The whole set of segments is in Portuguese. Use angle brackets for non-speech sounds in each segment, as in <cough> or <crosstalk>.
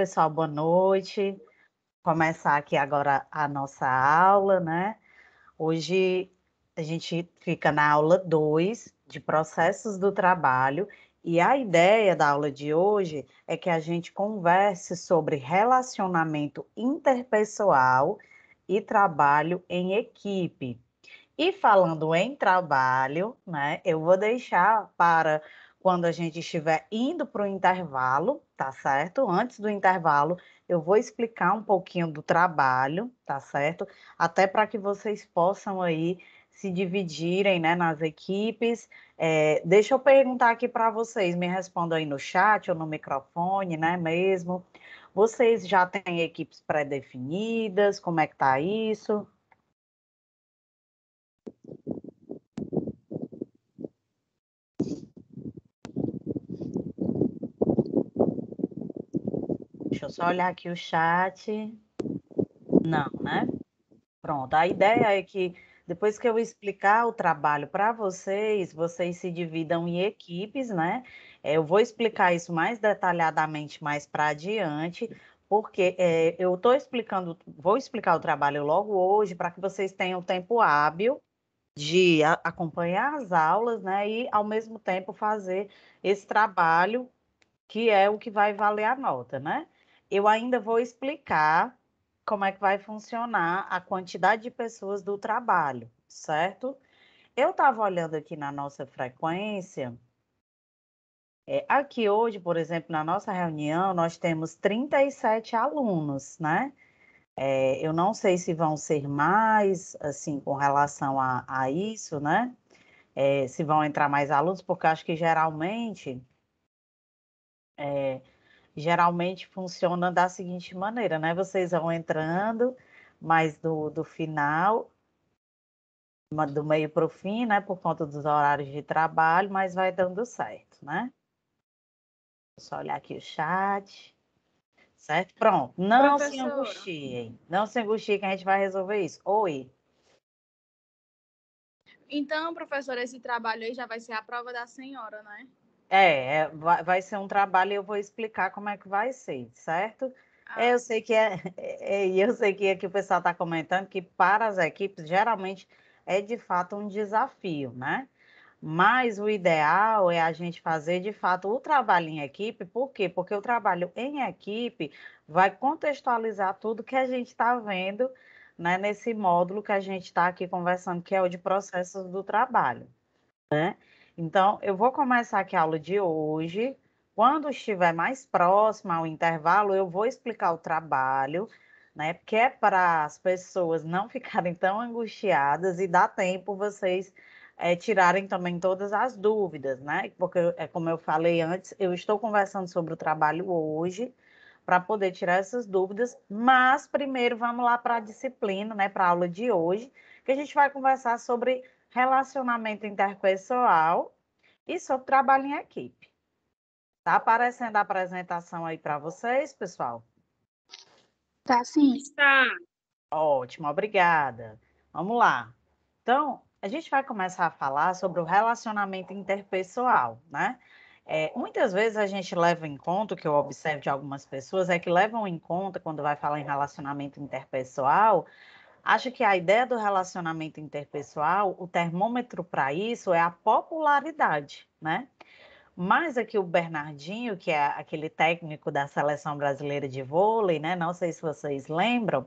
pessoal, boa noite. Começar aqui agora a nossa aula, né? Hoje a gente fica na aula 2 de processos do trabalho e a ideia da aula de hoje é que a gente converse sobre relacionamento interpessoal e trabalho em equipe. E falando em trabalho, né, eu vou deixar para quando a gente estiver indo para o intervalo, tá certo? Antes do intervalo, eu vou explicar um pouquinho do trabalho, tá certo? Até para que vocês possam aí se dividirem né, nas equipes. É, deixa eu perguntar aqui para vocês, me respondam aí no chat ou no microfone, né mesmo? Vocês já têm equipes pré-definidas? Como é que tá isso? só olhar aqui o chat. Não, né? Pronto. A ideia é que depois que eu explicar o trabalho para vocês, vocês se dividam em equipes, né? Eu vou explicar isso mais detalhadamente mais para adiante, porque é, eu estou explicando, vou explicar o trabalho logo hoje para que vocês tenham tempo hábil de acompanhar as aulas, né? E ao mesmo tempo fazer esse trabalho que é o que vai valer a nota, né? Eu ainda vou explicar como é que vai funcionar a quantidade de pessoas do trabalho, certo? Eu estava olhando aqui na nossa frequência. É, aqui hoje, por exemplo, na nossa reunião, nós temos 37 alunos, né? É, eu não sei se vão ser mais, assim, com relação a, a isso, né? É, se vão entrar mais alunos, porque acho que geralmente é, geralmente funciona da seguinte maneira, né? Vocês vão entrando mais do, do final, do meio para o fim, né? Por conta dos horários de trabalho, mas vai dando certo, né? Só olhar aqui o chat. Certo? Pronto. Não se angustiem. Não se angustiem que a gente vai resolver isso. Oi. Então, professora, esse trabalho aí já vai ser a prova da senhora, né? É, é, vai, vai ser um trabalho e eu vou explicar como é que vai ser, certo? Ah. É, eu ah. sei que é, <laughs> é, eu sei que aqui o pessoal está comentando que para as equipes geralmente é de fato um desafio, né? Mas o ideal é a gente fazer de fato o trabalho em equipe, por quê? Porque o trabalho em equipe vai contextualizar tudo que a gente está vendo né, nesse módulo que a gente está aqui conversando, que é o de processos do trabalho. Né? Então, eu vou começar aqui a aula de hoje. Quando estiver mais próxima ao intervalo, eu vou explicar o trabalho, né? Que é para as pessoas não ficarem tão angustiadas e dá tempo vocês é, tirarem também todas as dúvidas, né? Porque, é, como eu falei antes, eu estou conversando sobre o trabalho hoje para poder tirar essas dúvidas, mas primeiro vamos lá para a disciplina, né? Para a aula de hoje, que a gente vai conversar sobre relacionamento interpessoal e sobre trabalho em equipe. Tá aparecendo a apresentação aí para vocês, pessoal? Tá sim. Está. Ótimo, obrigada. Vamos lá. Então, a gente vai começar a falar sobre o relacionamento interpessoal, né? É, muitas vezes a gente leva em conta, o que eu observo de algumas pessoas, é que levam em conta, quando vai falar em relacionamento interpessoal, Acho que a ideia do relacionamento interpessoal, o termômetro para isso é a popularidade, né? Mas aqui o Bernardinho, que é aquele técnico da seleção brasileira de vôlei, né? Não sei se vocês lembram,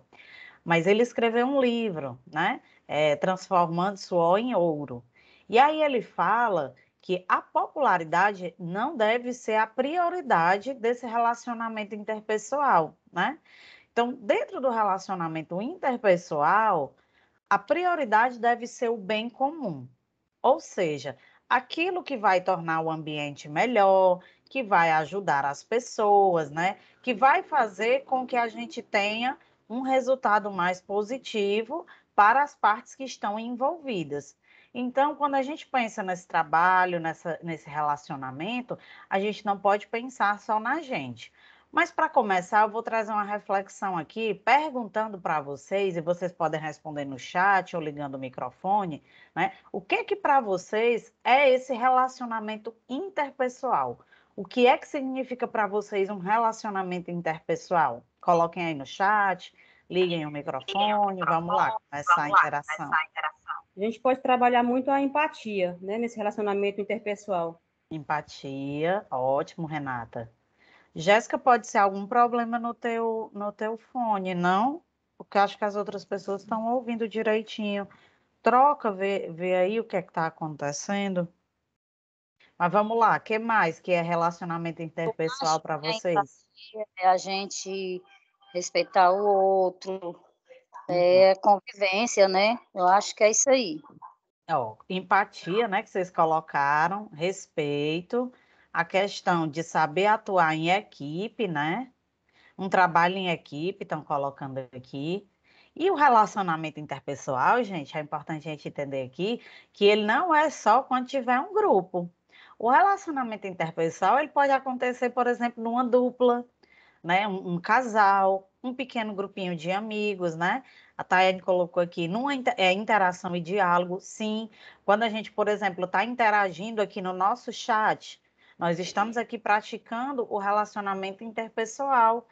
mas ele escreveu um livro, né? É, Transformando suor em ouro. E aí ele fala que a popularidade não deve ser a prioridade desse relacionamento interpessoal, né? Então, dentro do relacionamento interpessoal, a prioridade deve ser o bem comum, ou seja, aquilo que vai tornar o ambiente melhor, que vai ajudar as pessoas, né? Que vai fazer com que a gente tenha um resultado mais positivo para as partes que estão envolvidas. Então, quando a gente pensa nesse trabalho, nessa, nesse relacionamento, a gente não pode pensar só na gente. Mas para começar, eu vou trazer uma reflexão aqui, perguntando para vocês, e vocês podem responder no chat ou ligando o microfone, né? O que que para vocês é esse relacionamento interpessoal? O que é que significa para vocês um relacionamento interpessoal? Coloquem aí no chat, liguem o microfone, vamos lá, começar a interação. A gente pode trabalhar muito a empatia, né, nesse relacionamento interpessoal. Empatia, ótimo, Renata. Jéssica, pode ser algum problema no teu, no teu fone, não? Porque acho que as outras pessoas estão ouvindo direitinho. Troca, vê, vê aí o que é que está acontecendo. Mas vamos lá, o que mais que é relacionamento interpessoal para vocês? É a gente respeitar o outro, é uhum. convivência, né? Eu acho que é isso aí. Ó, empatia, né, que vocês colocaram, respeito a questão de saber atuar em equipe, né? Um trabalho em equipe, estão colocando aqui. E o relacionamento interpessoal, gente, é importante a gente entender aqui que ele não é só quando tiver um grupo. O relacionamento interpessoal ele pode acontecer, por exemplo, numa dupla, né? Um, um casal, um pequeno grupinho de amigos, né? A Tayane colocou aqui, numa inter, é, interação e diálogo, sim. Quando a gente, por exemplo, está interagindo aqui no nosso chat, nós estamos aqui praticando o relacionamento interpessoal.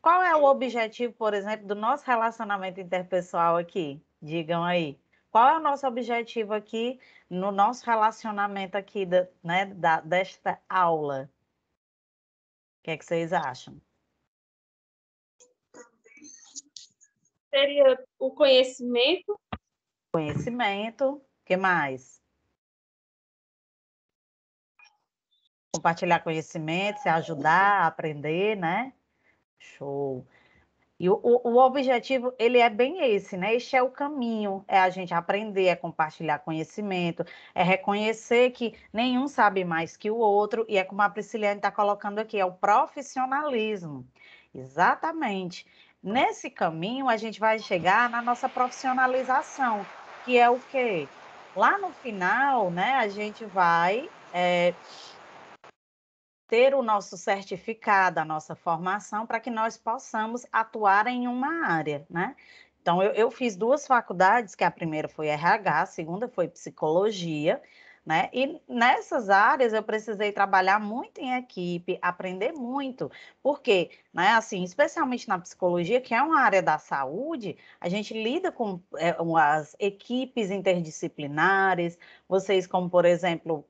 Qual é o objetivo, por exemplo, do nosso relacionamento interpessoal aqui? Digam aí. Qual é o nosso objetivo aqui no nosso relacionamento aqui da, né, da, desta aula? O que, é que vocês acham? Seria o conhecimento. Conhecimento. O que mais? compartilhar conhecimento, se ajudar a aprender, né? Show. E o, o, objetivo, ele é bem esse, né? Este é o caminho, é a gente aprender, é compartilhar conhecimento, é reconhecer que nenhum sabe mais que o outro, e é como a Prisciliane está colocando aqui, é o profissionalismo. Exatamente. Nesse caminho, a gente vai chegar na nossa profissionalização, que é o quê? Lá no final, né, a gente vai... É ter o nosso certificado, a nossa formação, para que nós possamos atuar em uma área, né? Então, eu, eu, fiz duas faculdades, que a primeira foi RH, a segunda foi psicologia, né? E nessas áreas eu precisei trabalhar muito em equipe, aprender muito, porque, né, assim, especialmente na psicologia, que é uma área da saúde, a gente lida com é, as equipes interdisciplinares, vocês como, por exemplo,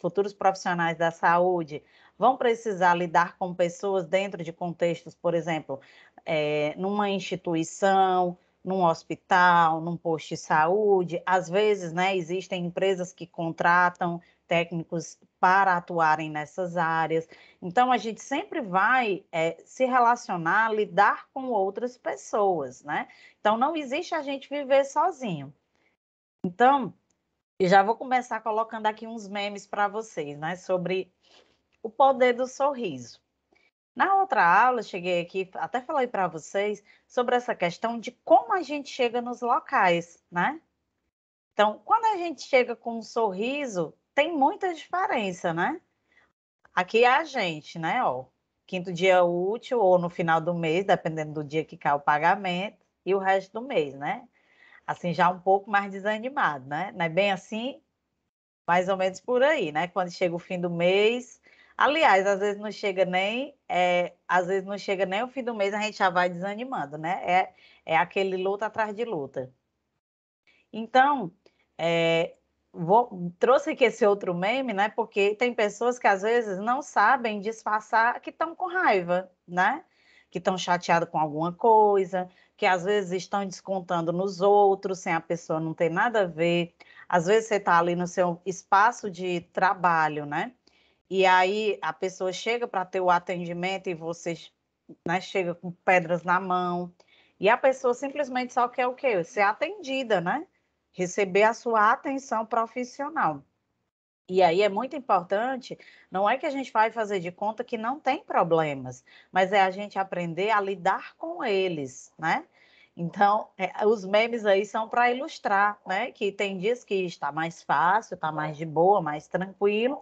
futuros profissionais da saúde, vão precisar lidar com pessoas dentro de contextos, por exemplo, é, numa instituição, num hospital, num posto de saúde. Às vezes, né, existem empresas que contratam técnicos para atuarem nessas áreas. Então, a gente sempre vai é, se relacionar, lidar com outras pessoas, né? Então, não existe a gente viver sozinho. Então, já vou começar colocando aqui uns memes para vocês, né? Sobre o poder do sorriso. Na outra aula, cheguei aqui, até falei para vocês sobre essa questão de como a gente chega nos locais, né? Então, quando a gente chega com um sorriso, tem muita diferença, né? Aqui é a gente, né? Ó, quinto dia útil ou no final do mês, dependendo do dia que cai o pagamento, e o resto do mês, né? Assim, já um pouco mais desanimado, né? Não é bem assim, mais ou menos por aí, né? Quando chega o fim do mês, Aliás, às vezes não chega nem, é, às vezes não chega nem o fim do mês, a gente já vai desanimando, né? É, é aquele luta atrás de luta. Então, é, vou, trouxe aqui esse outro meme, né? Porque tem pessoas que às vezes não sabem disfarçar que estão com raiva, né? Que estão chateadas com alguma coisa, que às vezes estão descontando nos outros, sem a pessoa não ter nada a ver. Às vezes você está ali no seu espaço de trabalho, né? e aí a pessoa chega para ter o atendimento e você né, chega com pedras na mão, e a pessoa simplesmente só quer o quê? Ser atendida, né? Receber a sua atenção profissional. E aí é muito importante, não é que a gente vai fazer de conta que não tem problemas, mas é a gente aprender a lidar com eles, né? Então, é, os memes aí são para ilustrar, né? Que tem dias que está mais fácil, está mais de boa, mais tranquilo,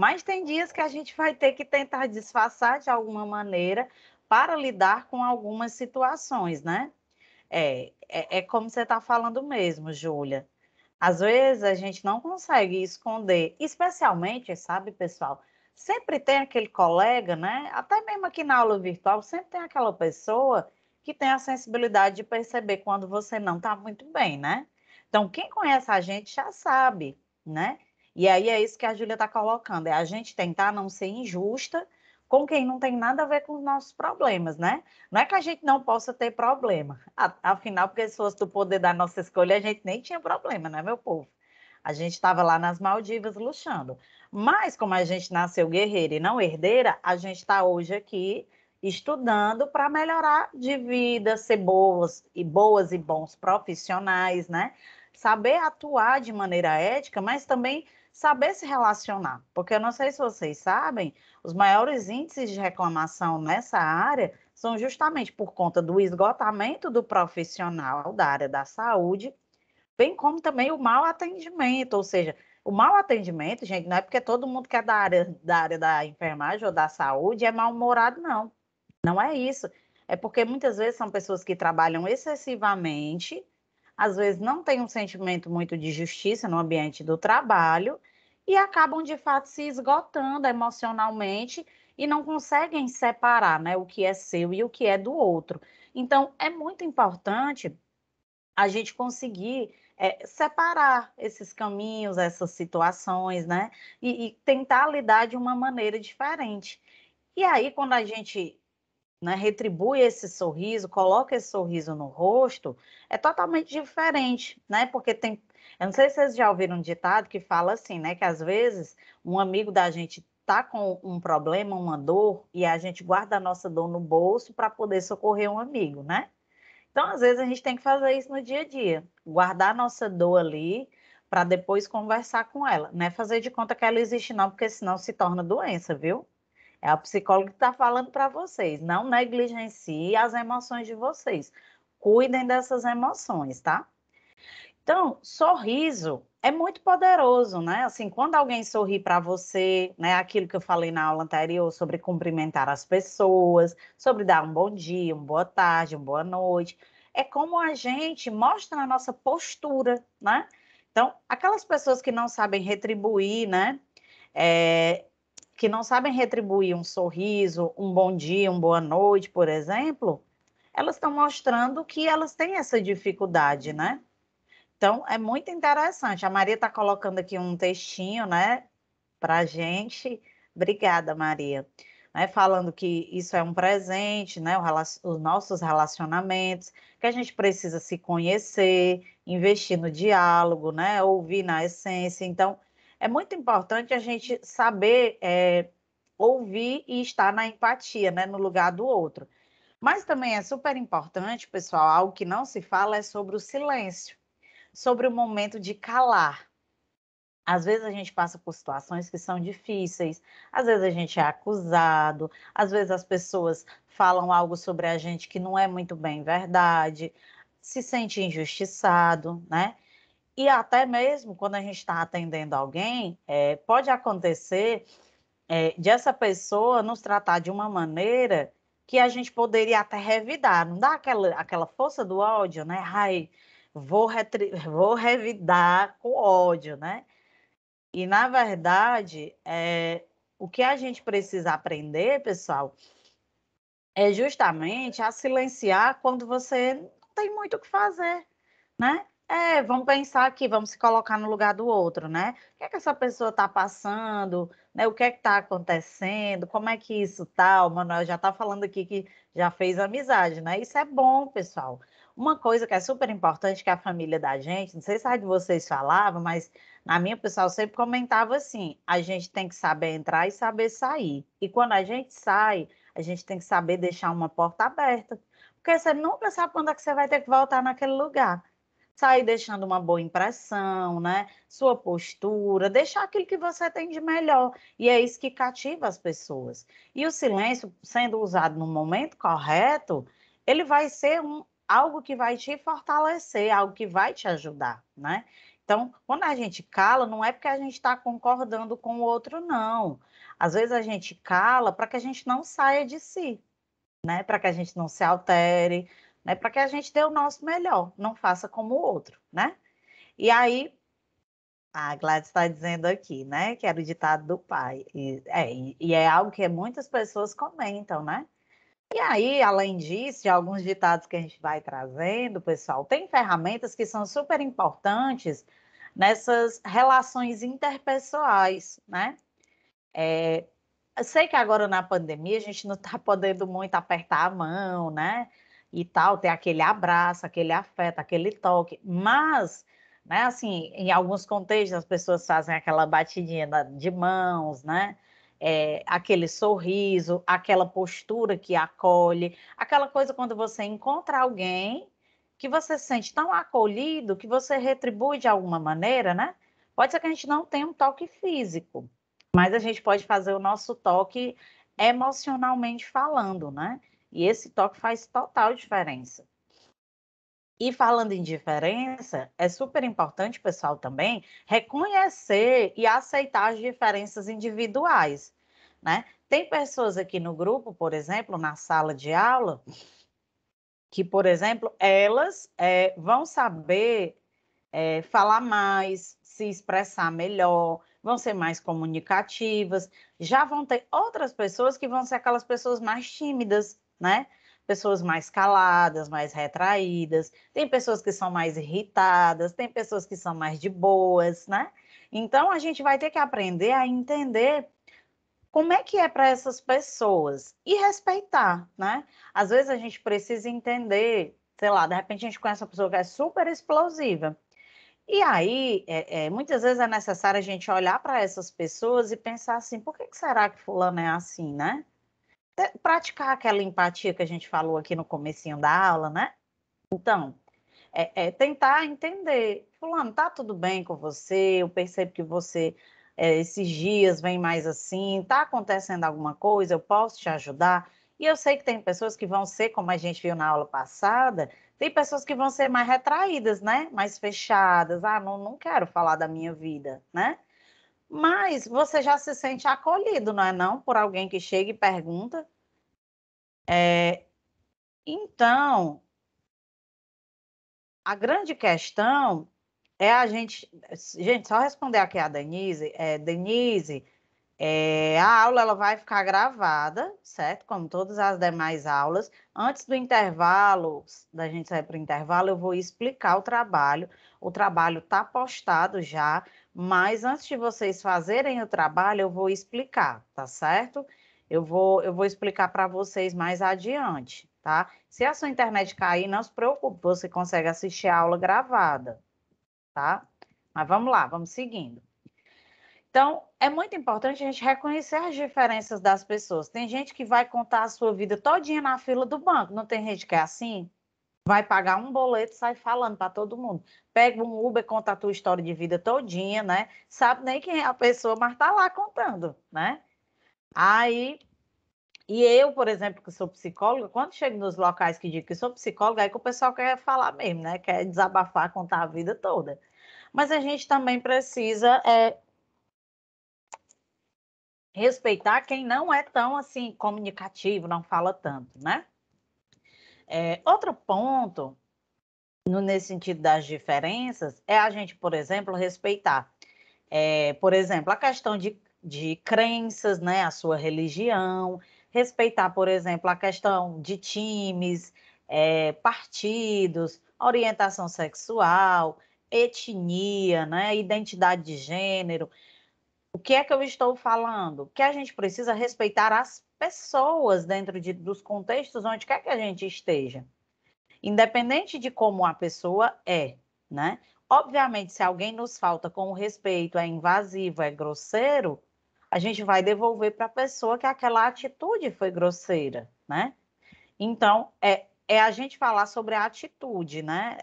mas tem dias que a gente vai ter que tentar disfarçar de alguma maneira para lidar com algumas situações, né? É, é, é como você está falando mesmo, Júlia. Às vezes a gente não consegue esconder, especialmente, sabe, pessoal? Sempre tem aquele colega, né? Até mesmo aqui na aula virtual, sempre tem aquela pessoa que tem a sensibilidade de perceber quando você não está muito bem, né? Então, quem conhece a gente já sabe, né? E aí é isso que a Júlia está colocando, é a gente tentar não ser injusta com quem não tem nada a ver com os nossos problemas, né? Não é que a gente não possa ter problema. Afinal, porque se fosse do poder da nossa escolha, a gente nem tinha problema, né, meu povo? A gente estava lá nas Maldivas luxando. Mas, como a gente nasceu guerreira e não herdeira, a gente está hoje aqui estudando para melhorar de vida, ser boas e boas e bons profissionais, né? Saber atuar de maneira ética, mas também saber se relacionar. Porque eu não sei se vocês sabem, os maiores índices de reclamação nessa área são justamente por conta do esgotamento do profissional da área da saúde, bem como também o mau atendimento, ou seja, o mau atendimento, gente, não é porque todo mundo que é da área da, área da enfermagem ou da saúde é mal-humorado, não. Não é isso. É porque muitas vezes são pessoas que trabalham excessivamente às vezes não têm um sentimento muito de justiça no ambiente do trabalho e acabam de fato se esgotando emocionalmente e não conseguem separar né, o que é seu e o que é do outro. Então, é muito importante a gente conseguir é, separar esses caminhos, essas situações, né? E, e tentar lidar de uma maneira diferente. E aí, quando a gente né, retribui esse sorriso, coloca esse sorriso no rosto, é totalmente diferente, né? Porque tem, eu não sei se vocês já ouviram um ditado que fala assim, né, que às vezes um amigo da gente tá com um problema, uma dor, e a gente guarda a nossa dor no bolso para poder socorrer um amigo, né? Então, às vezes a gente tem que fazer isso no dia a dia, guardar a nossa dor ali para depois conversar com ela, né? fazer de conta que ela existe não, porque senão se torna doença, viu? É a psicóloga que está falando para vocês. Não negligencie as emoções de vocês. Cuidem dessas emoções, tá? Então, sorriso é muito poderoso, né? Assim, quando alguém sorri para você, né? Aquilo que eu falei na aula anterior sobre cumprimentar as pessoas, sobre dar um bom dia, uma boa tarde, uma boa noite. É como a gente mostra a nossa postura, né? Então, aquelas pessoas que não sabem retribuir, né? É, que não sabem retribuir um sorriso, um bom dia, uma boa noite, por exemplo, elas estão mostrando que elas têm essa dificuldade, né? Então, é muito interessante. A Maria está colocando aqui um textinho, né, para a gente. Obrigada, Maria. Né, falando que isso é um presente, né, os nossos relacionamentos, que a gente precisa se conhecer, investir no diálogo, né, ouvir na essência. Então, é muito importante a gente saber é, ouvir e estar na empatia, né, no lugar do outro. Mas também é super importante, pessoal, algo que não se fala é sobre o silêncio, sobre o momento de calar. Às vezes a gente passa por situações que são difíceis, às vezes a gente é acusado, às vezes as pessoas falam algo sobre a gente que não é muito bem verdade, se sente injustiçado, né? E até mesmo quando a gente está atendendo alguém, é, pode acontecer é, de essa pessoa nos tratar de uma maneira que a gente poderia até revidar, não dá aquela, aquela força do ódio, né? Ai, vou, retri... vou revidar com ódio, né? E, na verdade, é... o que a gente precisa aprender, pessoal, é justamente a silenciar quando você não tem muito o que fazer, né? É, vamos pensar aqui, vamos se colocar no lugar do outro, né? O que é que essa pessoa está passando, né? O que é que está acontecendo? Como é que isso está? O Manuel já está falando aqui que já fez amizade, né? Isso é bom, pessoal. Uma coisa que é super importante que é a família da gente, não sei se a de vocês falava, mas na minha pessoal sempre comentava assim: a gente tem que saber entrar e saber sair. E quando a gente sai, a gente tem que saber deixar uma porta aberta, porque você nunca sabe quando é que você vai ter que voltar naquele lugar sair deixando uma boa impressão, né? Sua postura, deixar aquilo que você tem de melhor. E é isso que cativa as pessoas. E o silêncio, sendo usado no momento correto, ele vai ser um, algo que vai te fortalecer, algo que vai te ajudar, né? Então, quando a gente cala, não é porque a gente está concordando com o outro, não. Às vezes a gente cala para que a gente não saia de si, né? Para que a gente não se altere, né? Para que a gente dê o nosso melhor, não faça como o outro, né? E aí, a Gladys está dizendo aqui, né? Que era o ditado do pai. E é, e é algo que muitas pessoas comentam, né? E aí, além disso, de alguns ditados que a gente vai trazendo, pessoal, tem ferramentas que são super importantes nessas relações interpessoais, né? É, eu sei que agora na pandemia a gente não está podendo muito apertar a mão, né? e tal, tem aquele abraço, aquele afeto, aquele toque, mas né, assim, em alguns contextos as pessoas fazem aquela batidinha de mãos, né? É, aquele sorriso, aquela postura que acolhe, aquela coisa quando você encontra alguém que você se sente tão acolhido que você retribui de alguma maneira, né? Pode ser que a gente não tenha um toque físico, mas a gente pode fazer o nosso toque emocionalmente falando, né? E esse toque faz total diferença. E falando em diferença, é super importante, pessoal, também reconhecer e aceitar as diferenças individuais, né? Tem pessoas aqui no grupo, por exemplo, na sala de aula, que, por exemplo, elas é, vão saber é, falar mais, se expressar melhor, vão ser mais comunicativas. Já vão ter outras pessoas que vão ser aquelas pessoas mais tímidas, né? Pessoas mais caladas, mais retraídas, tem pessoas que são mais irritadas, tem pessoas que são mais de boas, né? Então a gente vai ter que aprender a entender como é que é para essas pessoas e respeitar, né? Às vezes a gente precisa entender, sei lá, de repente a gente conhece uma pessoa que é super explosiva. E aí, é, é, muitas vezes é necessário a gente olhar para essas pessoas e pensar assim, por que, que será que fulano é assim, né? praticar aquela empatia que a gente falou aqui no comecinho da aula, né? Então, é, é tentar entender. Fulano, tá tudo bem com você? Eu percebo que você é, esses dias vem mais assim, tá acontecendo alguma coisa, eu posso te ajudar? E eu sei que tem pessoas que vão ser, como a gente viu na aula passada, tem pessoas que vão ser mais retraídas, né? Mais fechadas. Ah, não, não quero falar da minha vida, né? Mas você já se sente acolhido, não é não? Por alguém que chega e pergunta. É, então, a grande questão é a gente. Gente, só responder aqui a Denise. É, Denise, é, a aula ela vai ficar gravada, certo? Como todas as demais aulas. Antes do intervalo, da gente sair para o intervalo, eu vou explicar o trabalho. O trabalho está postado já, mas antes de vocês fazerem o trabalho, eu vou explicar, tá certo? Eu vou, eu vou explicar para vocês mais adiante, tá? Se a sua internet cair, não se preocupe, você consegue assistir a aula gravada, tá? Mas vamos lá, vamos seguindo. Então, é muito importante a gente reconhecer as diferenças das pessoas. Tem gente que vai contar a sua vida todinha na fila do banco, não tem gente que é assim? Vai pagar um boleto, sai falando para todo mundo. Pega um Uber, conta a tua história de vida todinha, né? Sabe nem quem é a pessoa, mas tá lá contando, né? Aí, e eu, por exemplo, que sou psicóloga, quando chego nos locais que digo que sou psicóloga, é que o pessoal quer falar mesmo, né? Quer desabafar, contar a vida toda. Mas a gente também precisa é, respeitar quem não é tão assim comunicativo, não fala tanto, né? É, outro ponto no, nesse sentido das diferenças é a gente, por exemplo, respeitar, é, por exemplo, a questão de, de crenças, né, a sua religião, respeitar, por exemplo, a questão de times, é, partidos, orientação sexual, etnia, né, identidade de gênero. O que é que eu estou falando? Que a gente precisa respeitar as pessoas dentro de, dos contextos onde quer que a gente esteja, independente de como a pessoa é, né? Obviamente, se alguém nos falta com respeito, é invasivo, é grosseiro, a gente vai devolver para a pessoa que aquela atitude foi grosseira, né? Então, é, é a gente falar sobre a atitude, né?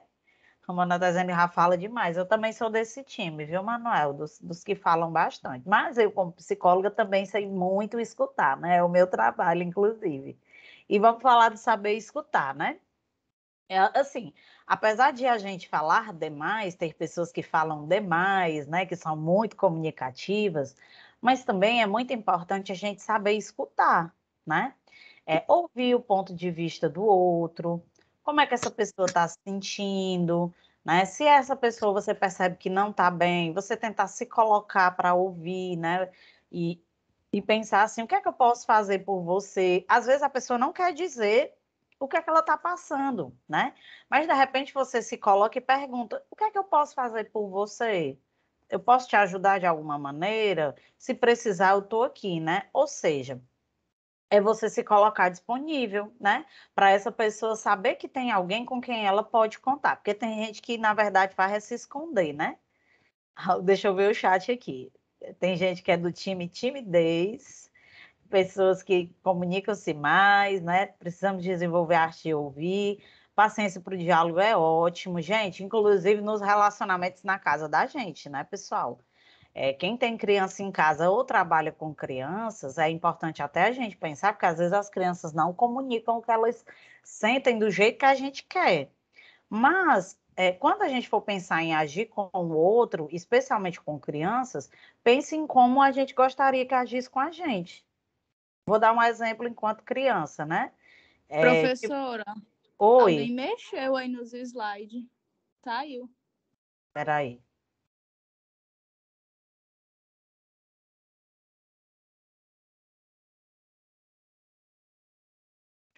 A a Natasane já fala demais, eu também sou desse time, viu, Manuel? Dos, dos, que falam bastante. Mas eu, como psicóloga, também sei muito escutar, né? É o meu trabalho, inclusive. E vamos falar de saber escutar, né? É, assim, apesar de a gente falar demais, ter pessoas que falam demais, né? Que são muito comunicativas, mas também é muito importante a gente saber escutar, né? É, ouvir o ponto de vista do outro, como é que essa pessoa está se sentindo, né? Se essa pessoa você percebe que não está bem, você tentar se colocar para ouvir, né? E, e pensar assim, o que é que eu posso fazer por você? Às vezes a pessoa não quer dizer o que é que ela está passando, né? Mas de repente você se coloca e pergunta, o que é que eu posso fazer por você? Eu posso te ajudar de alguma maneira? Se precisar, eu estou aqui, né? Ou seja, é você se colocar disponível, né? Para essa pessoa saber que tem alguém com quem ela pode contar. Porque tem gente que, na verdade, vai se esconder, né? <laughs> Deixa eu ver o chat aqui. Tem gente que é do time timidez, pessoas que comunicam-se mais, né? Precisamos desenvolver arte de ouvir. Paciência para o diálogo é ótimo, gente. Inclusive nos relacionamentos na casa da gente, né, pessoal? É, quem tem criança em casa ou trabalha com crianças, é importante até a gente pensar, porque às vezes as crianças não comunicam o que elas sentem do jeito que a gente quer. Mas é, quando a gente for pensar em agir com o outro, especialmente com crianças, pense em como a gente gostaria que agisse com a gente. Vou dar um exemplo enquanto criança, né? É, Professora, que... Tipo, oi. Alguém mexeu aí nos slides. Saiu. Peraí.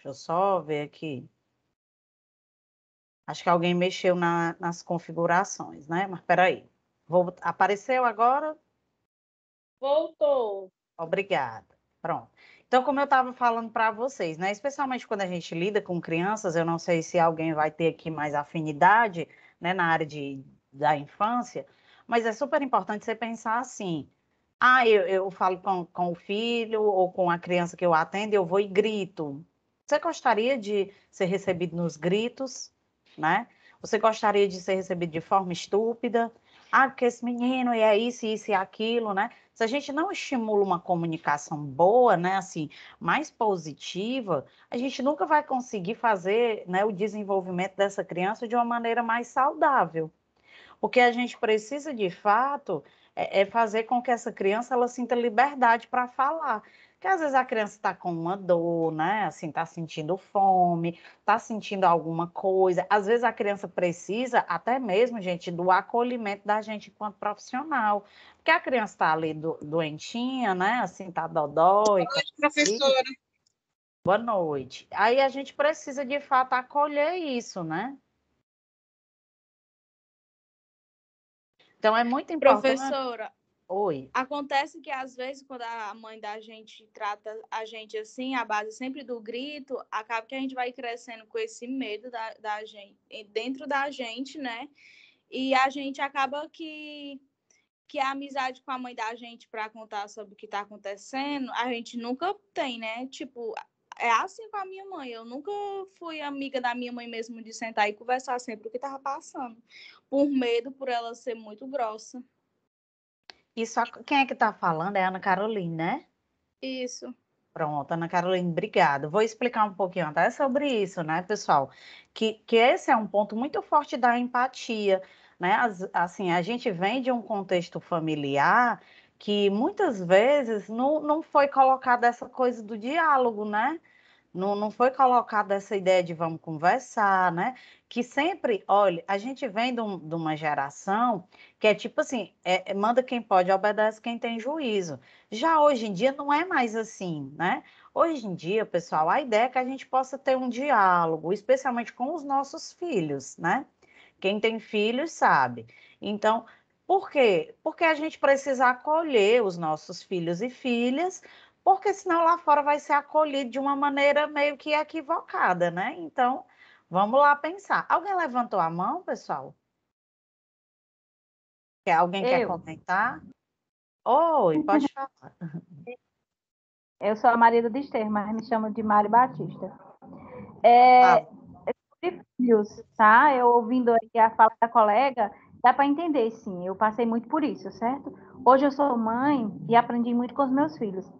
Deixa eu só ver aqui. Acho que alguém mexeu na, nas configurações, né? Mas peraí. Vou, apareceu agora? Voltou. Obrigada. Pronto. Então, como eu estava falando para vocês, né? Especialmente quando a gente lida com crianças, eu não sei se alguém vai ter aqui mais afinidade, né? Na área de, da infância, mas é super importante você pensar assim. Ah, eu, eu falo com, com o filho ou com a criança que eu atendo, eu vou e grito. Você gostaria de ser recebido nos gritos, né? Você gostaria de ser recebido de forma estúpida? Ah, porque esse menino e é isso, isso e aquilo, né? Se a gente não estimula uma comunicação boa, né, assim, mais positiva, a gente nunca vai conseguir fazer, né, o desenvolvimento dessa criança de uma maneira mais saudável. O que a gente precisa de fato é, é fazer com que essa criança ela sinta liberdade para falar. Porque às vezes a criança está com uma dor, né? Assim, está sentindo fome, está sentindo alguma coisa. Às vezes a criança precisa, até mesmo, gente, do acolhimento da gente enquanto profissional. Porque a criança está ali do, doentinha, né? Assim, está dodói. Boa noite, tá professora. Boa noite. Aí a gente precisa, de fato, acolher isso, né? Então é muito importante. Professora, Oi. Acontece que às vezes quando a mãe da gente trata a gente assim, a base sempre do grito, acaba que a gente vai crescendo com esse medo da, da gente, dentro da gente, né? E a gente acaba que que a amizade com a mãe da gente para contar sobre o que está acontecendo, a gente nunca tem, né? Tipo, é assim com a minha mãe. Eu nunca fui amiga da minha mãe mesmo de sentar e conversar sempre o que tava passando, por medo por ela ser muito grossa. Isso, quem é que está falando é a Ana Carolina, né? Isso. Pronto, Ana Carolina, obrigado. Vou explicar um pouquinho até sobre isso, né, pessoal? Que, que esse é um ponto muito forte da empatia, né? As, assim, a gente vem de um contexto familiar que muitas vezes não, não foi colocada essa coisa do diálogo, né? Não, não foi colocada essa ideia de vamos conversar, né? Que sempre, olha, a gente vem de, um, de uma geração que é tipo assim, é, é, manda quem pode, obedece quem tem juízo. Já hoje em dia não é mais assim, né? Hoje em dia, pessoal, a ideia é que a gente possa ter um diálogo, especialmente com os nossos filhos, né? Quem tem filhos sabe. Então, por quê? Porque a gente precisa acolher os nossos filhos e filhas, porque senão lá fora vai ser acolhido de uma maneira meio que equivocada, né? Então, vamos lá pensar. Alguém levantou a mão, pessoal? Alguém Eu. quer comentar? Oi, pode <laughs> falar. Eu sou a Maria do Dester, mas me chamo de Mari Batista. É, ah. Sobre filhos, tá? Eu ouvindo a fala da colega, dá para entender, sim. Eu passei muito por isso, certo? Hoje eu sou mãe e aprendi muito com os meus filhos.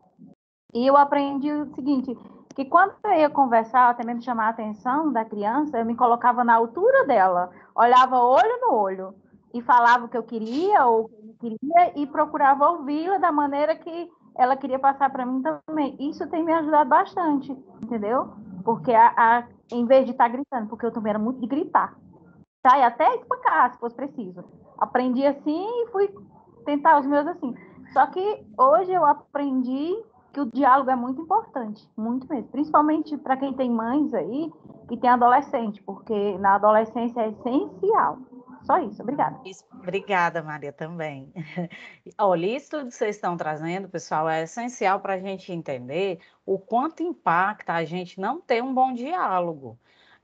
E eu aprendi o seguinte, que quando eu ia conversar, até mesmo chamar a atenção da criança, eu me colocava na altura dela, olhava olho no olho e falava o que eu queria ou o que eu não queria e procurava ouvi-la da maneira que ela queria passar para mim também. Isso tem me ajudado bastante, entendeu? Porque a, a em vez de estar tá gritando, porque eu também era muito de gritar, tá? E até espancar, se fosse preciso. Aprendi assim e fui tentar os meus assim. Só que hoje eu aprendi que o diálogo é muito importante, muito mesmo. Principalmente para quem tem mães aí, que tem adolescente, porque na adolescência é essencial. Só isso, obrigada. obrigada, Maria, também. <laughs> Olha, isso tudo que vocês estão trazendo, pessoal, é essencial para a gente entender o quanto impacta a gente não ter um bom diálogo.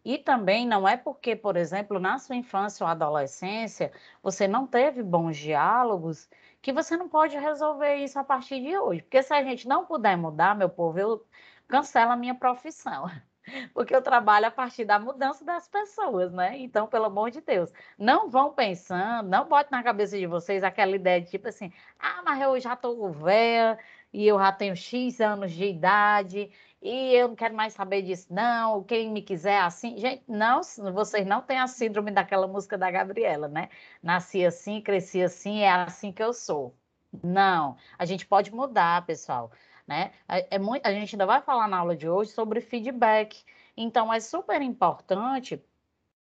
E também não é porque, por exemplo, na sua infância ou adolescência, você não teve bons diálogos que você não pode resolver isso a partir de hoje. Porque se a gente não puder mudar, meu povo, eu cancelo a minha profissão. <laughs> Porque eu trabalho a partir da mudança das pessoas, né? Então, pelo amor de Deus, não vão pensando, não bote na cabeça de vocês aquela ideia de tipo assim: ah, mas eu já estou velha e eu já tenho X anos de idade, e eu não quero mais saber disso, não, quem me quiser assim. Gente, não, vocês não têm a síndrome daquela música da Gabriela, né? Nasci assim, cresci assim, é assim que eu sou. Não, a gente pode mudar, pessoal. Né? É, muito, a gente ainda vai falar na aula de hoje sobre feedback. Então, é super importante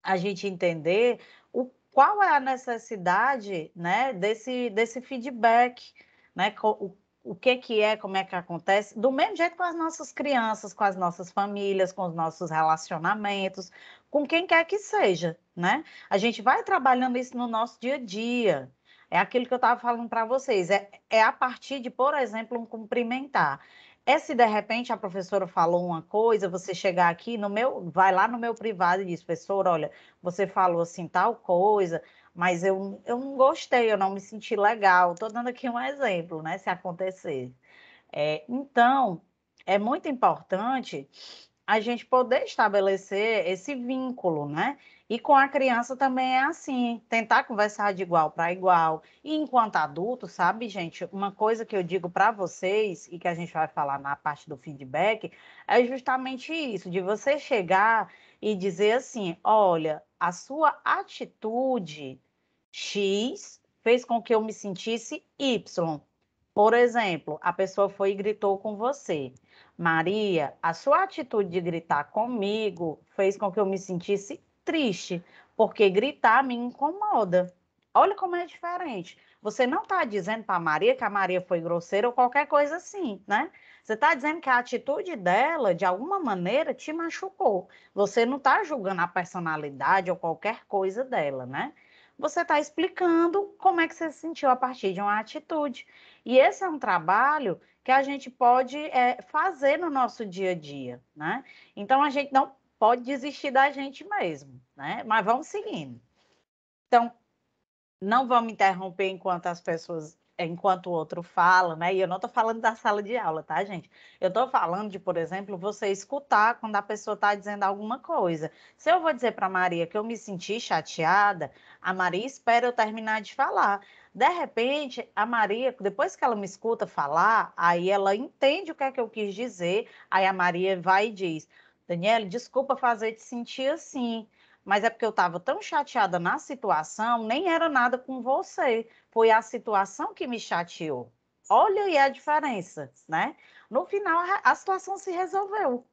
a gente entender o, qual é a necessidade né, desse, desse feedback, né, o, o que, que é, como é que acontece, do mesmo jeito com as nossas crianças, com as nossas famílias, com os nossos relacionamentos, com quem quer que seja, né? A gente vai trabalhando isso no nosso dia a dia. É aquilo que eu estava falando para vocês. É, é a partir de, por exemplo, um cumprimentar. É se de repente a professora falou uma coisa, você chegar aqui no meu, vai lá no meu privado e diz, professora, olha, você falou assim tal coisa, mas eu, eu não gostei, eu não me senti legal. Estou dando aqui um exemplo, né? Se acontecer. É, então, é muito importante a gente poder estabelecer esse vínculo, né? E com a criança também é assim, tentar conversar de igual para igual. E enquanto adulto, sabe, gente, uma coisa que eu digo para vocês e que a gente vai falar na parte do feedback é justamente isso, de você chegar e dizer assim, olha, a sua atitude X fez com que eu me sentisse Y. Por exemplo, a pessoa foi e gritou com você. Maria, a sua atitude de gritar comigo fez com que eu me sentisse triste, porque gritar me incomoda. Olha como é diferente. Você não está dizendo para Maria que a Maria foi grosseira ou qualquer coisa assim, né? Você está dizendo que a atitude dela, de alguma maneira, te machucou. Você não está julgando a personalidade ou qualquer coisa dela, né? Você está explicando como é que você se sentiu a partir de uma atitude. E esse é um trabalho que a gente pode é, fazer no nosso dia a dia, né? Então a gente não pode desistir da gente mesmo, né? Mas vamos seguindo. Então, não vamos interromper enquanto as pessoas é, enquanto o outro fala, né? E eu não estou falando da sala de aula, tá, gente? Eu estou falando de, por exemplo, você escutar quando a pessoa está dizendo alguma coisa. Se eu vou dizer para Maria que eu me senti chateada, a Maria espera eu terminar de falar. De repente, a Maria, depois que ela me escuta falar, aí ela entende o que é que eu quis dizer, aí a Maria vai e diz: Daniela, desculpa fazer te sentir assim mas é porque eu estava tão chateada na situação, nem era nada com você, foi a situação que me chateou. Olha aí a diferença, né? No final, a situação se resolveu.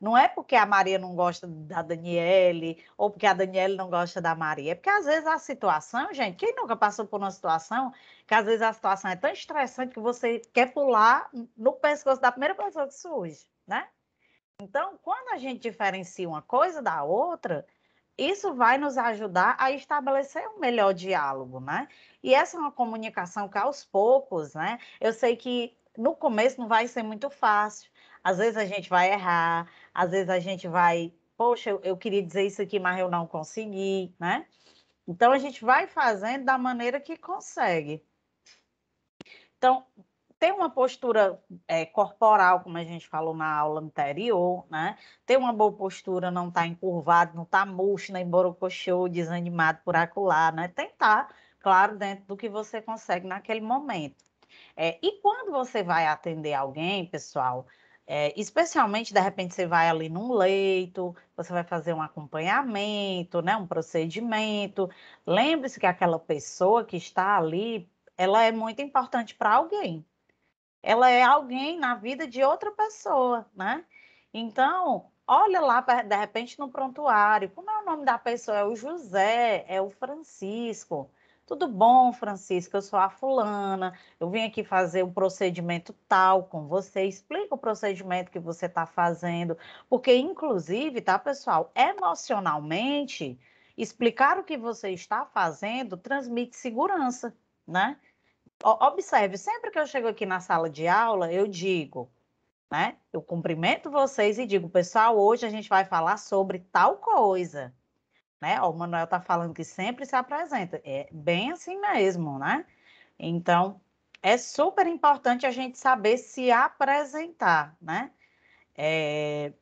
Não é porque a Maria não gosta da Daniele ou porque a Daniele não gosta da Maria. É porque às vezes a situação, gente, quem nunca passou por uma situação que às vezes a situação é tão estressante que você quer pular no pescoço da primeira pessoa que surge, né? Então, quando a gente diferencia uma coisa da outra, isso vai nos ajudar a estabelecer um melhor diálogo, né? E essa é uma comunicação que aos poucos, né? Eu sei que no começo não vai ser muito fácil. Às vezes a gente vai errar, às vezes a gente vai, poxa, eu, eu queria dizer isso aqui, mas eu não consegui, né? Então a gente vai fazendo da maneira que consegue. Então, ter uma postura é, corporal, como a gente falou na aula anterior, né? Ter uma boa postura, não estar tá encurvado, não estar tá murcho, nem borocochô, desanimado por acular, né? Tentar, tá, claro, dentro do que você consegue naquele momento. É, e quando você vai atender alguém, pessoal, é, especialmente, de repente, você vai ali num leito, você vai fazer um acompanhamento, né, um procedimento. Lembre-se que aquela pessoa que está ali, ela é muito importante para alguém ela é alguém na vida de outra pessoa, né? Então, olha lá, de repente, no prontuário, como é o nome da pessoa? É o José, é o Francisco. Tudo bom, Francisco? Eu sou a fulana, eu vim aqui fazer um procedimento tal com você. Explica o procedimento que você está fazendo, porque, inclusive, tá, pessoal, emocionalmente, explicar o que você está fazendo transmite segurança, né? Observe, sempre que eu chego aqui na sala de aula, eu digo, né? Eu cumprimento vocês e digo, pessoal, hoje a gente vai falar sobre tal coisa. Né? Ó, o Manuel está falando que sempre se apresenta. É bem assim mesmo, né? Então, é super importante a gente saber se apresentar, né? É...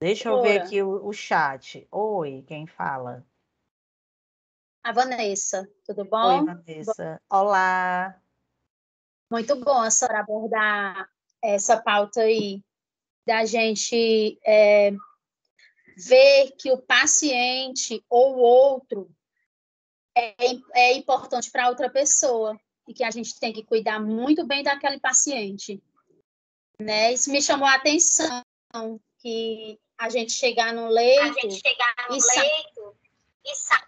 Deixa eu Ora. ver aqui o, o chat. Oi, quem fala? A Vanessa, tudo bom? Oi, Vanessa. Bom... Olá. Muito bom a senhora abordar essa pauta aí, da gente é, ver que o paciente ou o outro é, é importante para outra pessoa e que a gente tem que cuidar muito bem daquele paciente. Né? Isso me chamou a atenção, que a gente chegar no leito... A gente chegar no e leito e sabe...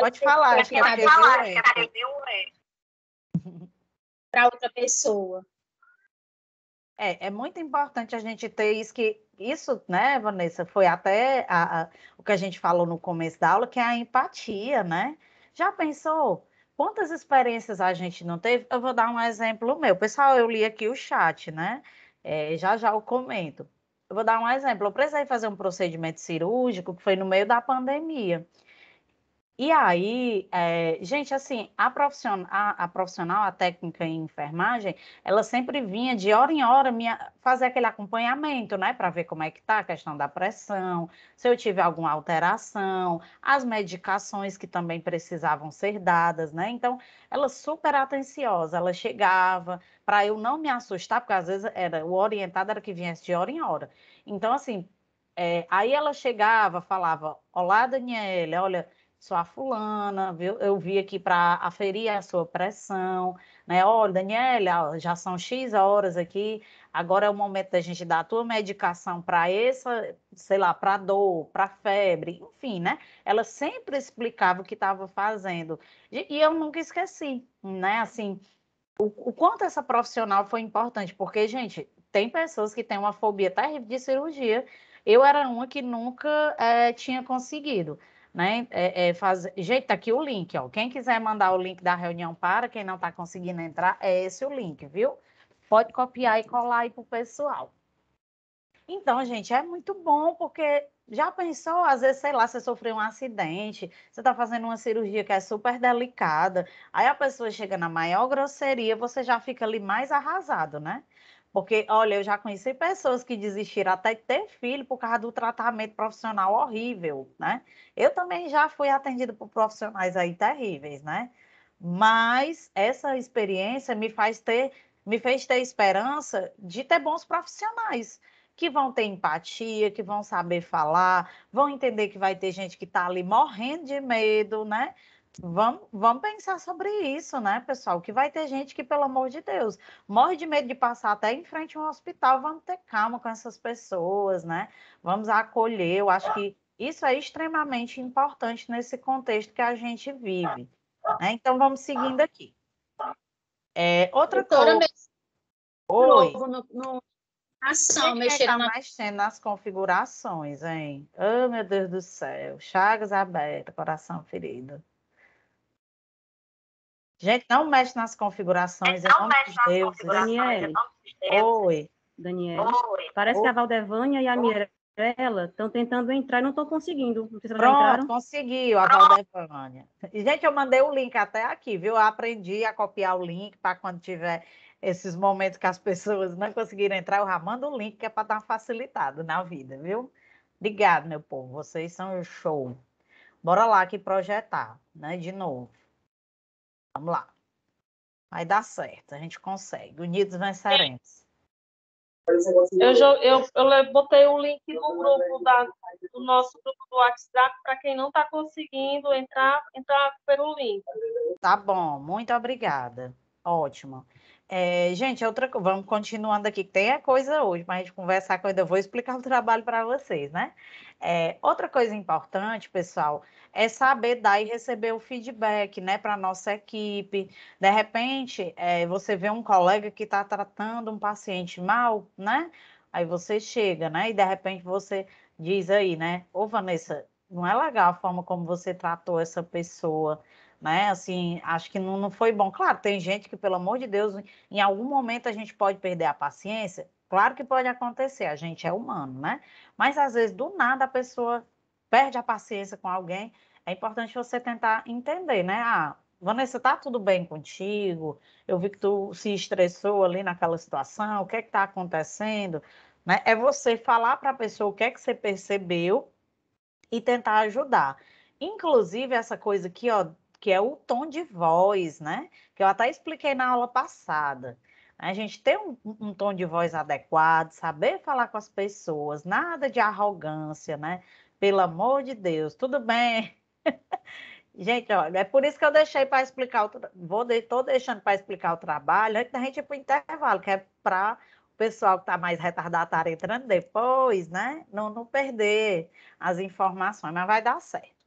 Pode falar, que a falar, é para outra pessoa. É, é muito importante a gente ter isso que isso, né, Vanessa, foi até a, a, o que a gente falou no começo da aula, que é a empatia, né? Já pensou quantas experiências a gente não teve? Eu vou dar um exemplo meu. Pessoal, eu li aqui o chat, né? É, já já eu comento. Eu vou dar um exemplo. Eu precisei fazer um procedimento cirúrgico que foi no meio da pandemia. E aí, é, gente, assim, a profissional, a, a, profissional, a técnica em enfermagem, ela sempre vinha de hora em hora minha, fazer aquele acompanhamento, né, para ver como é que tá a questão da pressão, se eu tive alguma alteração, as medicações que também precisavam ser dadas, né? Então, ela super atenciosa, ela chegava para eu não me assustar, porque às vezes era o orientado era que viesse de hora em hora. Então, assim, é, aí ela chegava, falava: "Olá, Daniela, olha, sou a fulana, viu? Eu vi aqui para aferir a sua pressão, né? Olha, Daniela, já são X horas aqui, agora é o momento da gente dar a tua medicação para essa, sei lá, para dor, para febre, enfim, né? Ela sempre explicava o que estava fazendo. E eu nunca esqueci, né? Assim, o, o quanto essa profissional foi importante, porque, gente, tem pessoas que têm uma fobia terrível de cirurgia. Eu era uma que nunca é, tinha conseguido né? É, é faz... Gente, tá aqui o link, ó. Quem quiser mandar o link da reunião para, quem não tá conseguindo entrar, é esse o link, viu? Pode copiar e colar aí pro pessoal. Então, gente, é muito bom, porque já pensou, às vezes, sei lá, você sofreu um acidente, você tá fazendo uma cirurgia que é super delicada, aí a pessoa chega na maior grosseria, você já fica ali mais arrasado, né? Porque, olha, eu já conheci pessoas que desistiram até de ter filho por causa do tratamento profissional horrível, né? Eu também já fui atendida por profissionais aí terríveis, né? Mas essa experiência me faz ter, me fez ter esperança de ter bons profissionais que vão ter empatia, que vão saber falar, vão entender que vai ter gente que está ali morrendo de medo, né? Vamos, vamos pensar sobre isso, né, pessoal? Que vai ter gente que, pelo amor de Deus, morre de medo de passar até em frente a um hospital. Vamos ter calma com essas pessoas, né? Vamos acolher. Eu acho que isso é extremamente importante nesse contexto que a gente vive. Né? Então, vamos seguindo aqui. É, outra Doutora coisa. Oi. Ação, Quem é mexendo, tá nas configurações, hein? Oh, meu Deus do céu. Chagas aberta, coração ferido. Gente, não mexe nas configurações, Gente, não é mexe nas Deus. configurações, Oi. Daniela. Oi. Parece Oi. que a Valdevânia e a Mirella estão tentando entrar e não estão conseguindo. Não Pronto, conseguiu a Valdevânia. Gente, eu mandei o link até aqui, viu? Eu aprendi a copiar o link para quando tiver esses momentos que as pessoas não conseguiram entrar, eu já mando o link que é para dar uma facilitada na vida, viu? Obrigado, meu povo. Vocês são show. Bora lá que projetar, né? De novo. Vamos lá. Vai dar certo, a gente consegue. Unidos venceremos. Eu, eu, eu botei o um link no grupo da, do nosso grupo do WhatsApp para quem não está conseguindo entrar, entrar pelo link. Tá bom, muito obrigada. Ótimo. É, gente, outra, vamos continuando aqui, que tem a coisa hoje, mas a gente conversar eu vou explicar o trabalho para vocês, né? É, outra coisa importante, pessoal, é saber dar e receber o feedback, né, para nossa equipe. De repente, é, você vê um colega que está tratando um paciente mal, né? Aí você chega, né? E de repente você diz aí, né? Ô, Vanessa, não é legal a forma como você tratou essa pessoa né? Assim, acho que não, não foi bom. Claro, tem gente que, pelo amor de Deus, em algum momento a gente pode perder a paciência. Claro que pode acontecer, a gente é humano, né? Mas às vezes, do nada, a pessoa perde a paciência com alguém. É importante você tentar entender, né? Ah, Vanessa, tá tudo bem contigo? Eu vi que tu se estressou ali naquela situação, o que é que tá acontecendo? Né? É você falar para a pessoa o que é que você percebeu e tentar ajudar. Inclusive, essa coisa aqui, ó, que é o tom de voz, né? Que eu até expliquei na aula passada. A gente ter um, um, tom de voz adequado, saber falar com as pessoas, nada de arrogância, né? Pelo amor de Deus, tudo bem. <laughs> gente, olha, é por isso que eu deixei para explicar, o tra... vou de... tô deixando para explicar o trabalho antes da gente ir para o intervalo, que é para o pessoal que está mais retardatário entrando depois, né? Não, não perder as informações, mas vai dar certo.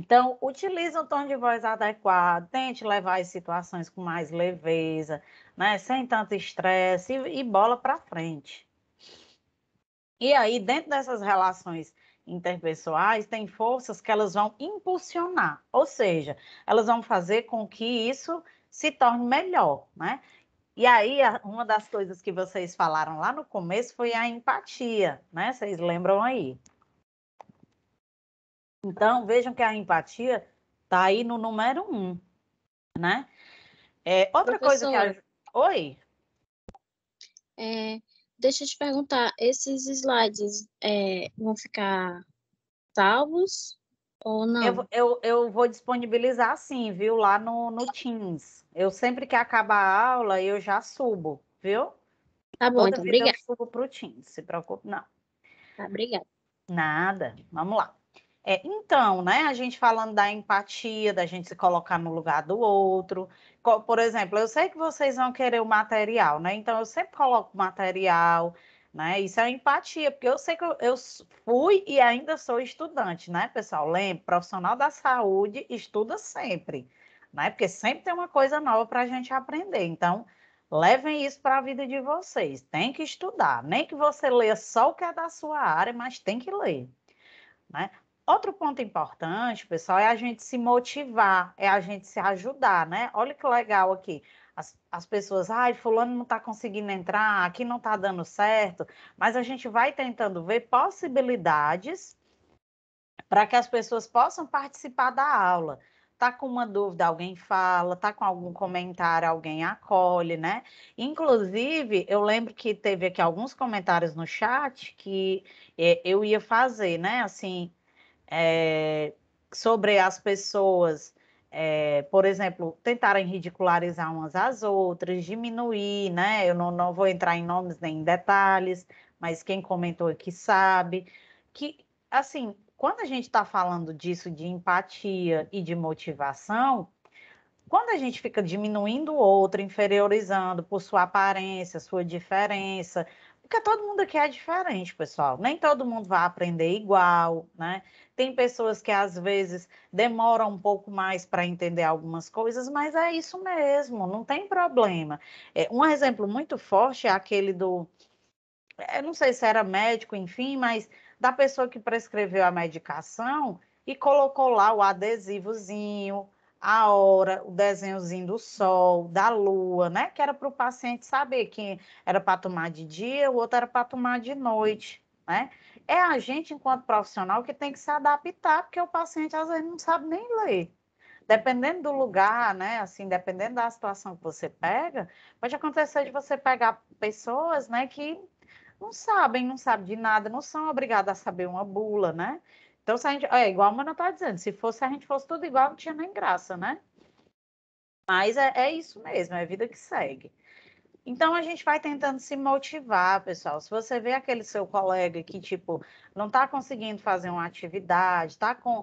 Então, utilize um tom de voz adequado, tente levar as situações com mais leveza, né? sem tanto estresse e, e bola para frente. E aí, dentro dessas relações interpessoais, tem forças que elas vão impulsionar, ou seja, elas vão fazer com que isso se torne melhor, né? E aí, uma das coisas que vocês falaram lá no começo foi a empatia, né? Vocês lembram aí? Então, vejam que a empatia está aí no número um, né? É, outra Professor, coisa que... A... Oi? É, deixa eu te perguntar, esses slides é, vão ficar salvos ou não? Eu, eu, eu, vou disponibilizar sim, viu? Lá no, no Teams. Eu sempre que acabar a aula, eu já subo, viu? Tá bom, então, obrigada. Eu subo para o Teams, se preocupe não. Tá, obrigada. Nada, vamos lá. É, então, né, a gente falando da empatia, da gente se colocar no lugar do outro. Por exemplo, eu sei que vocês vão querer o material, né? Então eu sempre coloco material, né? Isso é empatia, porque eu sei que eu, eu fui e ainda sou estudante, né, pessoal? Lembra, profissional da saúde estuda sempre, né? Porque sempre tem uma coisa nova para a gente aprender. Então, Levem isso para a vida de vocês. Tem que estudar. Nem que você leia só o que é da sua área, mas tem que ler. Né? Outro ponto importante, pessoal, é a gente se motivar, é a gente se ajudar, né? Olha que legal aqui. As, as pessoas, ai, fulano não está conseguindo entrar, aqui não está dando certo, mas a gente vai tentando ver possibilidades para que as pessoas possam participar da aula. Tá com uma dúvida, alguém fala, tá com algum comentário, alguém acolhe, né? Inclusive, eu lembro que teve aqui alguns comentários no chat que eh, eu ia fazer, né? Assim, é, sobre as pessoas, é, por exemplo, tentarem ridicularizar umas às outras, diminuir, né? Eu não, não vou entrar em nomes nem em detalhes, mas quem comentou aqui é sabe que, assim, quando a gente está falando disso de empatia e de motivação, quando a gente fica diminuindo o outro, inferiorizando por sua aparência, sua diferença, porque todo mundo aqui é diferente, pessoal. Nem todo mundo vai aprender igual, né? Tem pessoas que às vezes demoram um pouco mais para entender algumas coisas, mas é isso mesmo, não tem problema. É, um exemplo muito forte é aquele do. Eu é, não sei se era médico, enfim, mas da pessoa que prescreveu a medicação e colocou lá o adesivozinho, a hora, o desenhozinho do sol, da lua, né? Que era para o paciente saber que era para tomar de dia, o outro era para tomar de noite, né? É a gente, enquanto profissional, que tem que se adaptar, porque o paciente às vezes não sabe nem ler. Dependendo do lugar, né? Assim, dependendo da situação que você pega, pode acontecer de você pegar pessoas, né, que não sabem, não sabem de nada, não são obrigadas a saber uma bula, né? Então, se a gente. É igual a Mana está dizendo, se fosse a gente fosse tudo igual, não tinha nem graça, né? Mas é, é isso mesmo, é a vida que segue. Então a gente vai tentando se motivar, pessoal. Se você vê aquele seu colega que, tipo, não está conseguindo fazer uma atividade, está com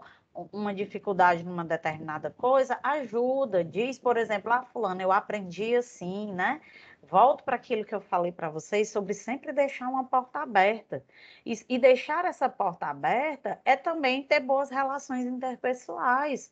uma dificuldade numa determinada coisa, ajuda, diz, por exemplo, ah, fulano, eu aprendi assim, né? Volto para aquilo que eu falei para vocês sobre sempre deixar uma porta aberta. E, e deixar essa porta aberta é também ter boas relações interpessoais.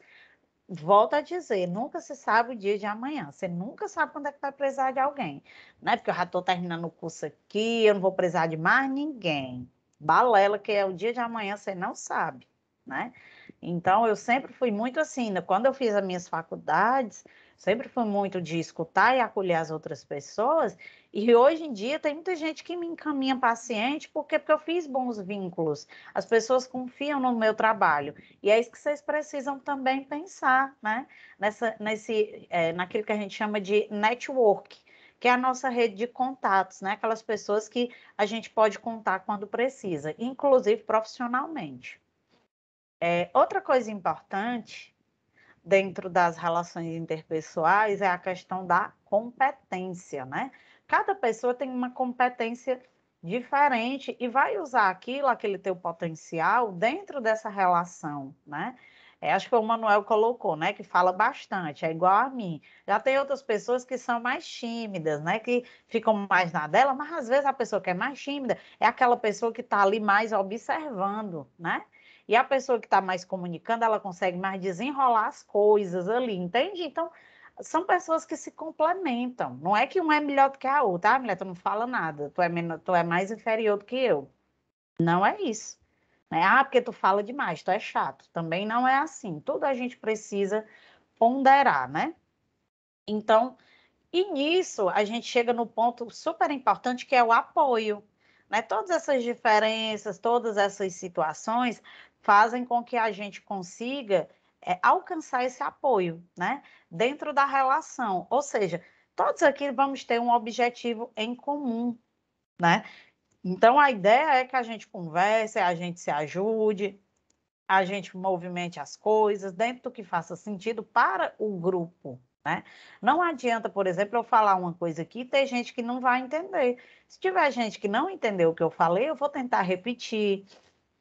Volto a dizer, nunca se sabe o dia de amanhã. Você nunca sabe quando é que vai precisar de alguém. Né? Porque eu já estou terminando o curso aqui, eu não vou precisar de mais ninguém. Balela, que é o dia de amanhã, você não sabe. Né? Então, eu sempre fui muito assim. Né? Quando eu fiz as minhas faculdades, Sempre foi muito de escutar e acolher as outras pessoas. E hoje em dia tem muita gente que me encaminha paciente porque, porque eu fiz bons vínculos. As pessoas confiam no meu trabalho. E é isso que vocês precisam também pensar, né? Nessa, nesse, é, naquilo que a gente chama de network, que é a nossa rede de contatos, né? Aquelas pessoas que a gente pode contar quando precisa, inclusive profissionalmente. É, outra coisa importante dentro das relações interpessoais é a questão da competência, né? Cada pessoa tem uma competência diferente e vai usar aquilo, aquele teu potencial dentro dessa relação, né? É, acho que o Manuel colocou, né, que fala bastante, é igual a mim. Já tem outras pessoas que são mais tímidas, né, que ficam mais na dela, mas às vezes a pessoa que é mais tímida é aquela pessoa que está ali mais observando, né? E a pessoa que está mais comunicando, ela consegue mais desenrolar as coisas ali, entende? Então, são pessoas que se complementam. Não é que uma é melhor do que a outra. Ah, mulher, tu não fala nada, tu é, menor, tu é mais inferior do que eu. Não é isso. Né? Ah, porque tu fala demais, tu é chato. Também não é assim. Tudo a gente precisa ponderar, né? Então, e nisso a gente chega no ponto super importante que é o apoio. Né? Todas essas diferenças, todas essas situações fazem com que a gente consiga é, alcançar esse apoio, né? Dentro da relação. Ou seja, todos aqui vamos ter um objetivo em comum, né? Então a ideia é que a gente converse, a gente se ajude, a gente movimente as coisas dentro do que faça sentido para o grupo, né? Não adianta, por exemplo, eu falar uma coisa aqui e ter gente que não vai entender. Se tiver gente que não entendeu o que eu falei, eu vou tentar repetir,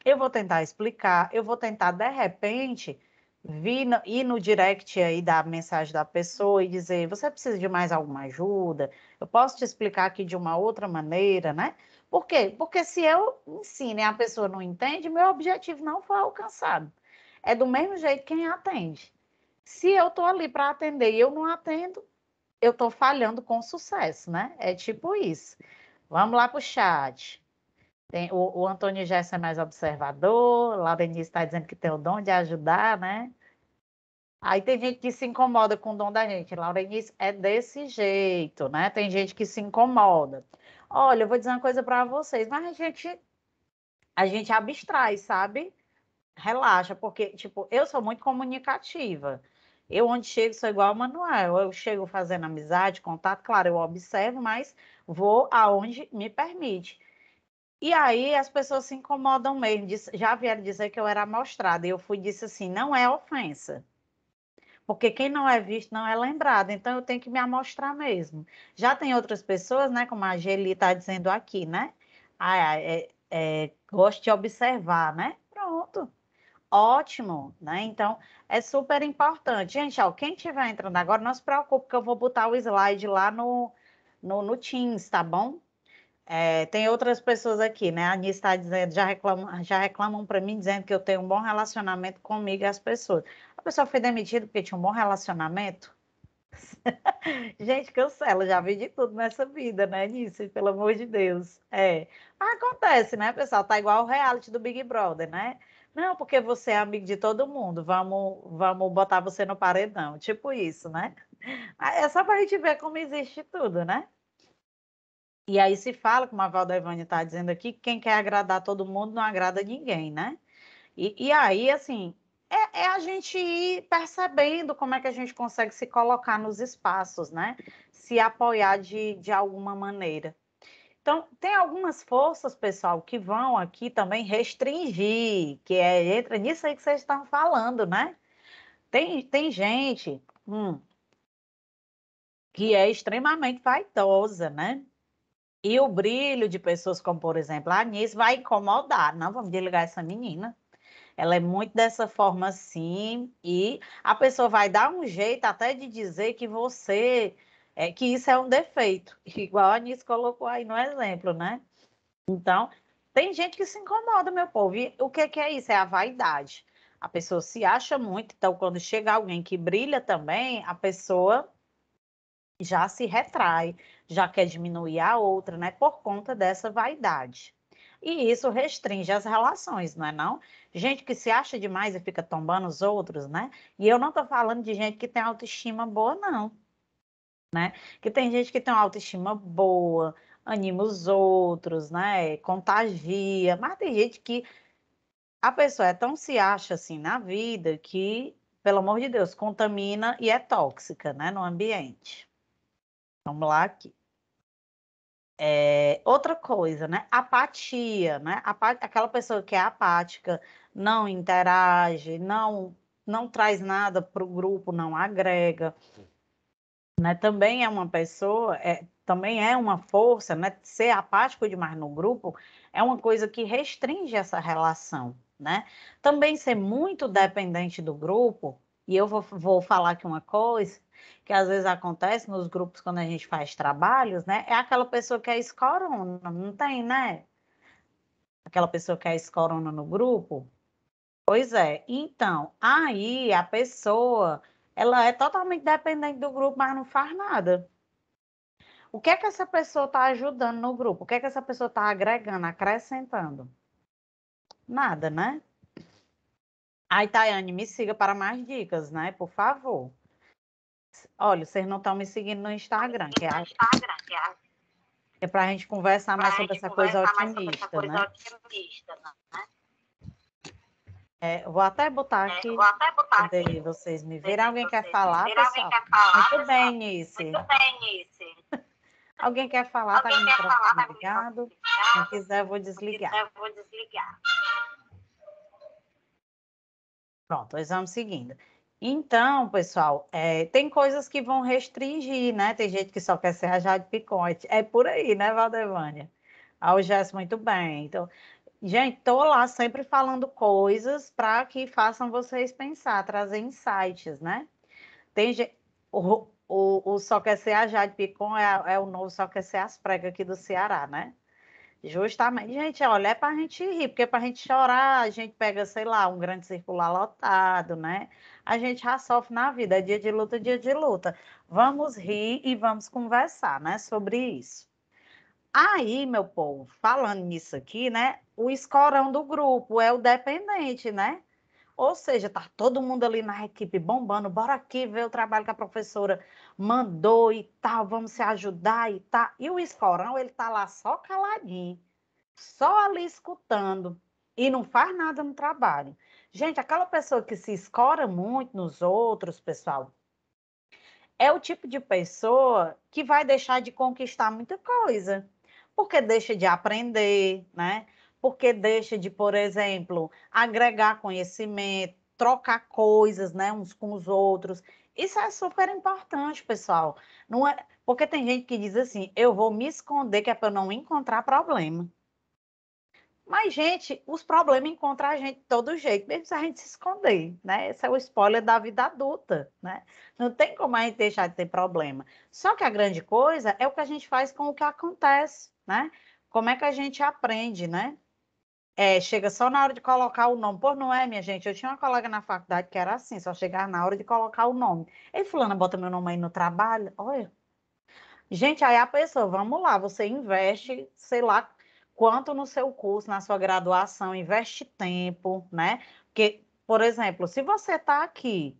eu vou tentar explicar, eu vou tentar, de repente, vir no, ir no direct aí da mensagem da pessoa e dizer: você precisa de mais alguma ajuda? Eu posso te explicar aqui de uma outra maneira, né? Por quê? Porque se eu ensino e a pessoa não entende, meu objetivo não foi alcançado. É do mesmo jeito quem atende. Se eu estou ali para atender e eu não atendo, eu estou falhando com sucesso, né? É tipo isso. Vamos lá para o chat. Tem, o, o Antônio Gerson é mais observador, Laurenice está dizendo que tem o dom de ajudar, né? Aí tem gente que se incomoda com o dom da gente. Laurenice é desse jeito, né? Tem gente que se incomoda. Olha, eu vou dizer uma coisa para vocês, mas a gente a gente abstrai, sabe? Relaxa, porque tipo, eu sou muito comunicativa. Eu onde chego sou igual a Manuel, eu chego fazendo amizade, contato, claro, eu observo, mas vou aonde me permite. E aí as pessoas se incomodam mesmo. Já vieram dizer que eu era amostrada. E eu fui disse assim: não é ofensa. Porque quem não é visto não é lembrado. Então eu tenho que me amostrar mesmo. Já tem outras pessoas, né? Como a Geli está dizendo aqui, né? Ah, é, é, é, gosto de observar, né? Pronto. Ótimo, né? Então, é super importante. Gente, ó, quem estiver entrando agora, não se preocupe, que eu vou botar o slide lá no, no, no Teams, tá bom? É, tem outras pessoas aqui, né? A Anice está dizendo, já reclamam, já reclamam para mim dizendo que eu tenho um bom relacionamento comigo e as pessoas. A pessoa foi demitida porque tinha um bom relacionamento? <laughs> Gente, cancela, já vi de tudo nessa vida, né, Nisso, pelo amor de Deus. É. acontece, né, pessoal? Tá igual o reality do Big Brother, né? Não, porque você é amigo de todo mundo, vamos, vamos botar você no paredão. Tipo isso, né? É só pra gente ver como existe tudo, né? E aí se fala, como a Valdevânia está dizendo aqui, que quem quer agradar todo mundo não agrada ninguém, né? E, e aí, assim, é, é, a gente ir percebendo como é que a gente consegue se colocar nos espaços, né? Se apoiar de, de alguma maneira. Então, tem algumas forças, pessoal, que vão aqui também restringir, que é, entra nisso aí que vocês estão falando, né? Tem, tem gente hum, que é extremamente vaidosa, né? E o brilho de pessoas como, por exemplo, a Anis vai incomodar. Não vamos desligar essa menina. Ela é muito dessa forma assim. E a pessoa vai dar um jeito até de dizer que você. É, que isso é um defeito. <laughs> Igual a Anis colocou aí no exemplo, né? Então, tem gente que se incomoda, meu povo. E o que, que é isso? É a vaidade. A pessoa se acha muito. Então, quando chega alguém que brilha também, a pessoa já se retrai, já quer diminuir a outra, né? Por conta dessa vaidade. E isso restringe as relações, não é não? Gente que se acha demais e fica tombando os outros, né? E eu não estou falando de gente que tem autoestima boa, não. Né? Que tem gente que tem uma autoestima boa, anima os outros, né? Contagia, mas tem gente que a pessoa é tão se acha assim na vida que, pelo amor de Deus, contamina e é tóxica, né, no ambiente. Vamos lá aqui. É, outra coisa, né? Apatia, né? Apat... Aquela pessoa que é apática, não interage, não não traz nada para o grupo, não agrega, né? Também é uma pessoa, é, também é uma força, né? Ser apático demais no grupo é uma coisa que restringe essa relação, né? Também ser muito dependente do grupo e eu vou, vou falar aqui uma coisa que às vezes acontece nos grupos quando a gente faz trabalhos, né? É aquela pessoa que é escorona, não tem, né? Aquela pessoa que é escorona no grupo. Pois é. Então, aí a pessoa, ela é totalmente dependente do grupo, mas não faz nada. O que é que essa pessoa está ajudando no grupo? O que é que essa pessoa está agregando, acrescentando? Nada, né? Ai, Tayane, me siga para mais dicas, né? Por favor. Olha, vocês não estão me seguindo no Instagram, que é a... Instagram, é É para a gente conversar mais, sobre, essa coisa otimista, né? É, vou até botar aqui. É, vou até botar Cadê aqui. vocês me verem. Alguém, quer falar, Muito pessoal. bem, Nice. Muito bem, <laughs> alguém quer falar? Alguém tá quer falar? Tá ligado? Não quiser, eu vou desligar. Se quiser, eu vou desligar. Pronto, nós vamos seguindo. Então, pessoal, é, tem coisas que vão restringir, né? Tem gente que só quer ser rajado de picote. É por aí, né, Valdevânia? Ah, o Gesso, muito bem. Então, gente, tô lá sempre falando coisas para que façam vocês pensar, trazer insights, né? Tem gente... O, o, o Só Quer Ser a Jade Picon é, é o novo Só Quer Ser As Pregas aqui do Ceará, né? Justamente, gente, olha, é para a gente rir, porque para a gente chorar, a gente pega, sei lá, um grande circular lotado, né? A gente já sofre na vida, é dia de luta, dia de luta. Vamos rir e vamos conversar, né, sobre isso. Aí, meu povo, falando nisso aqui, né, o escorão do grupo é o dependente, né? Ou seja, tá todo mundo ali na equipe bombando, bora aqui ver o trabalho que a professora mandou e tal, vamos se ajudar e tal. E o escorão, ele tá lá só caladinho, só ali escutando e não faz nada no trabalho. Gente, aquela pessoa que se escora muito nos outros, pessoal, é o tipo de pessoa que vai deixar de conquistar muita coisa, porque deixa de aprender, né? porque deixa de, por exemplo, agregar conhecimento, trocar coisas, né, uns com os outros. Isso é super importante, pessoal. Não é porque tem gente que diz assim: eu vou me esconder que é para não encontrar problema. Mas, gente, os problemas encontram a gente de todo jeito, mesmo se a gente se esconder, né? Esse é o spoiler da vida adulta, né? Não tem como a gente deixar de ter problema. Só que a grande coisa é o que a gente faz com o que acontece, né? Como é que a gente aprende, né? É, chega só na hora de colocar o nome. Pô, não é, minha gente? Eu tinha uma colega na faculdade que era assim, só chegar na hora de colocar o nome. Ei, fulana, bota meu nome aí no trabalho. Olha. Gente, aí a pessoa, vamos lá, você investe, sei lá, quanto no seu curso, na sua graduação, investe tempo, né? Porque, por exemplo, se você está aqui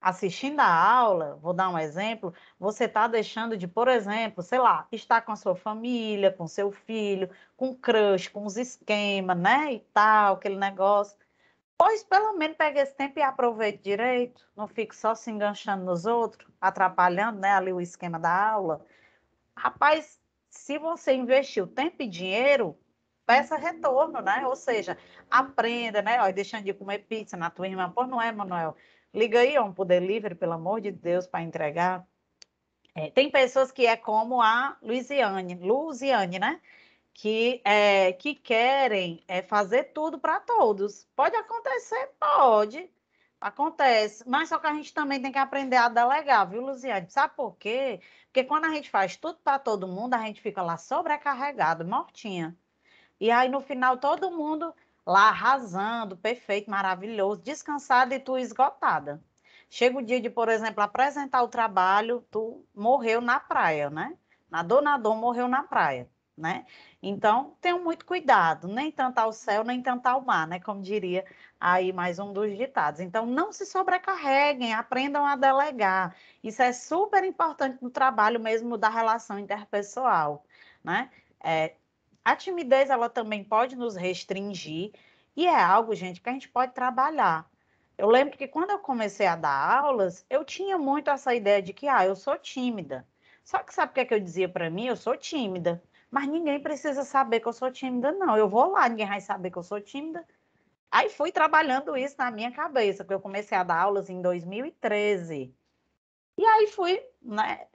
assistindo a aula, vou dar um exemplo, você está deixando de, por exemplo, sei lá, estar com a sua família, com seu filho, com crush, com os esquemas, né? E tal, aquele negócio. Pois pelo menos pega esse tempo e aproveite direito, não fique só se enganchando nos outros, atrapalhando né, ali o esquema da aula. Rapaz, se você investiu tempo e dinheiro, peça retorno, né? Ou seja, aprenda, né? Olha, deixando de comer pizza na tua irmã, pois não é, Manuel? Liga aí a é um poder livre, pelo amor de Deus, para entregar. É, tem pessoas que é como a Luiziane, Luiziane, né? Que, é, que querem é, fazer tudo para todos. Pode acontecer? Pode. Acontece. Mas só que a gente também tem que aprender a delegar, viu, Luziane? Sabe por quê? Porque quando a gente faz tudo para todo mundo, a gente fica lá sobrecarregado, mortinha. E aí, no final, todo mundo lá arrasando, perfeito, maravilhoso, descansada e tu esgotada. Chega o dia de, por exemplo, apresentar o trabalho, tu morreu na praia, né? Nadou, nadou, morreu na praia, né? Então, tenham muito cuidado, nem tanto ao céu, nem tanto ao mar, né? Como diria aí mais um dos ditados. Então, não se sobrecarreguem, aprendam a delegar. Isso é super importante no trabalho mesmo da relação interpessoal, né? É, a timidez ela também pode nos restringir e é algo, gente, que a gente pode trabalhar. Eu lembro que quando eu comecei a dar aulas, eu tinha muito essa ideia de que, ah, eu sou tímida. Só que sabe o que, é que eu dizia para mim? Eu sou tímida. Mas ninguém precisa saber que eu sou tímida, não. Eu vou lá, ninguém vai saber que eu sou tímida. Aí fui trabalhando isso na minha cabeça, porque eu comecei a dar aulas em 2013. E aí fui, né,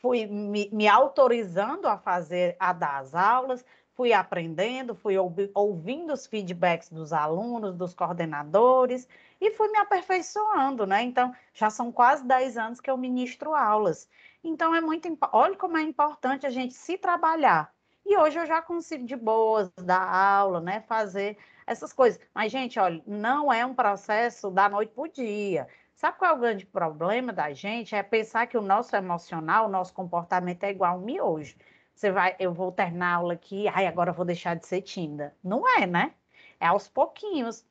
fui me, me autorizando a fazer, a dar as aulas, fui aprendendo, fui ouvindo os feedbacks dos alunos, dos coordenadores e fui me aperfeiçoando, né? Então, já são quase 10 anos que eu ministro aulas. Então, é muito olha como é importante a gente se trabalhar. E hoje eu já consigo de boas dar aula, né, fazer essas coisas. Mas gente, olha, não é um processo da noite pro dia. Sabe qual é o grande problema da gente? É pensar que o nosso emocional, o nosso comportamento é igual ao um hoje você vai, eu vou terminar a aula aqui, ai, agora eu vou deixar de ser Tinda. Não é, né? É aos pouquinhos.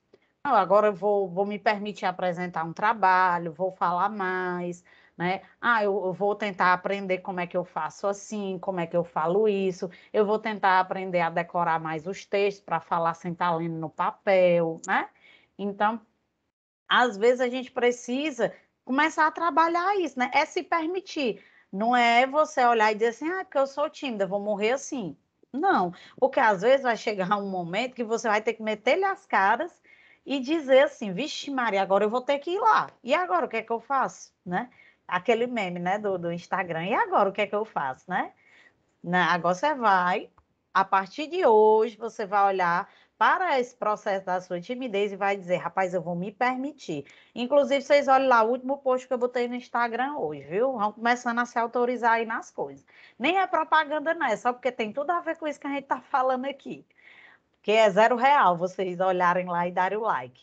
Não, agora eu vou, vou me permitir apresentar um trabalho, vou falar mais, né? Ah, eu, eu, vou tentar aprender como é que eu faço assim, como é que eu falo isso, eu vou tentar aprender a decorar mais os textos para falar sem estar tá lendo no papel, né? Então, às vezes a gente precisa começar a trabalhar isso, né? É se permitir. Não é você olhar e dizer assim, ah, é porque eu sou tímida, vou morrer assim. Não, porque às vezes vai chegar um momento que você vai ter que meter-lhe as caras e dizer assim, vixe Maria, agora eu vou ter que ir lá. E agora o que é que eu faço, né? Aquele meme, né, do, do Instagram. E agora o que é que eu faço, né? Não, né? agora você vai, a partir de hoje, você vai olhar para esse processo da sua timidez e vai dizer, rapaz, eu vou me permitir. Inclusive, vocês olhem lá o último post que eu botei no Instagram hoje, viu? Vão começando a se autorizar aí nas coisas. Nem é propaganda, não, é só porque tem tudo a ver com isso que a gente está falando aqui. que é zero real vocês olharem lá e darem o like.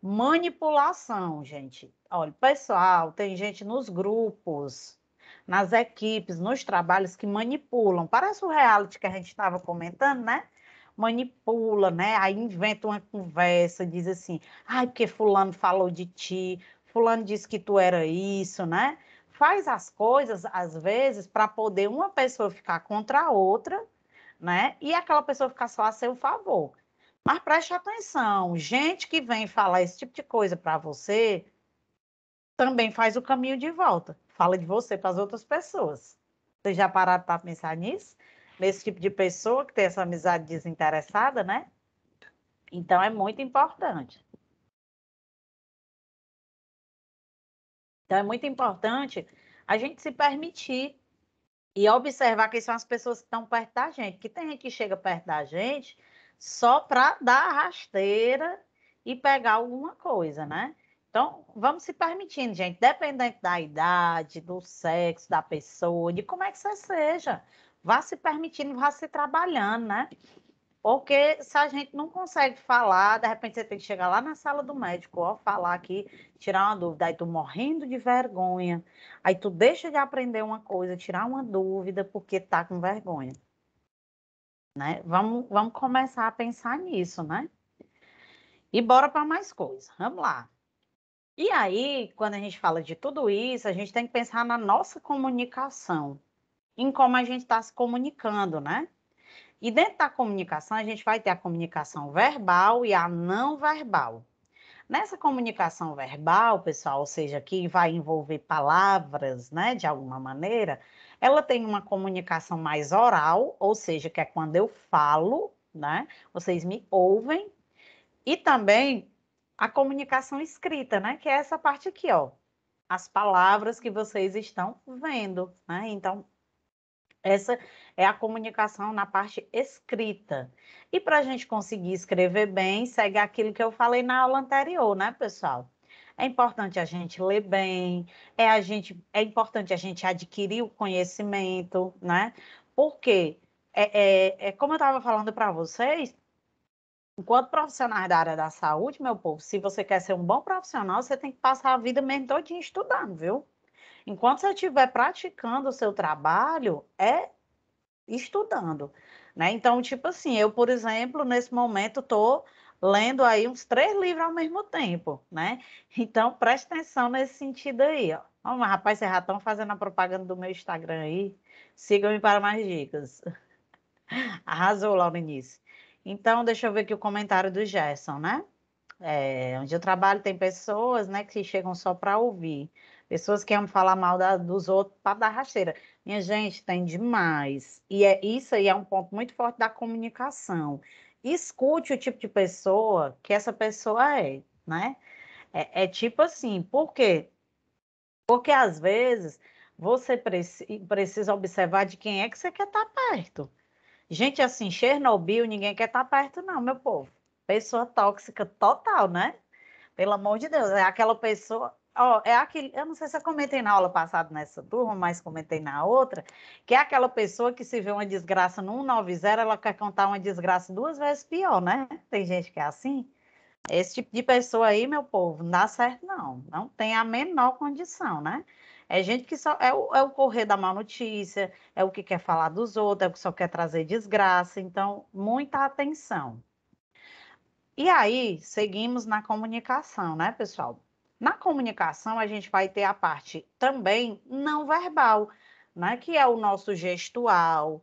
Manipulação, gente. Olha, pessoal, tem gente nos grupos, nas equipes, nos trabalhos que manipulam. Parece o reality que a gente estava comentando, né? manipula, né? Aí inventa uma conversa, diz assim: ai, porque Fulano falou de ti, Fulano disse que tu era isso, né? Faz as coisas, às vezes, para poder uma pessoa ficar contra a outra, né? E aquela pessoa ficar só a seu favor. Mas preste atenção: gente que vem falar esse tipo de coisa para você também faz o caminho de volta. Fala de você para as outras pessoas. Vocês já pararam para pensar nisso? nesse tipo de pessoa que tem essa amizade desinteressada, né? Então é muito importante. Então é muito importante a gente se permitir e observar quem são as pessoas que estão perto da gente. Que tem gente que chega perto da gente só para dar rasteira e pegar alguma coisa, né? Então, vamos se permitindo, gente, dependente da idade, do sexo, da pessoa, de como é que você seja vá se permitindo, vá se trabalhando, né? Porque se a gente não consegue falar, de repente você tem que chegar lá na sala do médico, ó, falar aqui, tirar uma dúvida, aí tu morrendo de vergonha, aí tu deixa de aprender uma coisa, tirar uma dúvida porque tá com vergonha. Né? Vamos, vamos começar a pensar nisso, né? E bora para mais coisa. Vamos lá. E aí, quando a gente fala de tudo isso, a gente tem que pensar na nossa comunicação em como a gente está se comunicando, né? E dentro da comunicação, a gente vai ter a comunicação verbal e a não verbal. Nessa comunicação verbal, pessoal, ou seja, que vai envolver palavras, né, de alguma maneira, ela tem uma comunicação mais oral, ou seja, que é quando eu falo, né, vocês me ouvem, e também a comunicação escrita, né, que é essa parte aqui, ó, as palavras que vocês estão vendo, né, então essa é a comunicação na parte escrita. E para a gente conseguir escrever bem, segue aquilo que eu falei na aula anterior, né, pessoal? É importante a gente ler bem, é, a gente, é importante a gente adquirir o conhecimento, né? Porque, é, é, é como eu estava falando para vocês, enquanto profissionais da área da saúde, meu povo, se você quer ser um bom profissional, você tem que passar a vida mesmo de estudando, viu? Enquanto você estiver praticando o seu trabalho, é estudando, né? Então, tipo assim, eu, por exemplo, nesse momento estou lendo aí uns três livros ao mesmo tempo, né? Então, preste atenção nesse sentido aí, ó. Oh, rapaz, vocês já estão fazendo a propaganda do meu Instagram aí. Sigam-me para mais dicas. <laughs> Arrasou, início. Então, deixa eu ver aqui o comentário do Gerson, né? É, onde eu trabalho tem pessoas né, que chegam só para ouvir. Pessoas que querem falar mal da, dos outros para dar rasteira. Minha gente, tem demais. E é isso aí é um ponto muito forte da comunicação. Escute o tipo de pessoa que essa pessoa é, né? É, é tipo assim, por quê? Porque às vezes você preci, precisa observar de quem é que você quer estar tá perto. Gente, assim, Chernobyl, ninguém quer estar tá perto, não, meu povo. Pessoa tóxica total, né? Pelo amor de Deus, é aquela pessoa ó, é aquele, eu não sei se eu comentei na aula passada nessa turma, mas comentei na outra, que é aquela pessoa que se vê uma desgraça no 190, ela quer contar uma desgraça duas vezes pior, né? Tem gente que é assim. Esse tipo de pessoa aí, meu povo, não dá certo, não. Não tem a menor condição, né? É gente que só é o, é o correr da má notícia, é o que quer falar dos outros, é o que só quer trazer desgraça. Então, muita atenção. E aí, seguimos na comunicação, né, pessoal? Na comunicação, a gente vai ter a parte também não verbal, né? que é o nosso gestual.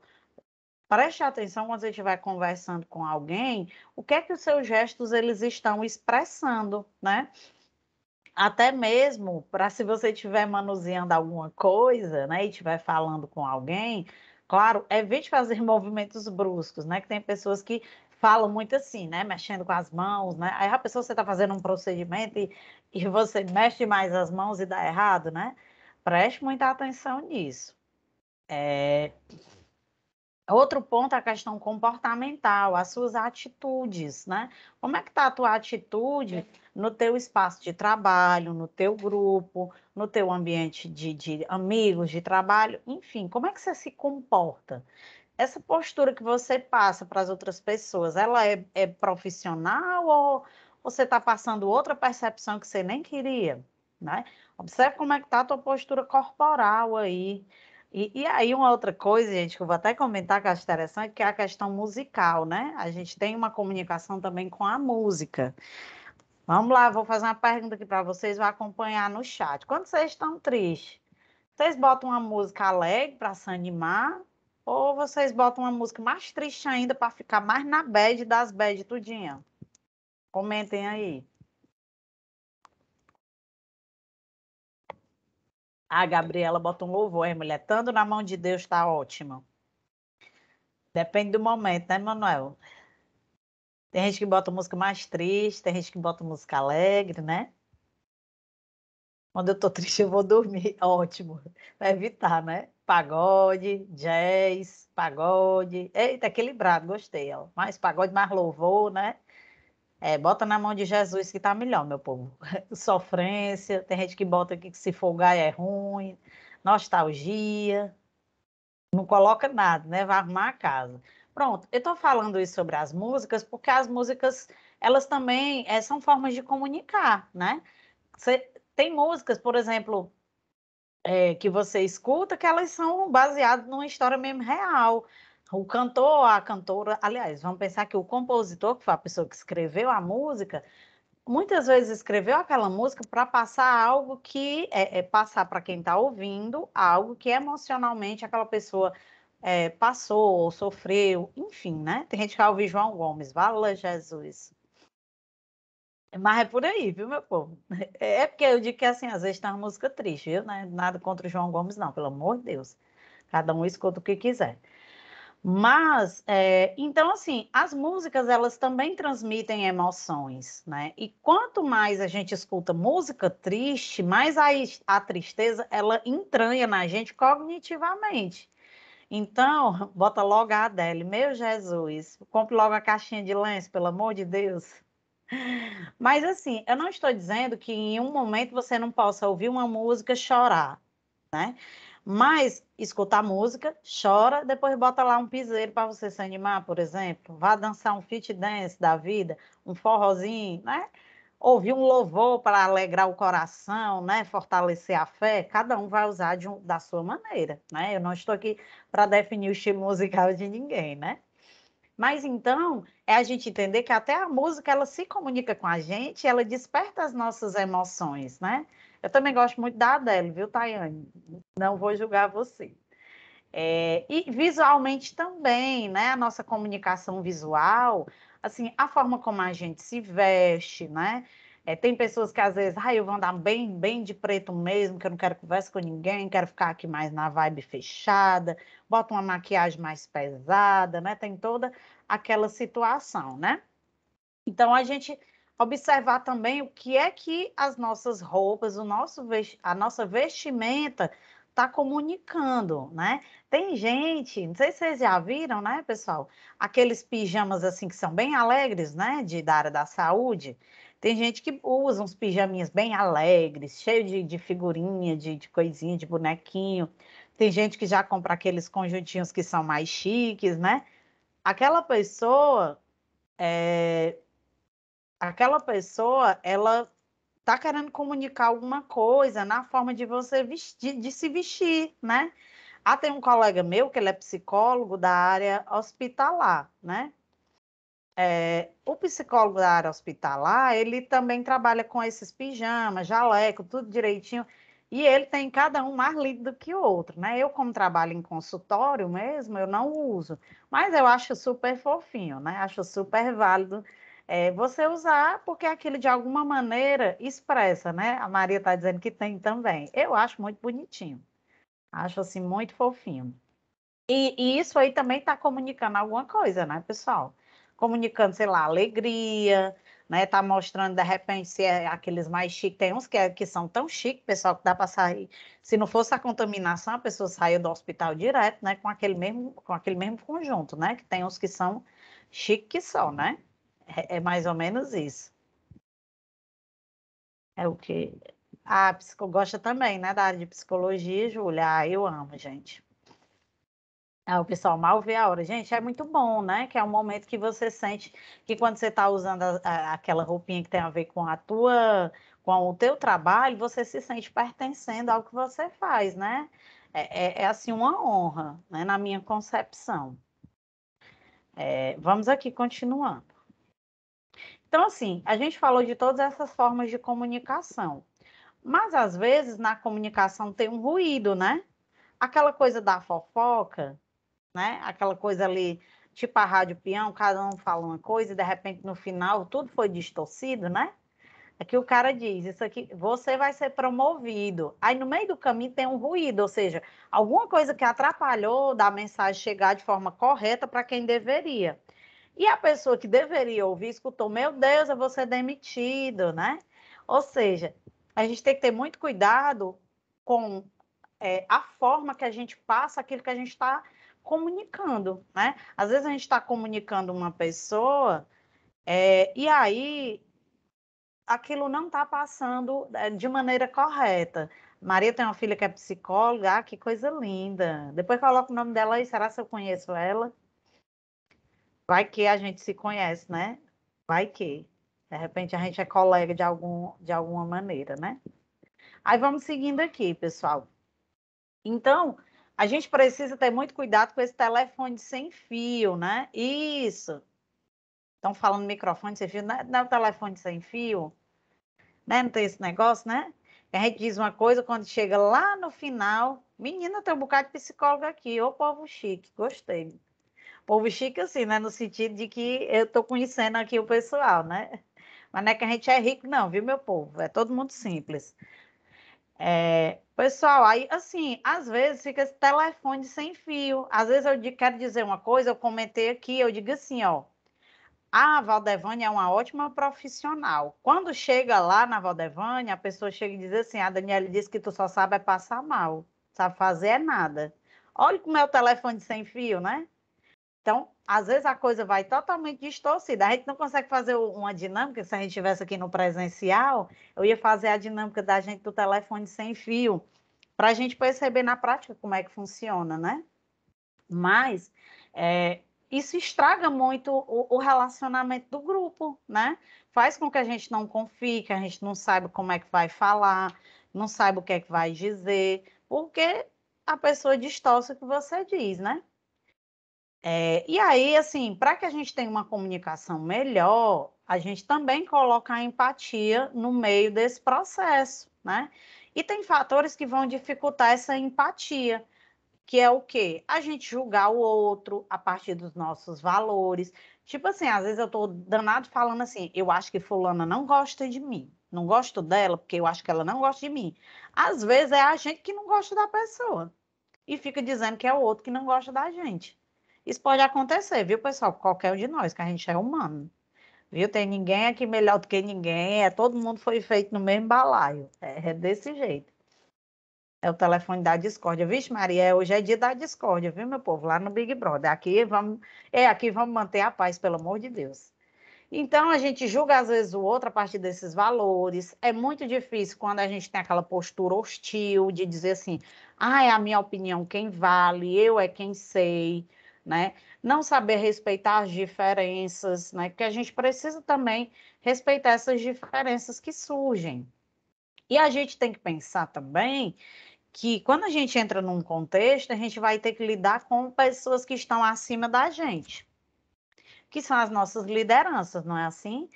Preste atenção quando você estiver conversando com alguém, o que é que os seus gestos eles estão expressando, né? Até mesmo para se você estiver manuseando alguma coisa, né, e estiver falando com alguém, claro, evite fazer <laughs> movimentos bruscos, né? Que tem pessoas que falam muito assim, né? Mexendo com as mãos, né? Aí a ah, pessoa você está fazendo um procedimento e, e você mexe mais as mãos e dá errado, né? Preste muita atenção nisso. É... Outro ponto é a questão comportamental, as suas atitudes, né? Como é que está a tua atitude no teu espaço de trabalho, no teu grupo, no teu ambiente de, de amigos, de trabalho, enfim, como é que você se comporta? essa postura que você passa para as outras pessoas, ela é, é profissional ou você está passando outra percepção que você nem queria, né? Observe como é que está a tua postura corporal aí. E, e, aí uma outra coisa, gente, que eu vou até comentar que acho interessante, que é a questão musical, né? A gente tem uma comunicação também com a música. Vamos lá, vou fazer uma pergunta aqui para vocês, vão acompanhar no chat. Quando vocês estão tristes, vocês botam uma música alegre para se animar ou vocês botam uma música mais triste ainda para ficar mais na bad das bad tudinha? Comentem aí. A Gabriela botou um louvor, hein, mulher? Tando na mão de Deus tá ótimo. Depende do momento, né, Manuel? Tem gente que bota música mais triste, tem gente que bota música alegre, né? Quando eu tô triste, eu vou dormir. <laughs> Ótimo. Vai evitar, né? pagode, jazz, pagode. Eita, equilibrado, gostei. Ó. Mais pagode, mais louvor, né? É, bota na mão de Jesus que tá melhor, meu povo. <laughs> Sofrência, tem gente que bota aqui que se folgar é ruim, nostalgia. Não coloca nada, né? Vai arrumar a casa. Pronto, eu tô falando isso sobre as músicas porque as músicas, elas também é, são formas de comunicar, né? tem músicas, por exemplo, é, que você escuta, que elas são baseadas numa história mesmo real. O cantor, a cantora, aliás, vamos pensar que o compositor, que foi a pessoa que escreveu a música, muitas vezes escreveu aquela música para passar algo que é, é passar para quem está ouvindo algo que emocionalmente aquela pessoa é, passou ou sofreu, enfim, né? Tem gente que vai ouvir João Gomes, Vala Jesus. Mas é por aí, viu, meu povo? É, é porque eu digo que assim, às vezes está uma música triste, viu? Né? Nada contra o João Gomes, não, pelo amor de Deus. Cada um escuta o que quiser. Mas, é, então, assim, as músicas, elas também transmitem emoções, né? E quanto mais a gente escuta música triste, mais a, a tristeza, ela entranha na gente cognitivamente. Então, <laughs> bota logo a Adele, meu Jesus, compre logo a caixinha de lenço, pelo amor de Deus. Mas assim, eu não estou dizendo que em um momento você não possa ouvir uma música chorar, né? Mas escutar música, chora, depois bota lá um piseiro para você se animar, por exemplo, vá dançar um fit dance da vida, um forrozinho, né? Ouvir um louvor para alegrar o coração, né? Fortalecer a fé, cada um vai usar um, da sua maneira, né? Eu não estou aqui para definir o estilo musical de ninguém, né? Mas então é a gente entender que até a música ela se comunica com a gente, ela desperta as nossas emoções, né? Eu também gosto muito da Adele, viu, Tayane? Não vou julgar você. É, e visualmente também, né? A nossa comunicação visual, assim, a forma como a gente se veste, né? É, tem pessoas que às vezes, ah, eu vou andar bem, bem de preto mesmo, que eu não quero conversa com ninguém, quero ficar aqui mais na vibe fechada, bota uma maquiagem mais pesada, né? Tem toda aquela situação, né? Então a gente observar também o que é que as nossas roupas, o nosso a nossa vestimenta está comunicando, né? Tem gente, não sei se vocês já viram, né, pessoal? Aqueles pijamas assim que são bem alegres, né, de da área da saúde. Tem gente que usa uns pijaminhas bem alegres, cheio de, de figurinha, de, de coisinha, de bonequinho. Tem gente que já compra aqueles conjuntinhos que são mais chiques, né? aquela pessoa é, aquela pessoa ela tá querendo comunicar alguma coisa na forma de você vestir, de se vestir, né? Ah, tem um colega meu que ele é psicólogo da área hospitalar, né? É, o psicólogo da área hospitalar, ele também trabalha com esses pijamas, jaleco, tudo direitinho. E ele tem cada um mais lido que o outro, né? Eu, como trabalho em consultório mesmo, eu não uso. Mas eu acho super fofinho, né? Acho super válido é, você usar, porque é aquilo de alguma maneira expressa, né? A Maria está dizendo que tem também. Eu acho muito bonitinho. Acho, assim, muito fofinho. E, e isso aí também está comunicando alguma coisa, né, pessoal? Comunicando, sei lá, alegria, né? Tá mostrando de repente se é aqueles mais chiques. Tem uns que, é, que são tão chiques, pessoal, que dá para sair. Se não fosse a contaminação, a pessoa saiu do hospital direto, né? Com aquele mesmo, com aquele mesmo conjunto, né? Que tem uns que são chiques que são, né? É, é mais ou menos isso. É o que. Ah, psico... gosta também, né? Da área de psicologia, Júlia. Ah, eu amo, gente. Ah, o pessoal mal vê a hora. Gente, é muito bom, né? Que é um momento que você sente que quando você está usando a, a, aquela roupinha que tem a ver com a tua, com o teu trabalho, você se sente pertencendo ao que você faz, né? É, é, é assim uma honra, né? Na minha concepção. É, vamos aqui continuando. Então, assim, a gente falou de todas essas formas de comunicação. Mas às vezes na comunicação tem um ruído, né? Aquela coisa da fofoca, né? Aquela coisa ali, tipo a rádio peão, cada um fala uma coisa e de repente no final tudo foi distorcido, né? Aqui é o cara diz, isso aqui, você vai ser promovido. Aí no meio do caminho tem um ruído, ou seja, alguma coisa que atrapalhou da mensagem chegar de forma correta para quem deveria. E a pessoa que deveria ouvir escutou, meu Deus, eu vou ser demitido, né? Ou seja, a gente tem que ter muito cuidado com é, a forma que a gente passa aquilo que a gente está comunicando, né? Às vezes a gente está comunicando uma pessoa é, e aí aquilo não está passando é, de maneira correta. Maria tem uma filha que é psicóloga, ah, que coisa linda. Depois coloca o nome dela aí, será que eu conheço ela? Vai que a gente se conhece, né? Vai que. De repente a gente é colega de, algum, de alguma maneira, né? Aí vamos seguindo aqui, pessoal. Então, a gente precisa ter muito cuidado com esse telefone sem fio, né? Isso. Estão falando microfone sem fio, né? não é o telefone sem fio? Né? Não tem esse negócio, né? A gente diz uma coisa quando chega lá no final. Menina, tem um bocado de psicóloga aqui. Ô, povo chique, gostei. Povo chique, assim, né? No sentido de que eu estou conhecendo aqui o pessoal, né? Mas não é que a gente é rico, não, viu, meu povo? É todo mundo simples. É, pessoal, aí assim, às vezes fica esse telefone sem fio. Às vezes eu quero dizer uma coisa, eu comentei aqui, eu digo assim, ó. A Valdevânia é uma ótima profissional. Quando chega lá na Valdevânia, a pessoa chega e diz assim: a Daniela disse que tu só sabe é passar mal, sabe fazer é nada. Olha como é o telefone sem fio, né? Então, às vezes a coisa vai totalmente distorcida. A gente não consegue fazer uma dinâmica, se a gente estivesse aqui no presencial, eu ia fazer a dinâmica da gente do telefone sem fio, para a gente perceber na prática como é que funciona, né? Mas é, isso estraga muito o, o, relacionamento do grupo, né? Faz com que a gente não confie, que a gente não saiba como é que vai falar, não saiba o que é que vai dizer, porque a pessoa distorce o que você diz, né? É, e aí, assim, para que a gente tenha uma comunicação melhor, a gente também coloca a empatia no meio desse processo, né? E tem fatores que vão dificultar essa empatia, que é o quê? A gente julgar o outro a partir dos nossos valores. Tipo assim, às vezes eu tô danado falando assim, eu acho que fulana não gosta de mim, não gosto dela porque eu acho que ela não gosta de mim. Às vezes é a gente que não gosta da pessoa e fica dizendo que é o outro que não gosta da gente. Isso pode acontecer, viu, pessoal? Qualquer um de nós, que a gente é humano. Viu? Tem ninguém aqui melhor do que ninguém, é todo mundo foi feito no mesmo balaio. É, é desse jeito. É o telefone da discórdia. Vixe, Maria, hoje é dia da discórdia, viu, meu povo? Lá no Big Brother. Aqui vamos, é, aqui vamos manter a paz, pelo amor de Deus. Então, a gente julga às vezes o outro a partir desses valores. É muito difícil quando a gente tem aquela postura hostil de dizer assim: ah, é a minha opinião quem vale, eu é quem sei né? Não saber respeitar as diferenças, né? Porque a gente precisa também respeitar essas diferenças que surgem. E a gente tem que pensar também que quando a gente entra num contexto, a gente vai ter que lidar com pessoas que estão acima da gente, que são as nossas lideranças, não é assim?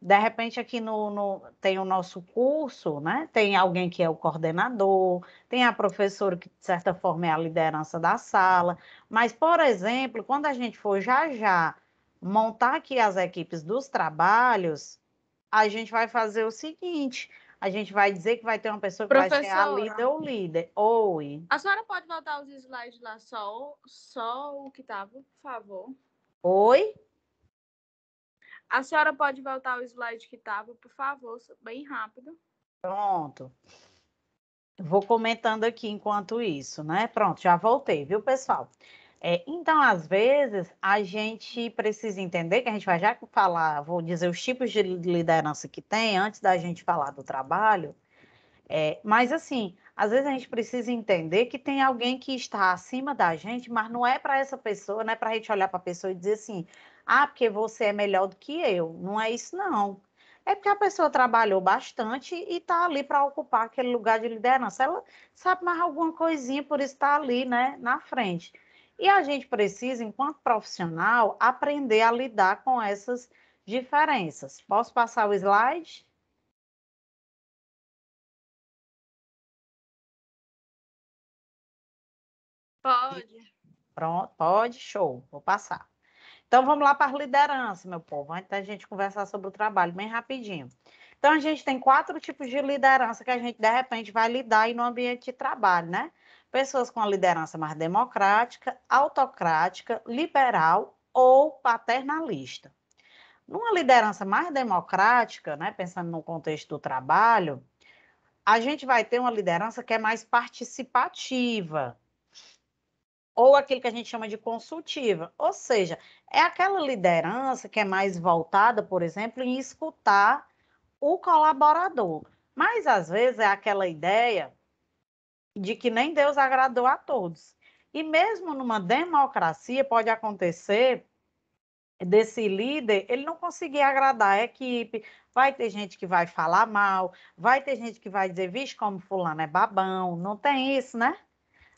De repente, aqui no, no, tem o nosso curso, né? Tem alguém que é o coordenador, tem a professora que, de certa forma, é a liderança da sala. Mas, por exemplo, quando a gente for já já montar aqui as equipes dos trabalhos, a gente vai fazer o seguinte: a gente vai dizer que vai ter uma pessoa que Professora, vai ser a líder ou líder. Oi. A senhora pode voltar os slides lá só, só o que estava, por favor? Oi? A senhora pode voltar o slide que estava, por favor, bem rápido. Pronto. Vou comentando aqui enquanto isso, né? Pronto, já voltei, viu, pessoal? É, então, às vezes, a gente precisa entender que a gente vai já falar, vou dizer os tipos de liderança que tem antes da gente falar do trabalho, é, mas assim, às vezes a gente precisa entender que tem alguém que está acima da gente, mas não é para essa pessoa, não é para a gente olhar para a pessoa e dizer assim, ah, porque você é melhor do que eu. Não é isso, não. É porque a pessoa trabalhou bastante e está ali para ocupar aquele lugar de liderança. Ela sabe mais alguma coisinha, por estar tá ali, né, na frente. E a gente precisa, enquanto profissional, aprender a lidar com essas diferenças. Posso passar o slide? Pode. Pronto, pode, show. Vou passar. Então vamos lá para a liderança, meu povo, antes da gente conversar sobre o trabalho, bem rapidinho. Então a gente tem quatro tipos de liderança que a gente de repente vai lidar aí no ambiente de trabalho, né? Pessoas com a liderança mais democrática, autocrática, liberal ou paternalista. Numa liderança mais democrática, né, pensando no contexto do trabalho, a gente vai ter uma liderança que é mais participativa, ou aquilo que a gente chama de consultiva, ou seja, é aquela liderança que é mais voltada, por exemplo, em escutar o colaborador. Mas às vezes é aquela ideia de que nem Deus agradou a todos. E mesmo numa democracia pode acontecer desse líder, ele não conseguir agradar a equipe, vai ter gente que vai falar mal, vai ter gente que vai dizer, vixe, como fulano é babão, não tem isso, né?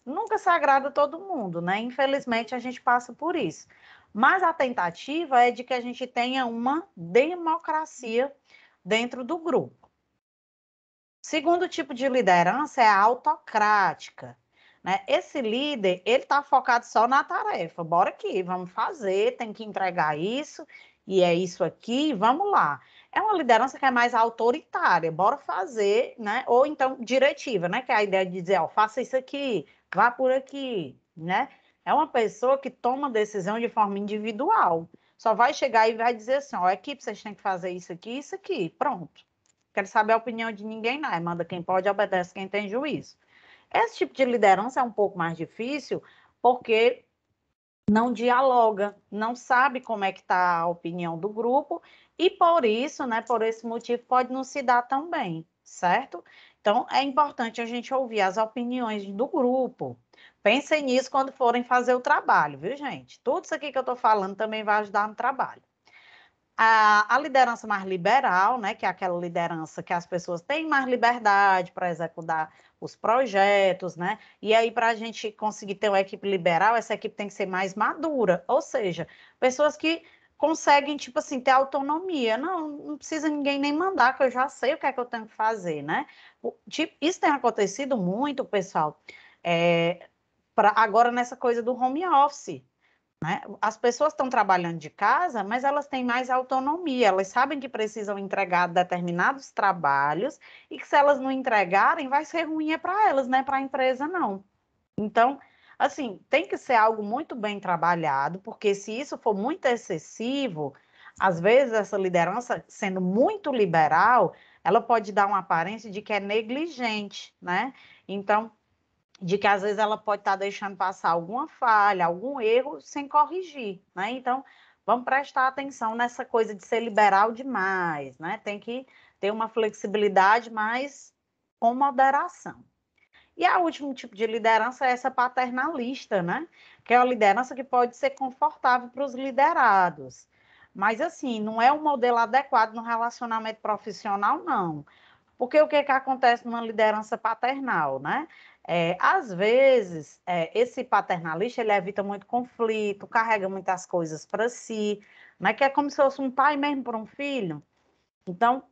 nunca se agrada todo mundo, né? Infelizmente a gente passa por isso. Mas a tentativa é de que a gente tenha uma democracia dentro do grupo. Segundo tipo de liderança é a autocrática. Né? Esse líder, ele está focado só na tarefa. Bora aqui, vamos fazer, tem que entregar isso, e é isso aqui, vamos lá. É uma liderança que é mais autoritária, bora fazer, né? Ou então diretiva, né? Que é a ideia de dizer, ó, faça isso aqui, vá por aqui, né? É uma pessoa que toma decisão de forma individual. Só vai chegar e vai dizer assim, ó, equipe, vocês têm que fazer isso aqui, isso aqui, pronto. Quero saber a opinião de ninguém, não. É, manda quem pode, obedece quem tem juízo. Esse tipo de liderança é um pouco mais difícil, porque não dialoga, não sabe como é que está a opinião do grupo e por isso, né, por esse motivo, pode não se dar tão bem, certo? Então, é importante a gente ouvir as opiniões do grupo. Pensem nisso quando forem fazer o trabalho, viu, gente? Tudo isso aqui que eu estou falando também vai ajudar no trabalho. A, a, liderança mais liberal, né, que é aquela liderança que as pessoas têm mais liberdade para executar os projetos, né? E aí, para a gente conseguir ter uma equipe liberal, essa equipe tem que ser mais madura, ou seja, pessoas que conseguem, tipo assim, ter autonomia. Não, não precisa ninguém nem mandar, que eu já sei o que é que eu tenho que fazer, né? Tipo, isso tem acontecido muito, pessoal, é, pra, agora nessa coisa do home office. Né? As pessoas estão trabalhando de casa, mas elas têm mais autonomia, elas sabem que precisam entregar determinados trabalhos e que se elas não entregarem, vai ser ruim é para elas, né? Para a empresa, não. Então, Assim, tem que ser algo muito bem trabalhado, porque se isso for muito excessivo, às vezes essa liderança, sendo muito liberal, ela pode dar uma aparência de que é negligente, né? Então, de que às vezes ela pode estar tá deixando passar alguma falha, algum erro sem corrigir, né? Então, vamos prestar atenção nessa coisa de ser liberal demais, né? Tem que ter uma flexibilidade mais com moderação. E o último tipo de liderança é essa paternalista, né? Que é a liderança que pode ser confortável para os liderados. Mas, assim, não é um modelo adequado no relacionamento profissional, não. Porque o que, é que acontece numa liderança paternal, né? É, às vezes, é, esse paternalista, ele evita muito conflito, carrega muitas coisas para si, né? Que é como se fosse um pai mesmo para um filho. Então,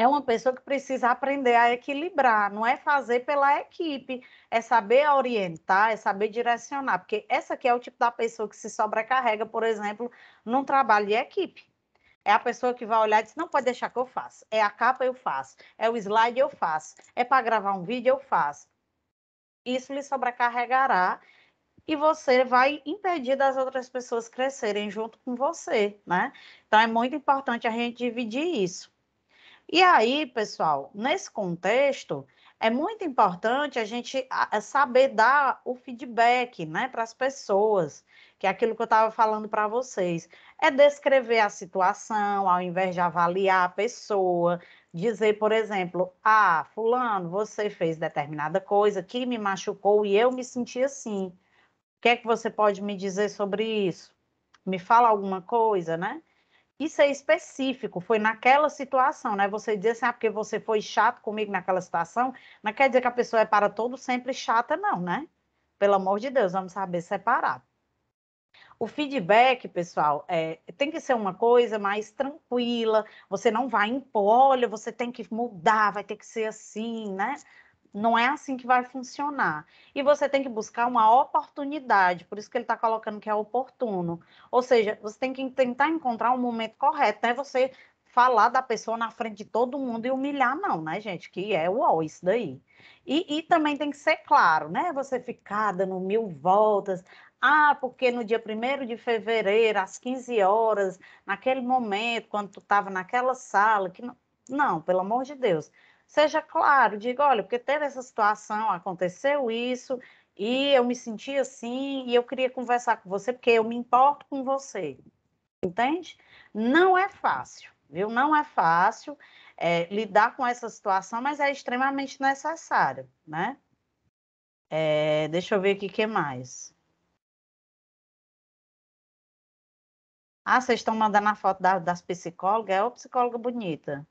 é uma pessoa que precisa aprender a equilibrar, não é fazer pela equipe, é saber orientar, é saber direcionar, porque essa aqui é o tipo da pessoa que se sobrecarrega, por exemplo, num trabalho de equipe. É a pessoa que vai olhar e diz, não pode deixar que eu faça. É a capa, eu faço. É o slide, eu faço. É para gravar um vídeo, eu faço. Isso lhe sobrecarregará e você vai impedir das outras pessoas crescerem junto com você, né? Então, é muito importante a gente dividir isso. E aí, pessoal, nesse contexto, é muito importante a gente saber dar o feedback né, para as pessoas, que é aquilo que eu estava falando para vocês. É descrever a situação, ao invés de avaliar a pessoa, dizer, por exemplo, ah, fulano, você fez determinada coisa que me machucou e eu me senti assim. O que é que você pode me dizer sobre isso? Me fala alguma coisa, né? Isso é específico, foi naquela situação, né? Você dizer assim, ah, porque você foi chato comigo naquela situação, não quer dizer que a pessoa é para todo sempre chata, não, né? Pelo amor de Deus, vamos saber separar. O feedback, pessoal, é, tem que ser uma coisa mais tranquila. Você não vai impor, olha, você tem que mudar, vai ter que ser assim, né? Não é assim que vai funcionar. E você tem que buscar uma oportunidade, por isso que ele está colocando que é oportuno. Ou seja, você tem que tentar encontrar um momento correto, não é você falar da pessoa na frente de todo mundo e humilhar, não, né, gente? Que é o isso daí. E, e também tem que ser claro, né? Você ficar dando mil voltas. Ah, porque no dia 1 de fevereiro, às 15 horas, naquele momento, quando tu estava naquela sala, que não... não, pelo amor de Deus seja claro, diga, olha, porque teve essa situação, aconteceu isso, e eu me senti assim, e eu queria conversar com você, porque eu me importo com você. Entende? Não é fácil, viu? Não é fácil é, lidar com essa situação, mas é extremamente necessário, né? É, deixa eu ver aqui o que mais. Ah, vocês estão mandando a foto da, das psicólogas? É uma psicóloga bonita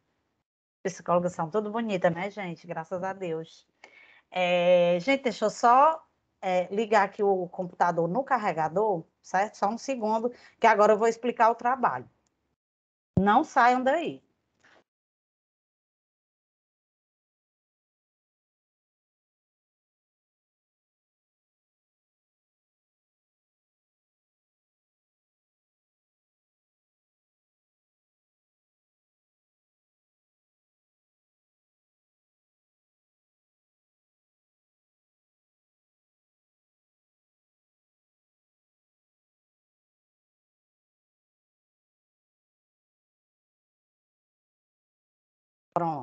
psicólogas são tudo bonita, né, gente? Graças a Deus. É, gente, deixa eu só é, ligar aqui o computador no carregador, certo? Só um segundo, que agora eu vou explicar o trabalho. Não saiam daí.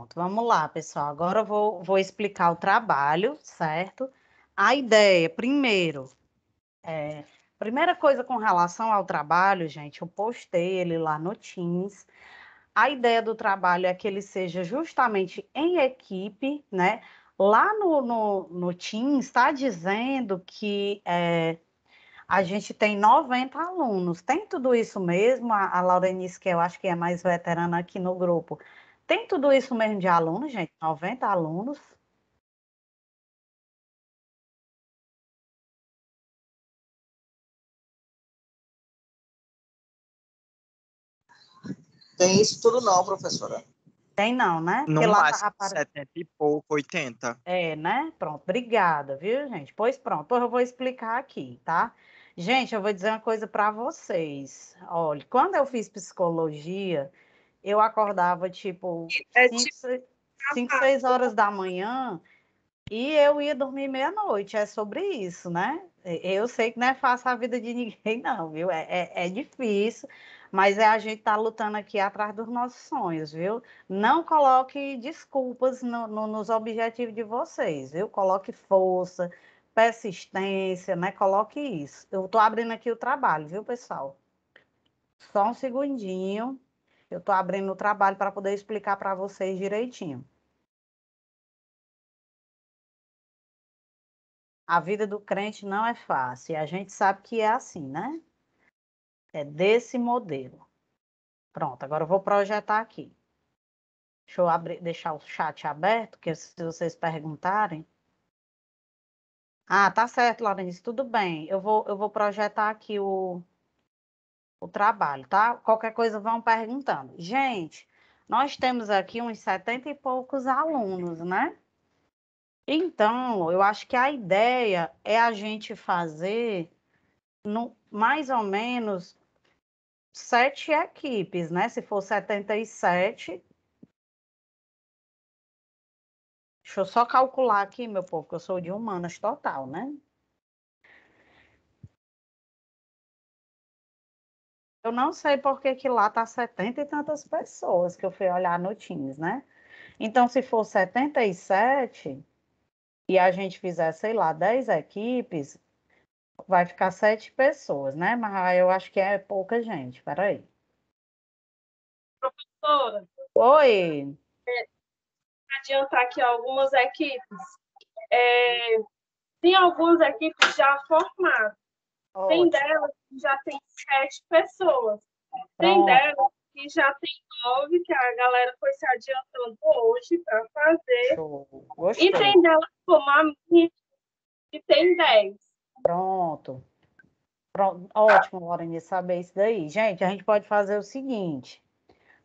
Pronto, vamos lá, pessoal. Agora eu vou, vou explicar o trabalho, certo? A ideia, primeiro, é, primeira coisa com relação ao trabalho, gente, eu postei ele lá no Teams. A ideia do trabalho é que ele seja justamente em equipe, né? Lá no, no, no Teams está dizendo que é, a gente tem 90 alunos. Tem tudo isso mesmo? A, a Laurenice, que eu acho que é mais veterana aqui no grupo, tem tudo isso mesmo de alunos, gente? 90 alunos. Tem isso tudo não, professora. Tem não, né? Porque no tá máximo, tá apare... 70 e pouco, 80. É, né? Pronto, obrigada, viu, gente? Pois pronto, eu vou explicar aqui, tá? Gente, eu vou dizer uma coisa para vocês. Olha, quando eu fiz psicologia, eu acordava, tipo, 5, é 6 tipo horas da manhã e eu ia dormir meia-noite. É sobre isso, né? Eu sei que não é fácil a vida de <laughs> ninguém, não, viu? É, é, é difícil, mas é a gente tá lutando aqui atrás dos nossos sonhos, viu? Não coloque desculpas no, no, nos objetivos de vocês, viu? Coloque força, persistência, né? Coloque isso. Eu tô abrindo aqui o trabalho, viu, pessoal? Só um segundinho. Eu estou abrindo o trabalho para poder explicar para vocês direitinho. A vida do crente não é fácil, e a gente sabe que é assim, né? É desse modelo. Pronto, agora eu vou projetar aqui. Deixa eu abrir, deixar o chat aberto, que se vocês perguntarem. Ah, tá certo, Laurenice, tudo bem. Eu vou, eu vou projetar aqui o, o trabalho, tá? Qualquer coisa vão perguntando. Gente, nós temos aqui uns setenta e poucos alunos, né? Então, eu acho que a ideia é a gente fazer no, mais ou menos sete equipes, né? Se for 77. Deixa eu só calcular aqui, meu povo, que eu sou de humanas total, né? Eu não sei porque que, que lá tá 70 e tantas pessoas que eu fui olhar no Teams, né? Então, se for 77 e a gente fizer, sei lá, 10 equipes, vai ficar 7 pessoas, né? Mas ah, eu acho que é pouca gente. Peraí. Professora. Oi. É, adiantar aqui algumas equipes. É, tem algumas equipes já formadas. Ótimo. Tem delas que já tem sete pessoas. Tem dela delas que já tem nove, que a galera foi se adiantando hoje para fazer. E tem delas como a minha, que tem dez. Pronto. Pronto. Ótimo, Lorene, saber isso daí. Gente, a gente pode fazer o seguinte.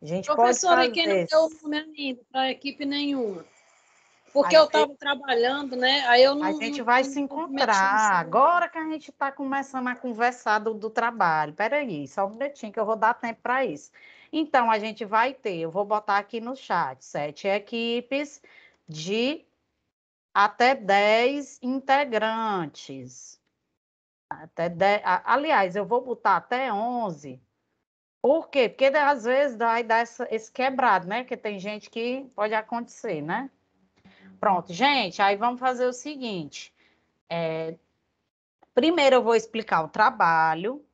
A gente Professora, pode fazer... quem não deu o nome ainda para a equipe nenhuma? Porque aí eu estava trabalhando, né? Aí eu não. A gente vai não, se encontrar. Assim, Agora que a gente está começando a conversar do, do trabalho. Peraí, só um minutinho que eu vou dar tempo para isso. Então, a gente vai ter, eu vou botar aqui no chat, sete equipes de até dez integrantes. Até aliás, eu vou botar até onze. Por quê? Porque às vezes dá, dar esse quebrado, né? Que tem gente que pode acontecer, né? Pronto, gente, aí vamos fazer o seguinte. É, primeiro eu vou explicar o trabalho,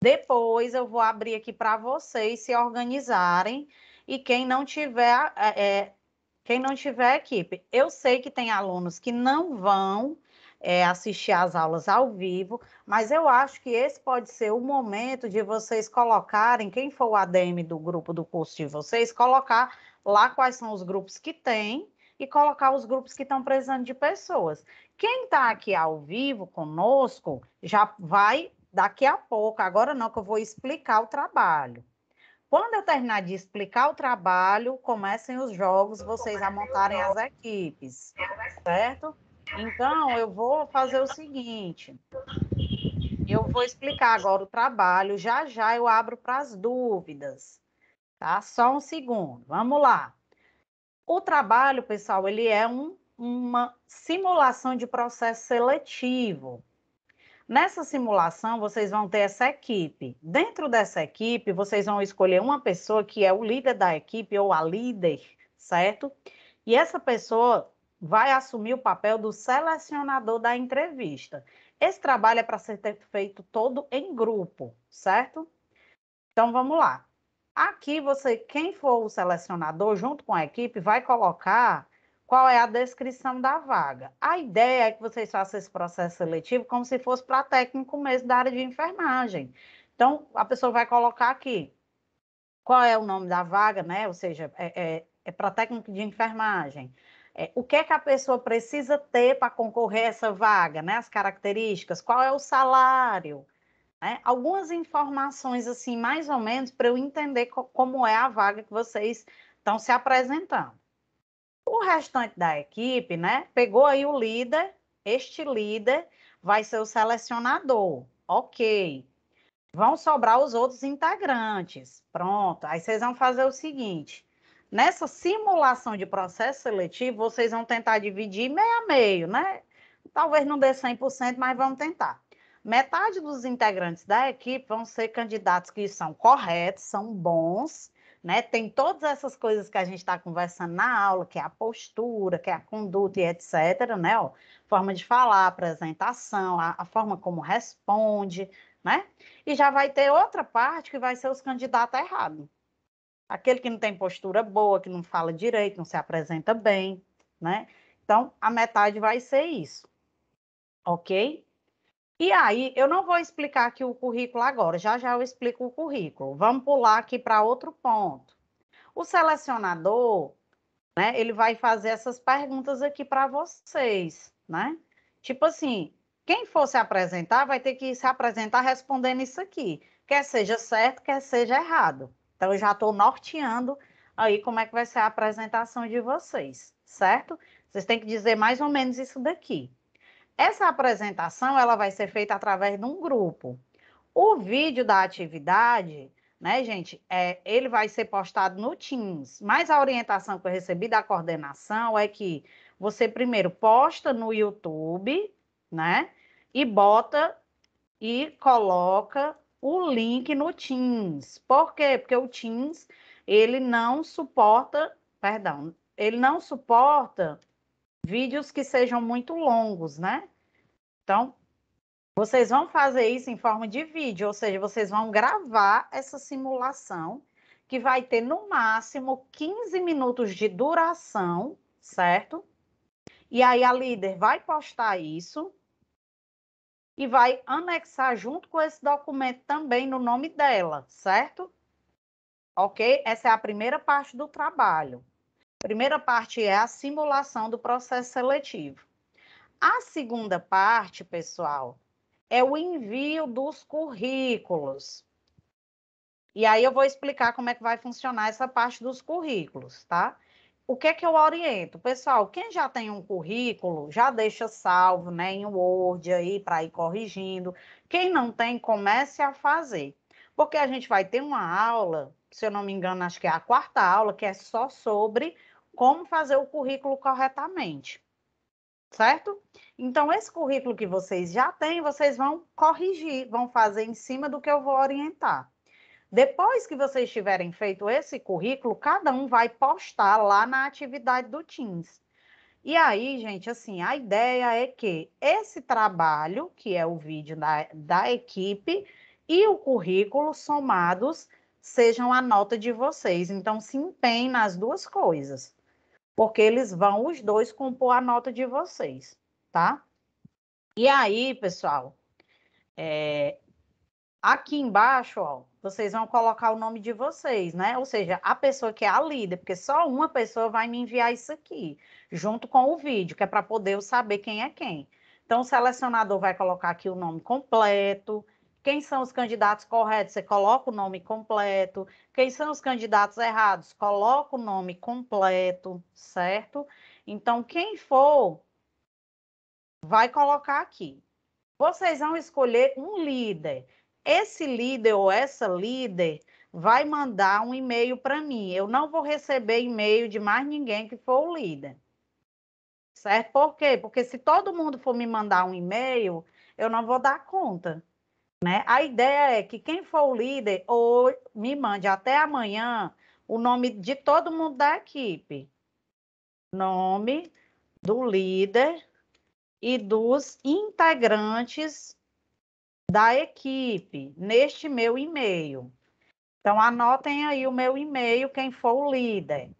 depois eu vou abrir aqui para vocês se organizarem e quem não tiver, é, é, quem não tiver equipe. Eu sei que tem alunos que não vão é, assistir às aulas ao vivo, mas eu acho que esse pode ser o momento de vocês colocarem, quem for o ADM do grupo do curso de vocês, colocar lá quais são os grupos que tem e colocar os grupos que estão precisando de pessoas. Quem está aqui ao vivo conosco já vai daqui a pouco, agora não, que eu vou explicar o trabalho. Quando eu terminar de explicar o trabalho, comecem os jogos, vocês a montarem as equipes, certo? Então, eu vou fazer o seguinte: eu vou explicar agora o trabalho, já já eu abro para as dúvidas, tá? Só um segundo, vamos lá. O trabalho, pessoal, ele é um, uma simulação de processo seletivo. Nessa simulação, vocês vão ter essa equipe. Dentro dessa equipe, vocês vão escolher uma pessoa que é o líder da equipe ou a líder, certo? E essa pessoa vai assumir o papel do selecionador da entrevista. Esse trabalho é para ser feito todo em grupo, certo? Então vamos lá. Aqui você, quem for o selecionador, junto com a equipe, vai colocar qual é a descrição da vaga. A ideia é que vocês façam esse processo seletivo como se fosse para técnico mesmo da área de enfermagem. Então, a pessoa vai colocar aqui qual é o nome da vaga, né? Ou seja, é, é, é para técnico de enfermagem. É, o que é que a pessoa precisa ter para concorrer a essa vaga, né? As características, qual é o salário. Né? Algumas informações, assim, mais ou menos, para eu entender co como é a vaga que vocês estão se apresentando. O restante da equipe, né? Pegou aí o líder, este líder vai ser o selecionador. Ok. Vão sobrar os outros integrantes. Pronto. Aí vocês vão fazer o seguinte: nessa simulação de processo seletivo, vocês vão tentar dividir meio a meio, né? Talvez não dê 100%, mas vamos tentar. Metade dos integrantes da equipe vão ser candidatos que são corretos, são bons, né? Tem todas essas coisas que a gente está conversando na aula, que é a postura, que é a conduta e etc, né? Ó, forma de falar, apresentação, a, a forma como responde, né? E já vai ter outra parte que vai ser os candidatos errados. Aquele que não tem postura boa, que não fala direito, não se apresenta bem, né? Então, a metade vai ser isso, ok? E aí, eu não vou explicar aqui o currículo agora, já já eu explico o currículo. Vamos pular aqui para outro ponto. O selecionador, né, ele vai fazer essas perguntas aqui para vocês, né? Tipo assim, quem for se apresentar vai ter que se apresentar respondendo isso aqui, quer seja certo, quer seja errado. Então, eu já estou norteando aí como é que vai ser a apresentação de vocês, certo? Vocês têm que dizer mais ou menos isso daqui. Essa apresentação ela vai ser feita através de um grupo. O vídeo da atividade, né, gente, é, ele vai ser postado no Teams, mas a orientação que eu recebi da coordenação é que você primeiro posta no YouTube, né, e bota e coloca o link no Teams. Por quê? Porque o Teams, ele não suporta, perdão, ele não suporta vídeos que sejam muito longos, né? Então, vocês vão fazer isso em forma de vídeo, ou seja, vocês vão gravar essa simulação que vai ter no máximo 15 minutos de duração, certo? E aí a líder vai postar isso e vai anexar junto com esse documento também no nome dela, certo? Ok? Essa é a primeira parte do trabalho. Primeira parte é a simulação do processo seletivo. A segunda parte, pessoal, é o envio dos currículos. E aí eu vou explicar como é que vai funcionar essa parte dos currículos, tá? O que é que eu oriento? Pessoal, quem já tem um currículo, já deixa salvo, né, em Word aí para ir corrigindo. Quem não tem, comece a fazer. Porque a gente vai ter uma aula, se eu não me engano, acho que é a quarta aula, que é só sobre como fazer o currículo corretamente, certo? Então, esse currículo que vocês já têm, vocês vão corrigir, vão fazer em cima do que eu vou orientar. Depois que vocês tiverem feito esse currículo, cada um vai postar lá na atividade do Teams. E aí, gente, assim, a ideia é que esse trabalho, que é o vídeo da, da equipe, e o currículo somados sejam a nota de vocês. Então, se empenhe nas duas coisas porque eles vão os dois compor a nota de vocês, tá? E aí, pessoal, é, aqui embaixo, ó, vocês vão colocar o nome de vocês, né? Ou seja, a pessoa que é a líder, porque só uma pessoa vai me enviar isso aqui, junto com o vídeo, que é para poder eu saber quem é quem. Então, o selecionador vai colocar aqui o nome completo, quem são os candidatos corretos, você coloca o nome completo. Quem são os candidatos errados, coloca o nome completo, certo? Então, quem for, vai colocar aqui. Vocês vão escolher um líder. Esse líder ou essa líder vai mandar um e-mail para mim. Eu não vou receber e-mail de mais ninguém que for o líder. Certo? Por quê? Porque se todo mundo for me mandar um e-mail, eu não vou dar conta. Né? A ideia é que quem for o líder ou me mande até amanhã o nome de todo mundo da equipe, nome do líder e dos integrantes da equipe neste meu e-mail. Então anotem aí o meu e-mail quem for o líder.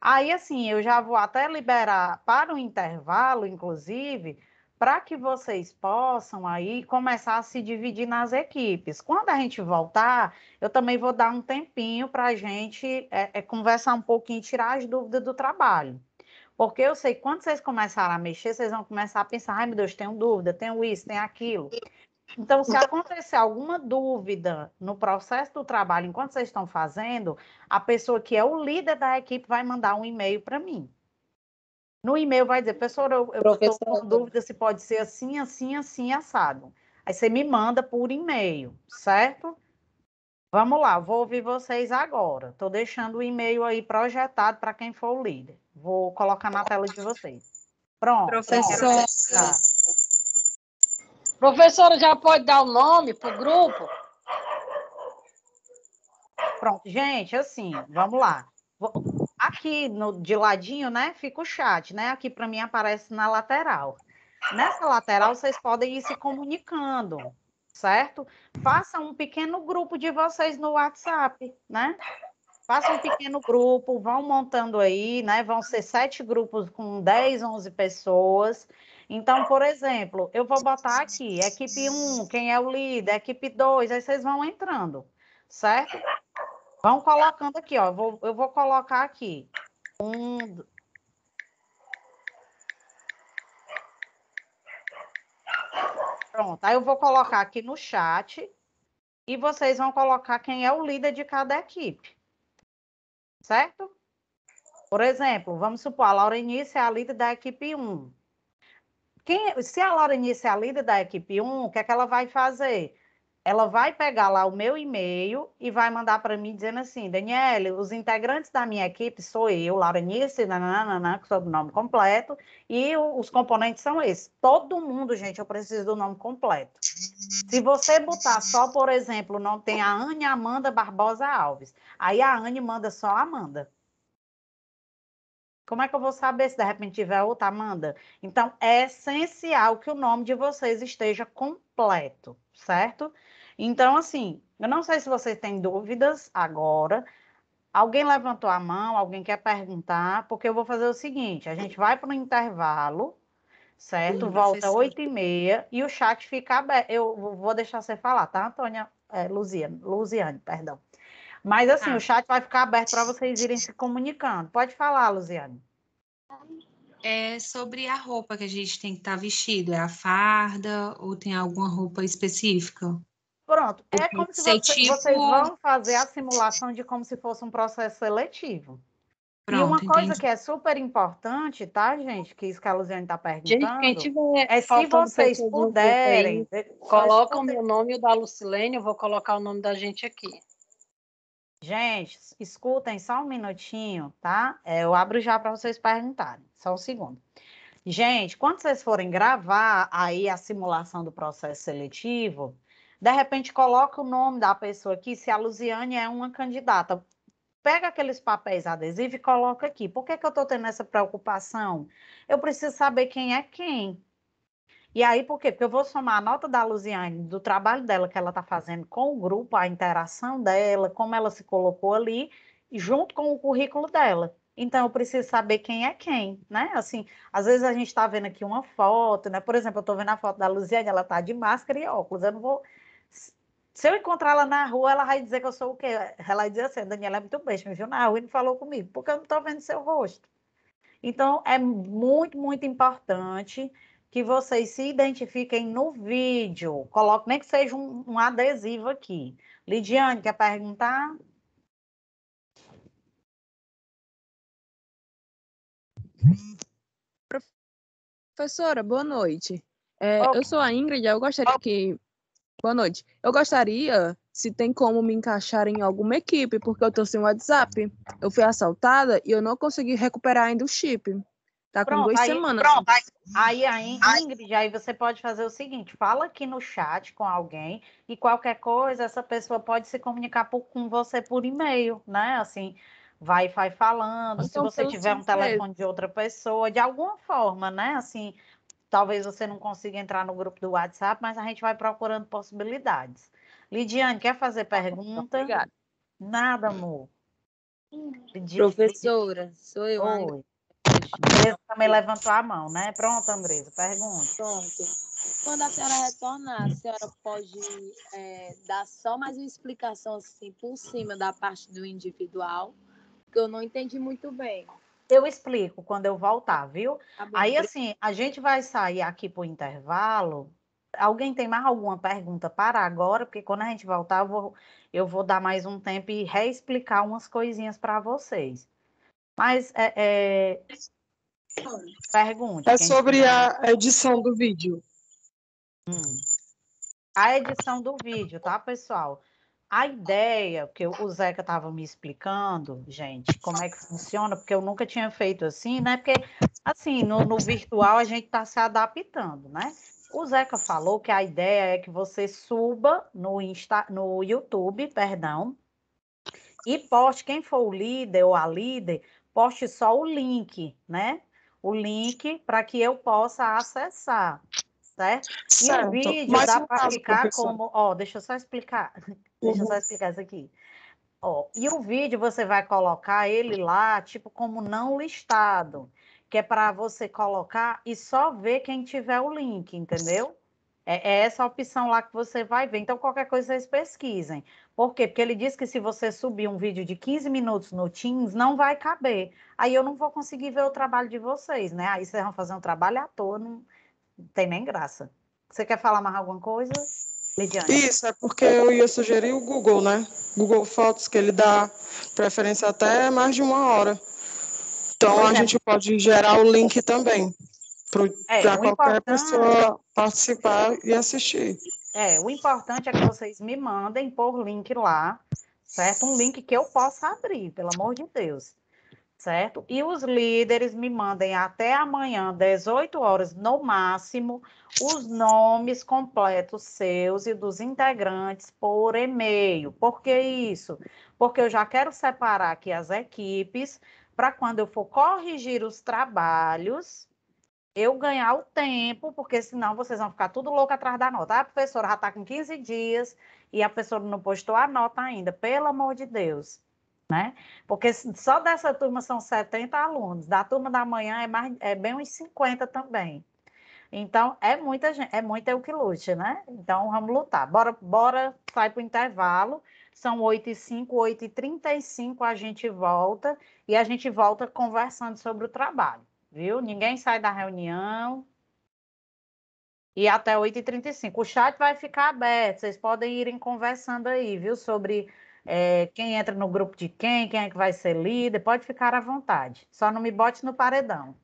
Aí assim, eu já vou até liberar para o intervalo, inclusive, para que vocês possam aí começar a se dividir nas equipes. Quando a gente voltar, eu também vou dar um tempinho para a gente é, é, conversar um pouquinho, tirar as dúvidas do trabalho. Porque eu sei que quando vocês começarem a mexer, vocês vão começar a pensar: ai meu Deus, tenho dúvida, tenho isso, tenho aquilo. Então, se acontecer alguma dúvida no processo do trabalho, enquanto vocês estão fazendo, a pessoa que é o líder da equipe vai mandar um e-mail para mim. No e-mail vai dizer, professora, eu estou com dúvida se pode ser assim, assim, assim, assado. Aí você me manda por e-mail, certo? Vamos lá, vou ouvir vocês agora. Estou deixando o e-mail aí projetado para quem for o líder. Vou colocar na tela de vocês. Pronto. Professora. Tá. Professora, já pode dar o nome para o grupo? Pronto, gente, assim, vamos lá aqui no, de ladinho, né, fica o chat, né? Aqui para mim aparece na lateral. Nessa lateral vocês podem ir se comunicando, certo? Faça um pequeno grupo de vocês no WhatsApp, né? Faça um pequeno grupo, vão montando aí, né? Vão ser sete grupos com 10, 11 pessoas. Então, por exemplo, eu vou botar aqui, equipe 1, um, quem é o líder, equipe 2, aí vocês vão entrando, certo? Vamos colocando aqui, ó. Vou, eu vou colocar aqui. Um. Pronto. Aí eu vou colocar aqui no chat e vocês vão colocar quem é o líder de cada equipe. Certo? Por exemplo, vamos supor, a Laurenice é a líder da equipe 1. Quem, se a Laurenice é a líder da equipe 1, o que é que ela vai fazer? ela vai pegar lá o meu e-mail e vai mandar para mim dizendo assim, Daniele, os integrantes da minha equipe sou eu, Laura Nice, nananana, com sobrenome completo, e os componentes são esses. Todo mundo, gente, eu preciso do nome completo. Se você botar só, por exemplo, não tem a Anne Amanda Barbosa Alves, aí a Anne manda só a Amanda. Como é que eu vou saber se de repente tiver outra Amanda? Então, é essencial que o nome de vocês esteja completo, certo? Então, assim, eu não sei se vocês têm dúvidas agora. Alguém levantou a mão, alguém quer perguntar, porque eu vou fazer o seguinte: a gente vai para um intervalo, certo? Sim, Volta oito e meia e o chat fica aberto. Eu vou deixar você falar, tá, Antônia? É, Luziane, Luziane, perdão. Mas assim, ah. o chat vai ficar aberto para vocês irem se comunicando. Pode falar, Luziane. É sobre a roupa que a gente tem que estar tá vestido. É a farda ou tem alguma roupa específica? Pronto. É como se é tipo vocês vão fazer a simulação de como se fosse um processo seletivo. Pronto, e uma coisa entendi. que é super importante, tá, gente? Que isso que a Luziane está perguntando. Gente, tiver, é se vocês puderem. Coloca o meu nome e o da Lucilene, eu vou colocar o nome da gente aqui. Gente, escutem só um minutinho, tá? É, eu abro já para vocês perguntarem. Só um segundo. Gente, quando vocês forem gravar aí a simulação do processo seletivo, de repente coloca o nome da pessoa aqui, se a Luziane é uma candidata. Pega aqueles papéis adesivos e coloca aqui. Por que, que eu estou tendo essa preocupação? Eu preciso saber quem é quem. E aí, por quê? Porque eu vou somar a nota da Luziane, do trabalho dela que ela está fazendo com o grupo, a interação dela, como ela se colocou ali, junto com o currículo dela. Então, eu preciso saber quem é quem, né? Assim, às vezes a gente está vendo aqui uma foto, né? Por exemplo, eu estou vendo a foto da Luziane, ela está de máscara e óculos. Eu não vou se eu encontrar ela na rua, ela vai dizer que eu sou o quê? Ela vai dizer assim, a Daniela é muito besta, me viu na rua e não falou comigo, porque eu não estou vendo seu rosto. Então, é muito, muito importante que vocês se identifiquem no vídeo. Coloque nem que seja um, um adesivo aqui. Lidiane, quer perguntar? Professora, boa noite. É, Eu sou a Ingrid, eu gostaria que Boa noite. Eu gostaria se tem como me encaixar em alguma equipe, porque eu tô sem WhatsApp. Eu fui assaltada e eu não consegui recuperar ainda o chip. Tá pronto, com duas aí, semanas. Pronto, aí, aí, Ingrid, aí você pode fazer o seguinte: fala aqui no chat com alguém e qualquer coisa, essa pessoa pode se comunicar por, com você por e-mail, né? Assim, vai, vai falando. Então, se você tiver um telefone de outra pessoa, de alguma forma, né? Assim Talvez você não consiga entrar no grupo do WhatsApp, mas a gente vai procurando possibilidades. Lidiane, quer fazer tá então, pergunta? Obrigada. Nada, amor. Professora, sou eu. Oi. Andresa também levantou a mão, né? Pronto, Andresa, pergunta. Pronto. Quando a senhora retornar, a senhora pode é, dar só mais uma explicação assim por cima da parte do individual, que eu não entendi muito bem eu explico quando eu voltar, viu? Tá Aí, assim, a gente vai sair aqui para o intervalo. Alguém tem mais alguma pergunta para agora? Porque quando a gente voltar, eu vou, eu vou dar mais um tempo e reexplicar umas coisinhas para vocês. Mas é, é... pergunta. É sobre a edição do vídeo. Hum. A edição do vídeo, tá, pessoal? A ideia, que o Zeca estava me explicando, gente, como é que funciona, porque eu nunca tinha feito assim, né? Porque, assim, no, no virtual a gente está se adaptando, né? O Zeca falou que a ideia é que você suba no, Insta, no YouTube, perdão, e poste, quem for o líder ou a líder, poste só o link, né? O link para que eu possa acessar né? Certo. E o vídeo dá para ficar como, ó, deixa eu só explicar, uhum. <laughs> deixa eu só uhum. explicar isso aqui. Ó, e o vídeo você vai colocar ele lá, tipo, como não listado, que é para você colocar e só ver quem tiver o link, entendeu? É, é essa opção lá que você vai ver. Então, qualquer coisa vocês pesquisem. Por quê? Porque ele diz que se você subir um vídeo de 15 minutos no Teams, não vai caber. Aí eu não vou conseguir ver o trabalho de vocês, né? Aí vocês vão fazer um trabalho à toa, não, não tem nem graça. Você quer falar mais alguma coisa, Lidiane? Isso, é porque eu ia sugerir o Google, né? Google Fotos, que ele dá preferência até é mais de uma hora. Então, pois a é. gente pode gerar o link também para é, qualquer pessoa participar e assistir. É, o importante é que vocês me mandem por link lá, certo? Um link que eu possa abrir, pelo amor de Deus certo? E os líderes me mandem até amanhã, 18 horas no máximo, os nomes completos seus e dos integrantes por e-mail. Por que isso? Porque eu já quero separar aqui as equipes para quando eu for corrigir os trabalhos, eu ganhar o tempo, porque senão vocês vão ficar tudo louco atrás da nota. Ah, a professora já está com 15 dias e a professora não postou a nota ainda. Pelo amor de Deus né? Porque só dessa turma são 70 alunos, da turma da manhã é, mais, é bem uns 50 também. Então, é muita gente, é muita eu que lute, né? Então, vamos lutar. Bora, bora, sai para o intervalo. São 8 h 05 8 h 35 a gente volta e a gente volta conversando sobre o trabalho, viu? Ninguém sai da reunião. E até 8h35. O chat vai ficar aberto, vocês podem irem conversando aí, viu? Sobre é, quem entra no grupo de quem, quem é que vai ser líder, pode ficar à vontade. Só não me bote no paredão.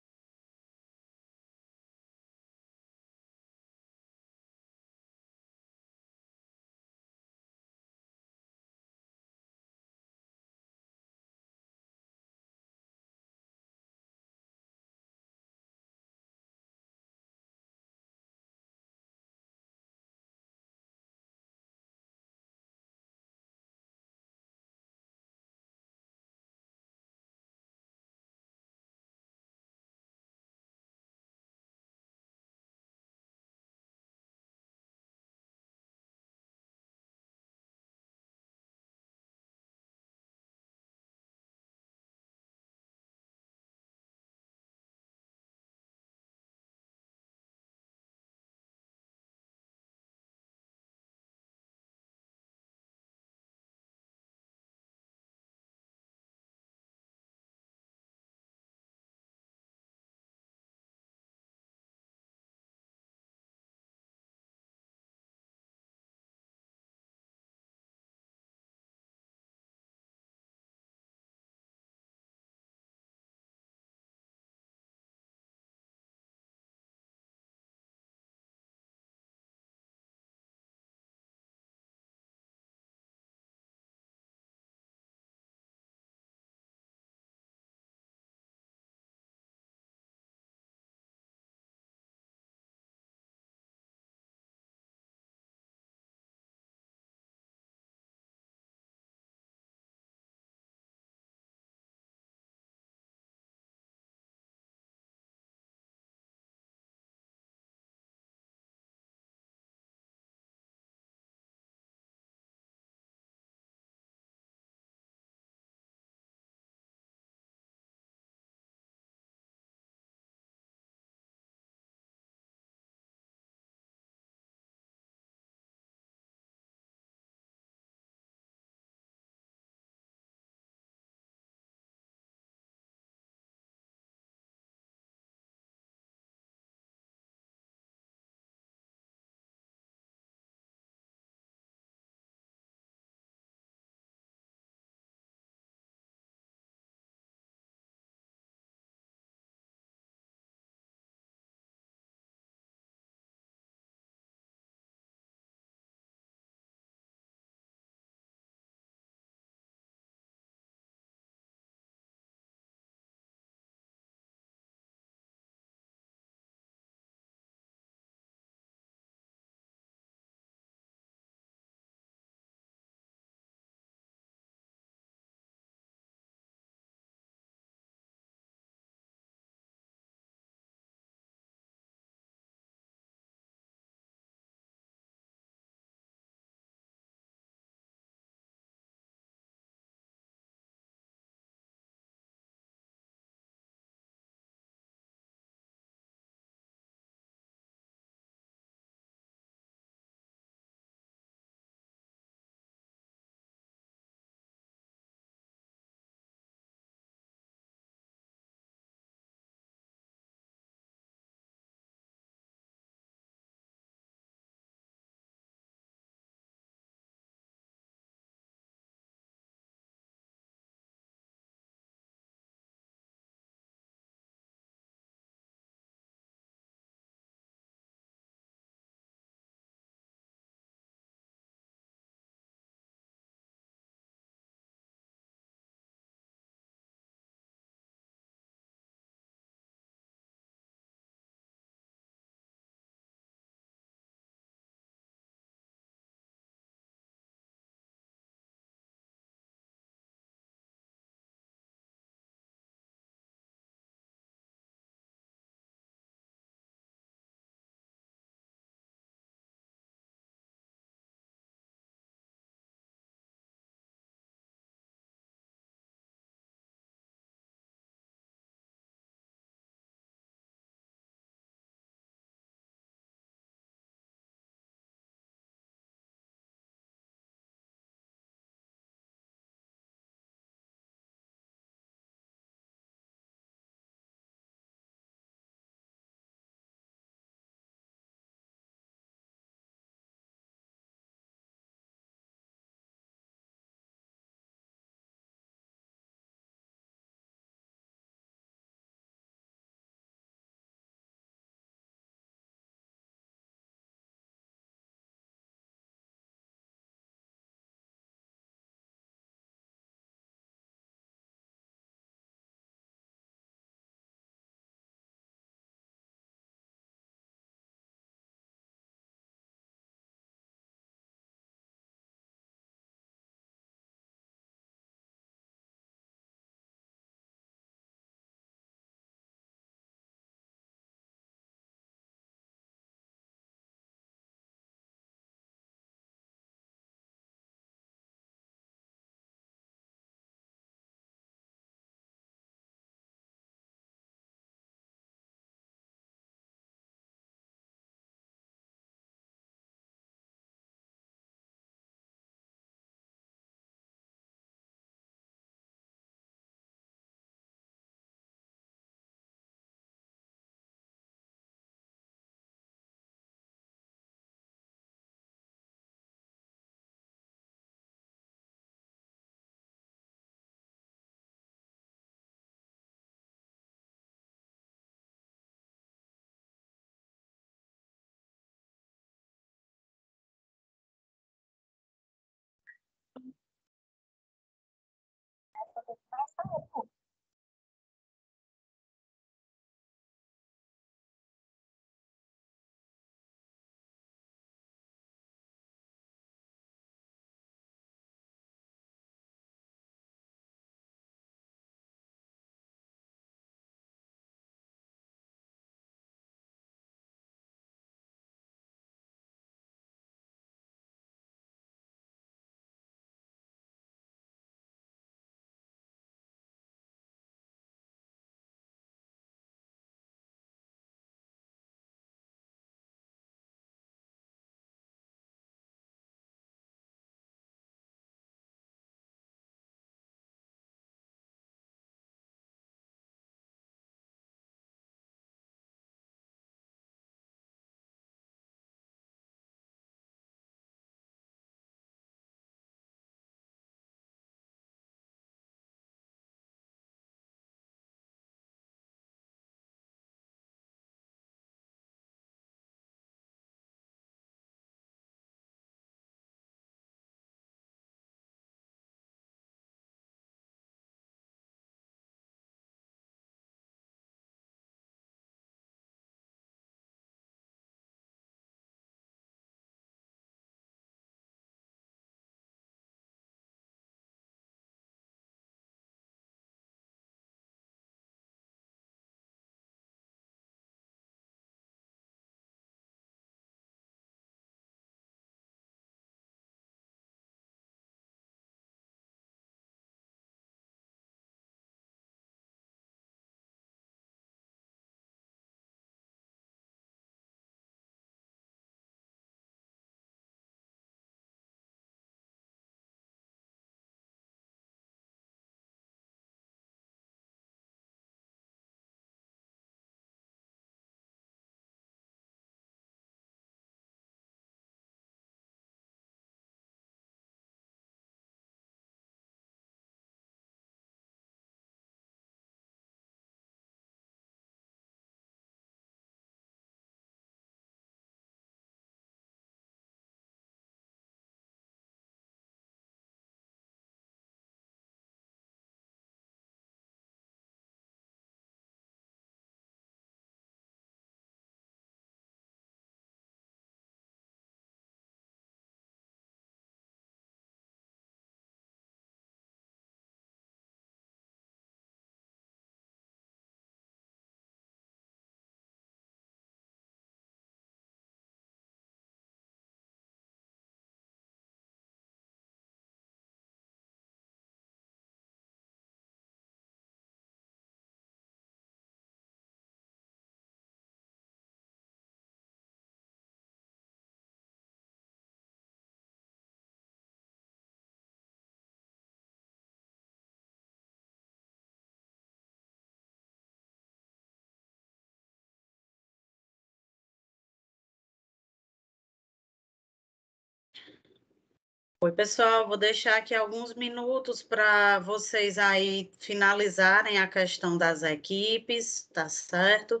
Oi, pessoal, vou deixar aqui alguns minutos para vocês aí finalizarem a questão das equipes, tá certo?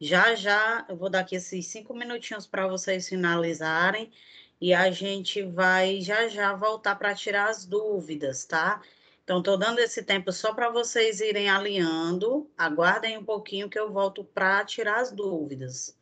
Já já eu vou dar aqui esses cinco minutinhos para vocês finalizarem e a gente vai já já voltar para tirar as dúvidas, tá? Então, estou dando esse tempo só para vocês irem alinhando. Aguardem um pouquinho que eu volto para tirar as dúvidas.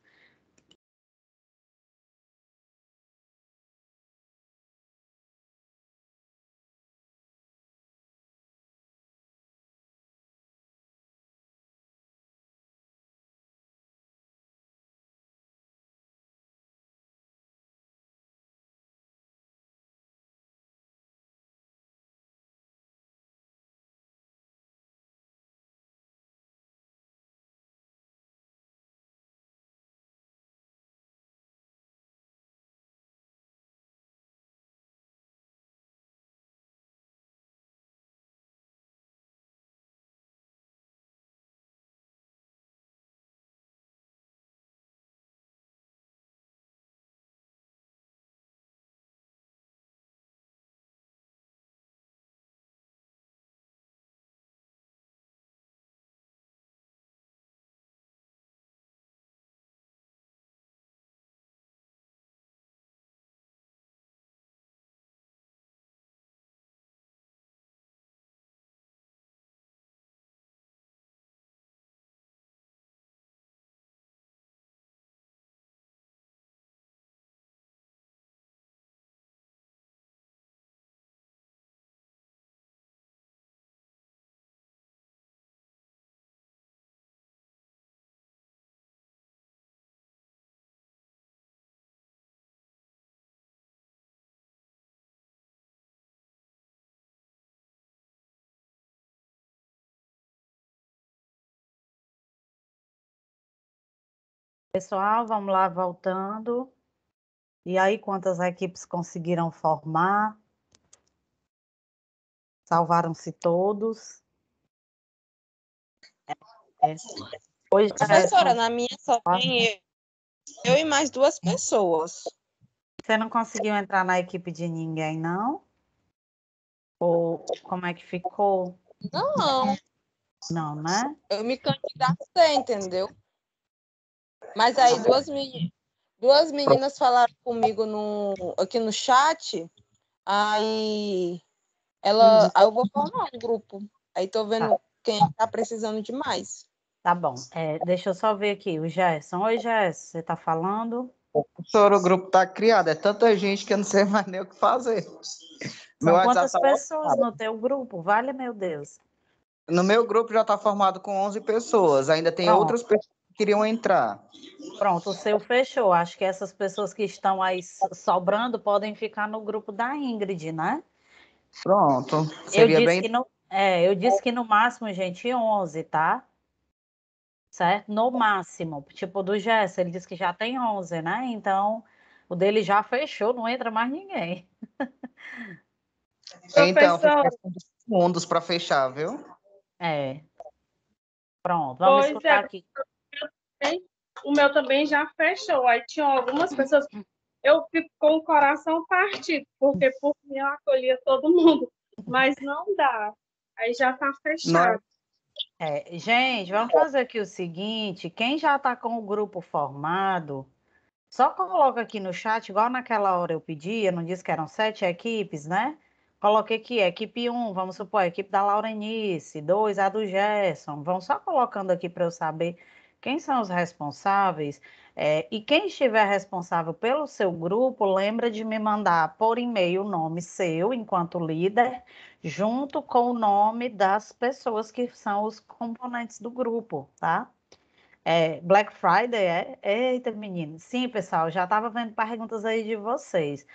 pessoal, vamos lá voltando. E aí, quantas equipes conseguiram formar? Salvaram-se todos. É. é hoje, Professora, é na minha só tem eu, eu e mais duas pessoas. Você não conseguiu entrar na equipe de ninguém, não? Ou como é que ficou? Não. Não, né? Eu me candidatei, entendeu? Mas aí duas, duas meninas falaram comigo no... aqui no chat. Aí ela. Hum. Aí eu vou formar um grupo. Aí tô vendo tá. quem tá precisando de mais. Tá bom. É, deixa eu só ver aqui. O Gerson. Oi, Gerson. Você tá falando? Professor, o grupo tá criado. É tanta gente que eu não sei mais nem o que fazer. São meu quantas tá pessoas no teu grupo? Vale, meu Deus. No meu grupo já está formado com 11 pessoas. Ainda tem Pronto. outras pessoas queriam entrar. Pronto, o seu fechou. Acho que essas pessoas que estão aí sobrando podem ficar no grupo da Ingrid, né? Pronto. Seria eu disse, bem... que, no, é, eu disse que no máximo, gente, 11, tá? Certo? No máximo. Tipo do Gerson, ele disse que já tem 11, né? Então, o dele já fechou, não entra mais ninguém. <laughs> Então, segundos assim, para fechar, viu? É. Pronto, vamos pois é. escutar é. aqui o meu também já fechou. Aí tinham algumas pessoas. Eu fico com o coração partido, porque por mim eu acolhia todo mundo, mas não dá. Aí já está fechado. É, gente, vamos fazer aqui o seguinte: quem já está com o grupo formado, só coloca aqui no chat, igual naquela hora eu pedi, eu não disse que eram sete equipes, né? Coloquei aqui, equipe 1, um, vamos supor, a equipe da Laurenice, 2, a do Gerson. Vão só colocando aqui para eu saber quem são os responsáveis. É, e quem estiver responsável pelo seu grupo, lembra de me mandar por e-mail o nome seu, enquanto líder, junto com o nome das pessoas que são os componentes do grupo, tá? É, Black Friday é. Eita, menino. Sim, pessoal, já estava vendo perguntas aí de vocês.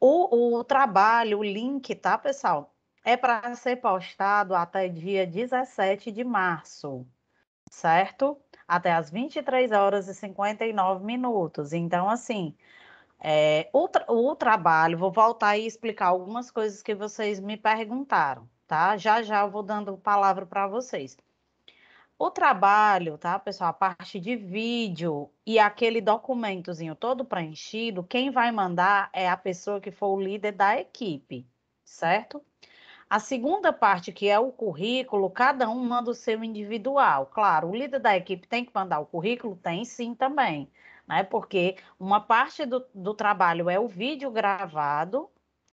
O, o trabalho, o link, tá, pessoal? É para ser postado até dia 17 de março, certo? até as 23 horas e 59 minutos. Então, assim, é, o, tra o trabalho, vou voltar e explicar algumas coisas que vocês me perguntaram, tá? Já já eu vou dando palavra para vocês. O trabalho, tá, pessoal? A parte de vídeo e aquele documentozinho todo preenchido, quem vai mandar é a pessoa que for o líder da equipe, certo? A segunda parte, que é o currículo, cada um manda o seu individual. Claro, o líder da equipe tem que mandar o currículo? Tem sim também, né? Porque uma parte do, do trabalho é o vídeo gravado,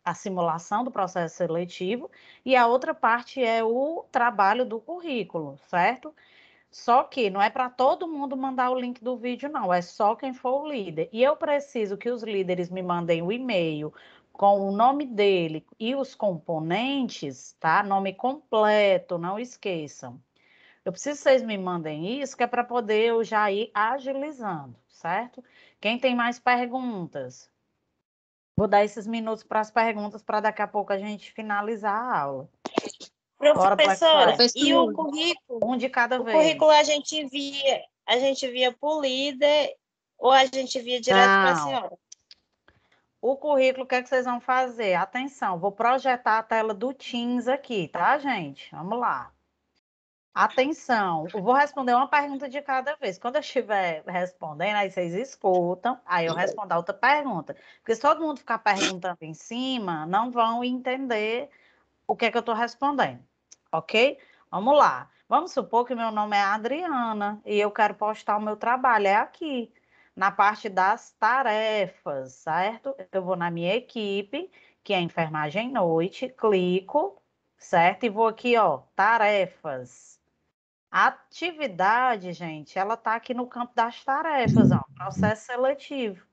a simulação do processo seletivo, e a outra parte é o trabalho do currículo, certo? Só que não é para todo mundo mandar o link do vídeo, não, é só quem for o líder. E eu preciso que os líderes me mandem o e-mail, com o nome dele e os componentes, tá? Nome completo, não esqueçam. Eu preciso que vocês me mandem isso, que é para poder eu já ir agilizando, certo? Quem tem mais perguntas? Vou dar esses minutos para as perguntas para daqui a pouco a gente finalizar a aula. Professora, Bora, e o currículo? Um de cada o vez. O currículo a gente via, a gente via por líder ou a gente via direto para a senhora? O currículo, o que, é que vocês vão fazer? Atenção, vou projetar a tela do Teams aqui, tá, gente? Vamos lá. Atenção, eu vou responder uma pergunta de cada vez. Quando eu estiver respondendo, aí vocês escutam, aí eu respondo a outra pergunta. Porque se todo mundo ficar perguntando em cima, não vão entender o que é que eu estou respondendo, ok? Vamos lá. Vamos supor que meu nome é Adriana e eu quero postar o meu trabalho, é aqui na parte das tarefas, certo? Eu vou na minha equipe, que é enfermagem noite, clico, certo? E vou aqui, ó, tarefas. A atividade, gente, ela tá aqui no campo das tarefas, ó, processo seletivo.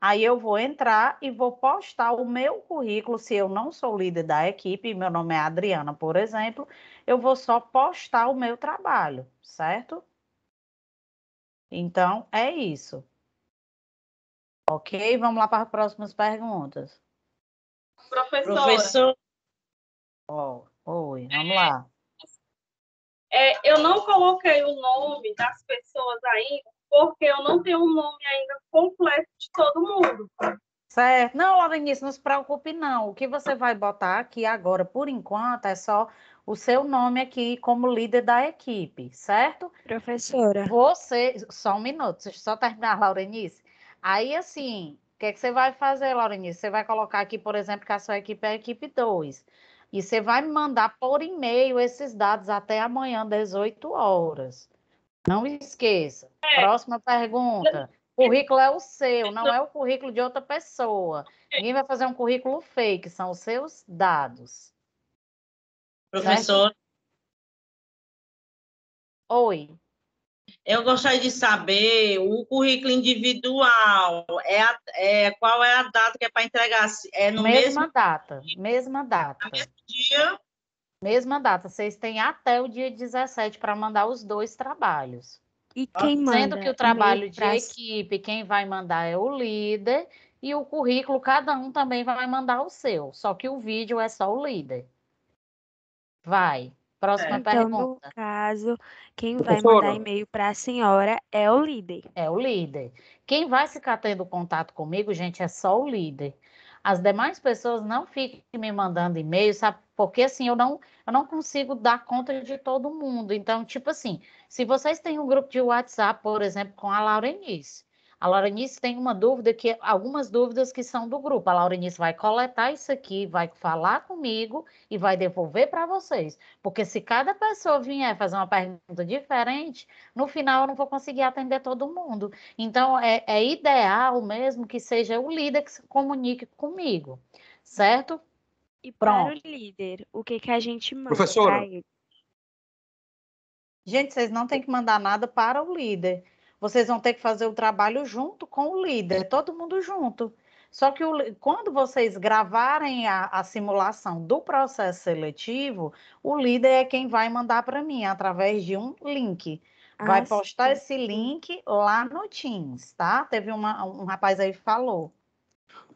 Aí eu vou entrar e vou postar o meu currículo. Se eu não sou líder da equipe, meu nome é Adriana, por exemplo, eu vou só postar o meu trabalho, certo? Então, é isso. Ok, vamos lá para as próximas perguntas. Professora. Professor. Oh, oi, vamos lá. É, eu não coloquei o nome das pessoas ainda, porque eu não tenho o um nome ainda completo de todo mundo. Certo. Não, Laurenice, não se preocupe, não. O que você vai botar aqui agora, por enquanto, é só o seu nome aqui como líder da equipe, certo? Professora. Você, só um minuto, deixa eu só terminar, Laurenice. Aí, assim, o que, é que você vai fazer, Laurenice? Você vai colocar aqui, por exemplo, que a sua equipe é a equipe 2. E você vai me mandar por e-mail esses dados até amanhã, 18 horas. Não esqueça. É. Próxima pergunta. O é. currículo é o seu, não então é o currículo de outra pessoa. Ninguém vai fazer um currículo fake, são os seus dados. Professor. Oi. Eu gostaria de saber o currículo individual. É, a, é qual é a data que é para entregar? É no mesma mesmo data, dia, mesma data. Mesmo dia. Mesma data. Vocês têm até o dia 17 para mandar os dois trabalhos. E quem Sendo manda? Sendo que o trabalho de equipe, quem vai mandar é o líder e o currículo cada um também vai mandar o seu. Só que o vídeo é só o líder. Vai. Próxima então, pergunta. No caso, quem vai mandar e-mail para a senhora é o líder. É o líder. Quem vai ficar tendo contato comigo, gente, é só o líder. As demais pessoas não fiquem me mandando e-mail, sabe? Porque assim, eu não, eu não consigo dar conta de todo mundo. Então, tipo assim, se vocês têm um grupo de WhatsApp, por exemplo, com a Laura a Laurenice tem uma dúvida que algumas dúvidas que são do grupo. A Laurenice vai coletar isso aqui, vai falar comigo e vai devolver para vocês, porque se cada pessoa vier fazer uma pergunta diferente, no final eu não vou conseguir atender todo mundo. Então é, é ideal mesmo que seja o líder que se comunique comigo, certo? E Pronto. para o líder, o que que a gente manda? Professora. Gente, vocês não têm que mandar nada para o líder. Vocês vão ter que fazer o trabalho junto com o líder, todo mundo junto. Só que o, quando vocês gravarem a, a, simulação do processo seletivo, o líder é quem vai mandar para mim através de um link. Ah, vai ah, postar sim. esse link lá no Teams, tá? Teve uma, um rapaz aí que falou.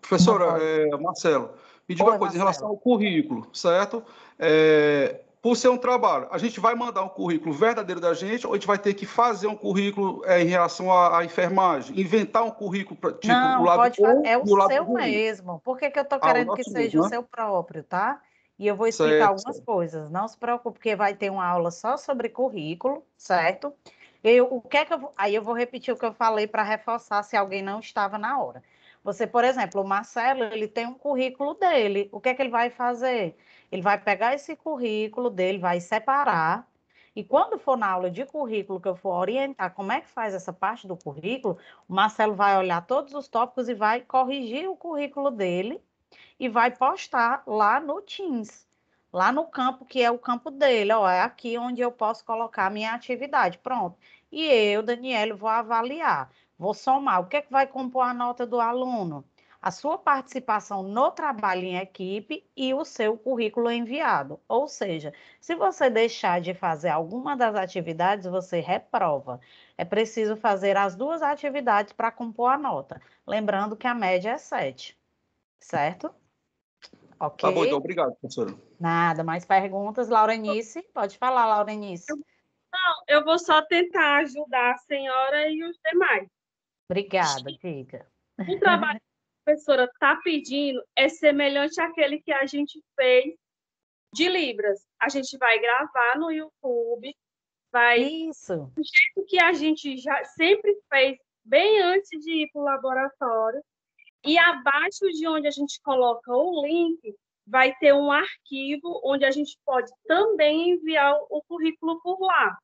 Professora, é, Marcelo, me diga Oi, uma coisa Marcelo. em relação ao currículo, certo? É, por ser um trabalho. A gente vai mandar um currículo verdadeiro da gente ou a gente vai ter que fazer um currículo é, em relação à, à, enfermagem? Inventar um currículo para tipo, Não, do lado pode bom, É o seu mesmo. Por que, que eu estou ah, querendo ah, que seja mesmo, o né? seu próprio, tá? E eu vou explicar certo. algumas coisas. Não se preocupe, porque vai ter uma aula só sobre currículo, certo? Eu, o que é que eu, aí eu vou repetir o que eu falei para reforçar se alguém não estava na hora. Você, por exemplo, o Marcelo, ele tem um currículo dele. O que é que ele vai fazer? Ele vai pegar esse currículo dele, vai separar, e quando for na aula de currículo que eu for orientar como é que faz essa parte do currículo, o Marcelo vai olhar todos os tópicos e vai corrigir o currículo dele e vai postar lá no Teams, lá no campo que é o campo dele, ó, é aqui onde eu posso colocar a minha atividade, pronto. E eu, Daniel, vou avaliar, vou somar, o que é que vai compor a nota do aluno? a sua participação no trabalho em equipe e o seu currículo enviado. Ou seja, se você deixar de fazer alguma das atividades, você reprova. É preciso fazer as duas atividades para compor a nota. Lembrando que a média é 7, certo? Ok. Tá bom, então obrigado, professora. Nada, mais perguntas? Laurenice, pode falar, Laurenice. Não, eu vou só tentar ajudar a senhora e os demais. Obrigada, diga. O trabalho professora está pedindo é semelhante àquele que a gente fez de Libras. A gente vai gravar no YouTube, vai. Isso. Do jeito que a gente já sempre fez, bem antes de ir para o laboratório. E abaixo de onde a gente coloca o link, vai ter um arquivo onde a gente pode também enviar o currículo por lá.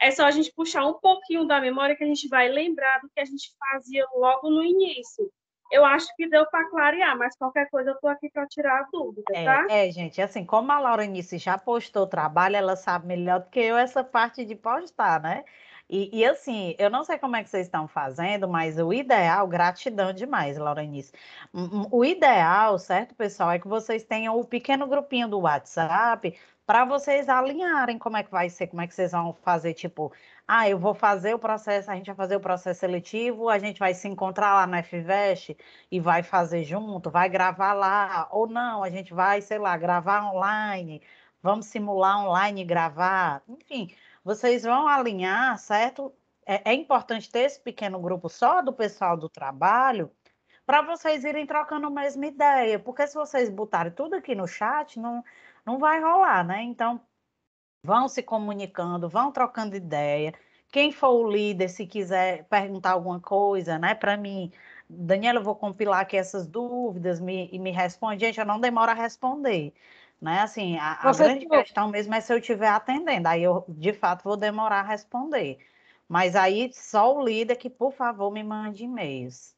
É só a gente puxar um pouquinho da memória que a gente vai lembrar do que a gente fazia logo no início. Eu acho que deu para clarear, mas qualquer coisa eu estou aqui para tirar a dúvida, é, tá? É, gente, assim, como a Laura já postou trabalho, ela sabe melhor do que eu essa parte de postar, né? E, e, assim, eu não sei como é que vocês estão fazendo, mas o ideal, gratidão demais, Laurenice. Hum, hum, o ideal, certo, pessoal, é que vocês tenham o pequeno grupinho do WhatsApp para vocês alinharem como é que vai ser, como é que vocês vão fazer, tipo, ah, eu vou fazer o processo, a gente vai fazer o processo seletivo, a gente vai se encontrar lá na FVEST e vai fazer junto, vai gravar lá, ou não, a gente vai, sei lá, gravar online, vamos simular online e gravar, enfim, vocês vão alinhar, certo? É, é importante ter esse pequeno grupo só do pessoal do trabalho, para vocês irem trocando a mesma ideia, porque se vocês botarem tudo aqui no chat, não não vai rolar, né? Então, vão se comunicando, vão trocando ideia. Quem for o líder, se quiser perguntar alguma coisa, né, para mim, Daniela, eu vou compilar aqui essas dúvidas me, e me responde. Gente, eu não demoro a responder. Né? Assim, a, a grande questão mesmo é se eu estiver atendendo. Aí eu, de fato, vou demorar a responder. Mas aí, só o líder que, por favor, me mande e-mails.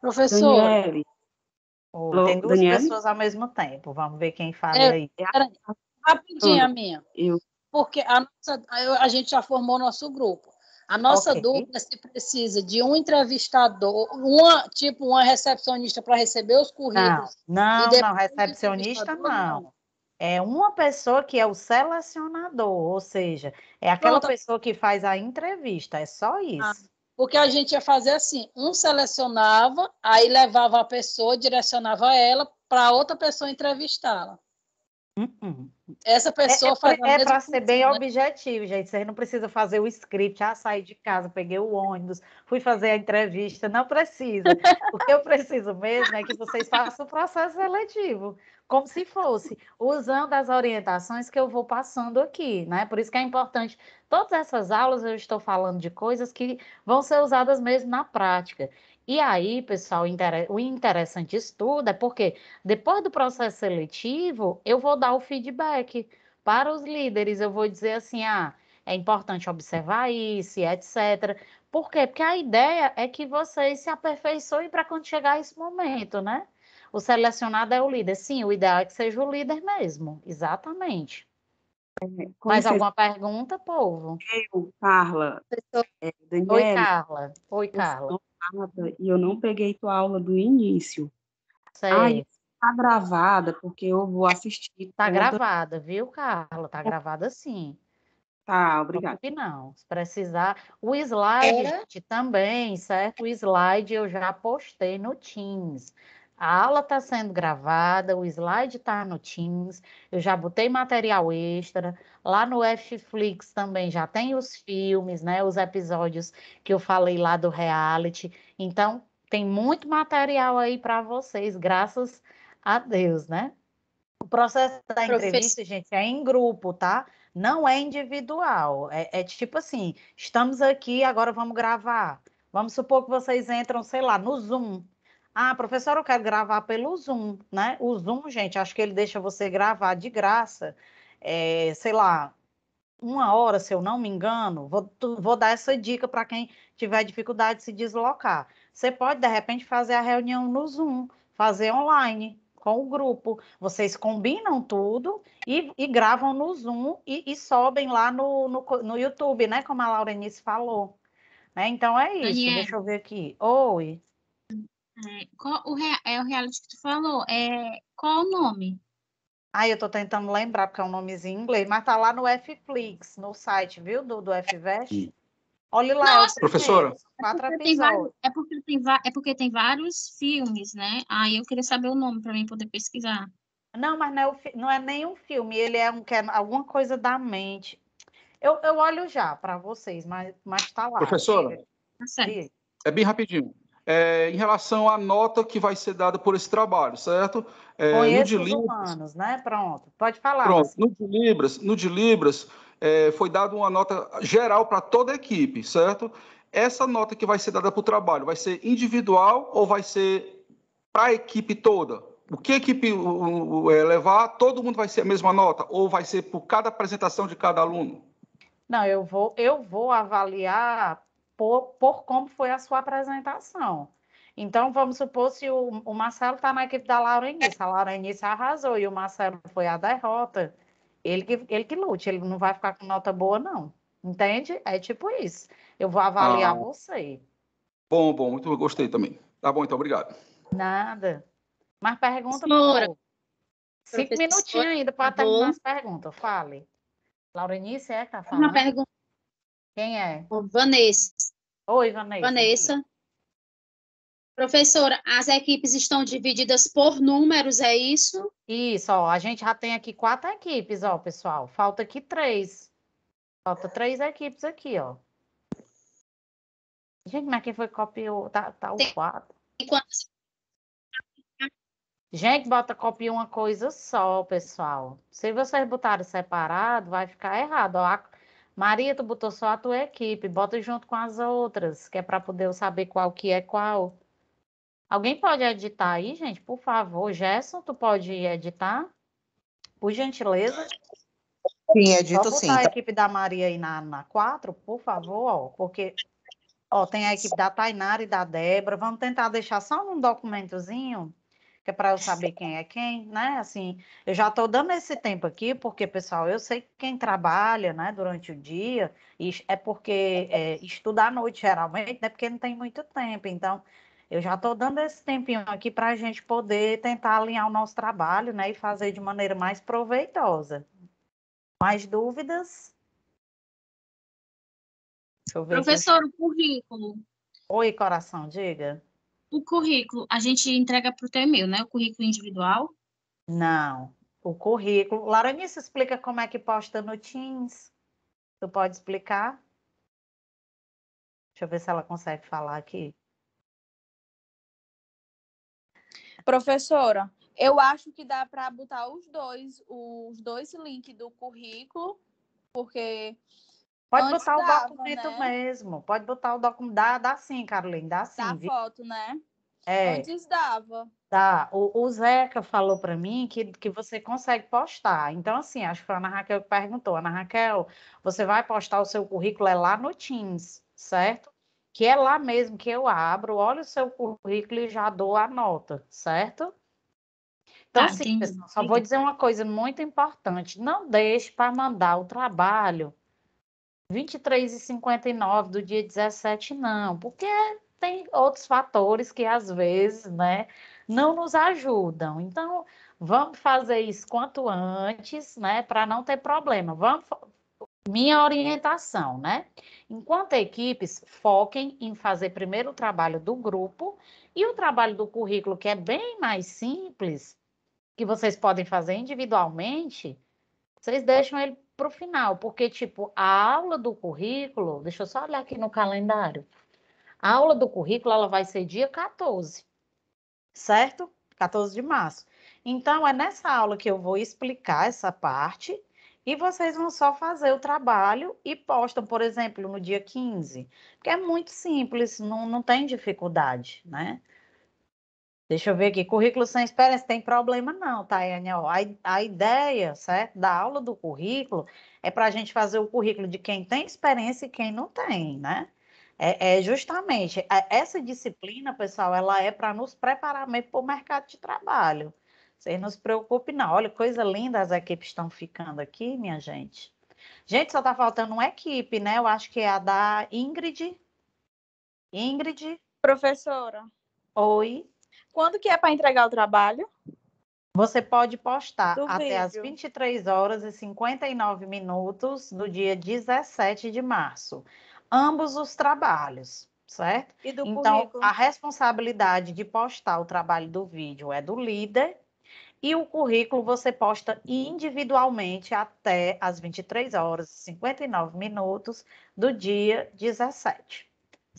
Professor, Oh, tem duas pessoas ao mesmo tempo. Vamos ver quem fala é, aí. Peraí, rapidinho, minha. Eu. Porque a, nossa, a gente já formou nosso grupo. A nossa okay. dúvida é se precisa de um entrevistador, uma, tipo uma recepcionista para receber os currículos. Não, não, não recepcionista não. não. É uma pessoa que é o selecionador, ou seja, é aquela Pronto. pessoa que faz a entrevista, é só ah, isso. Ah porque a gente ia fazer assim: um selecionava, aí levava a pessoa, direcionava ela para outra pessoa entrevistá-la. Uhum. Essa pessoa é, É, é para ser bem né? objetivo, gente. Você não precisa fazer o script. Ah, saí de casa, peguei o ônibus, fui fazer a entrevista. Não precisa. o que eu preciso mesmo é que vocês façam o processo seletivo como se fosse, usando as orientações que eu vou passando aqui, né? Por isso que é importante. Todas essas aulas eu estou falando de coisas que vão ser usadas mesmo na prática. E aí, pessoal, o interessante disso tudo é porque depois do processo seletivo, eu vou dar o feedback para os líderes. Eu vou dizer assim: ah, é importante observar isso, etc. Por quê? Porque a ideia é que vocês se aperfeiçoem para quando chegar esse momento, né? O selecionado é o líder. Sim, o ideal é que seja o líder mesmo, exatamente. É, Mais alguma pergunta, povo? Eu, Carla. Professor... É, Oi, Carla. Oi, Carla. E eu não peguei tua aula do início. Sei. Ai, tá gravada, porque eu vou assistir. Tá toda... gravada, viu, Carla? Tá gravada sim. Tá, obrigada. Não, se precisar. O slide, é? também, certo? O slide eu já postei no Teams. A aula está sendo gravada, o slide está no Teams, eu já botei material extra. Lá no Netflix também já tem os filmes, né? Os episódios que eu falei lá do reality. Então, tem muito material aí para vocês, graças a Deus, né? O processo da entrevista, gente, é em grupo, tá? Não é individual. É, é tipo assim: estamos aqui, agora vamos gravar. Vamos supor que vocês entram, sei lá, no Zoom ah, professor, eu quero gravar pelo Zoom, né? O Zoom, gente, acho que ele deixa você gravar de graça, é, sei lá, uma hora, se eu não me engano. Vou, vou dar essa dica para quem tiver dificuldade de se deslocar. Você pode, de repente, fazer a reunião no Zoom, fazer online com o grupo. Vocês combinam tudo e, e gravam no Zoom e, e sobem lá no, no, no, YouTube, né? Como a Laurenice falou. Né? Então é isso. Daniel. Deixa eu ver aqui. Oi. É, qual, o, é o reality que tu falou. É, qual o nome? Ah, eu estou tentando lembrar, porque é um nomezinho em inglês, mas tá lá no Fflix, no site, viu, do, do FVEST. Olha lá. Nossa, professora. É. Quatro é episódios. Vários, é, porque tem, é, é porque tem vários filmes, né? Aí ah, eu queria saber o nome para mim poder pesquisar. Não, mas não é, o, não é nenhum filme, ele é, um, que é alguma coisa da mente. Eu, eu olho já para vocês, mas, mas tá lá. Professora, tá é bem rapidinho é, em relação à nota que vai ser dada por esse trabalho, certo? É, Conheço no de Libras, humanos, né? Pronto, pode falar. Pronto, assim. no de Libras, no de Libras é, foi dada uma nota geral para toda a equipe, certo? Essa nota que vai ser dada para o trabalho vai ser individual ou vai ser para a equipe toda? O que a equipe é, levar, todo mundo vai ser a mesma nota? Ou vai ser por cada apresentação de cada aluno? Não, eu vou, eu vou avaliar por, por como foi a sua apresentação. Então, vamos supor se o, o Marcelo está na equipe da Laurenice. a Laurenice arrasou e o Marcelo foi a derrota, ele que, ele que lute, ele não vai ficar com nota boa, não. Entende? É tipo isso. Eu vou avaliar ah, você. Bom, bom, muito gostei também. Tá bom, então, obrigado. Nada. Mas pergunta, Senhora, Cinco minutinhos ainda para tá terminar as perguntas. Fale. Laurenice é que fala. Tá falando. Uma pergunta quem é? O Vanessa. Oi, Vanessa. Vanessa. Professora, as equipes estão divididas por números, é isso? Isso, ó, a gente já tem aqui quatro equipes, ó, pessoal. Falta aqui três. Falta três equipes aqui, ó. Gente, mas quem foi que copiou? Tá, tá o quatro. Gente, bota copia uma coisa só, pessoal. Se vocês botarem separado, vai ficar errado. Ó, Maria, tu botou só a tua equipe, bota junto com as outras, que é para poder eu saber qual que é qual. Alguém pode editar aí, gente, por favor? Gerson, tu pode editar? Por gentileza. Sim, edito só botar sim. a tá. equipe da Maria aí na, na 4, por favor, ó, porque ó, tem a equipe da Tainara e da Débora. Vamos tentar deixar só um documentozinho que é para eu saber quem é quem, né? Assim, eu já estou dando esse tempo aqui, porque, pessoal, eu sei que quem trabalha, né, durante o dia, é porque é, estudar à noite, geralmente, né, porque não tem muito tempo. Então, eu já estou dando esse tempinho aqui para a gente poder tentar alinhar o nosso trabalho, né, e fazer de maneira mais proveitosa. Mais dúvidas? Professor, o currículo. Oi, coração, diga. O currículo, a gente entrega para o teu e-mail, né? O currículo individual? Não, o currículo. Laranice, explica como é que posta no Teams. Tu pode explicar? Deixa eu ver se ela consegue falar aqui. Professora, eu acho que dá para botar os dois, os dois links do currículo, porque Pode Antes botar dava, o documento né? mesmo. Pode botar o documento. Dá, dá sim, Carolina, dá sim. Dá foto, né? É. Antes dava. Tá. O, o Zeca falou para mim que, que você consegue postar. Então, assim, acho que foi a Ana Raquel que perguntou. Ana Raquel, você vai postar o seu currículo é lá no Teams, certo? Que é lá mesmo que eu abro, olho o seu currículo e já dou a nota, certo? Então, ah, assim, sim, pessoal, só vou dizer uma coisa muito importante. Não deixe para mandar o trabalho 59 do dia 17, não, porque tem outros fatores que às vezes, né, não nos ajudam. Então, vamos fazer isso quanto antes, né, para não ter problema. Vamos minha orientação, né? Enquanto equipes foquem em fazer primeiro o trabalho do grupo e o trabalho do currículo que é bem mais simples, que vocês podem fazer individualmente, vocês deixam ele para o final, porque, tipo, a aula do currículo, deixa eu só olhar aqui no calendário. A aula do currículo, ela vai ser dia 14, certo? 14 de março. Então, é nessa aula que eu vou explicar essa parte e vocês vão só fazer o trabalho e postam, por exemplo, no dia 15, porque é muito simples, não, não tem dificuldade, né? Deixa eu ver aqui. Currículo sem experiência tem problema não, Tayane. Tá, Ó, a, a ideia, certo, da aula do currículo é para a gente fazer o currículo de quem tem experiência e quem não tem, né? É, é justamente é, essa disciplina, pessoal, ela é para nos preparar mesmo para o mercado de trabalho. Vocês não se preocupem, não. Olha, coisa linda as equipes estão ficando aqui, minha gente. Gente, só está faltando uma equipe, né? Eu acho que é a da Ingrid. Ingrid. Professora. Oi. Quando que é para entregar o trabalho? Você pode postar do até vídeo. as 23 horas e 59 minutos do dia 17 de março. Ambos os trabalhos, certo? então, currículo? a responsabilidade de postar o trabalho do vídeo é do líder e o currículo você posta individualmente até as 23 horas e 59 minutos do dia 17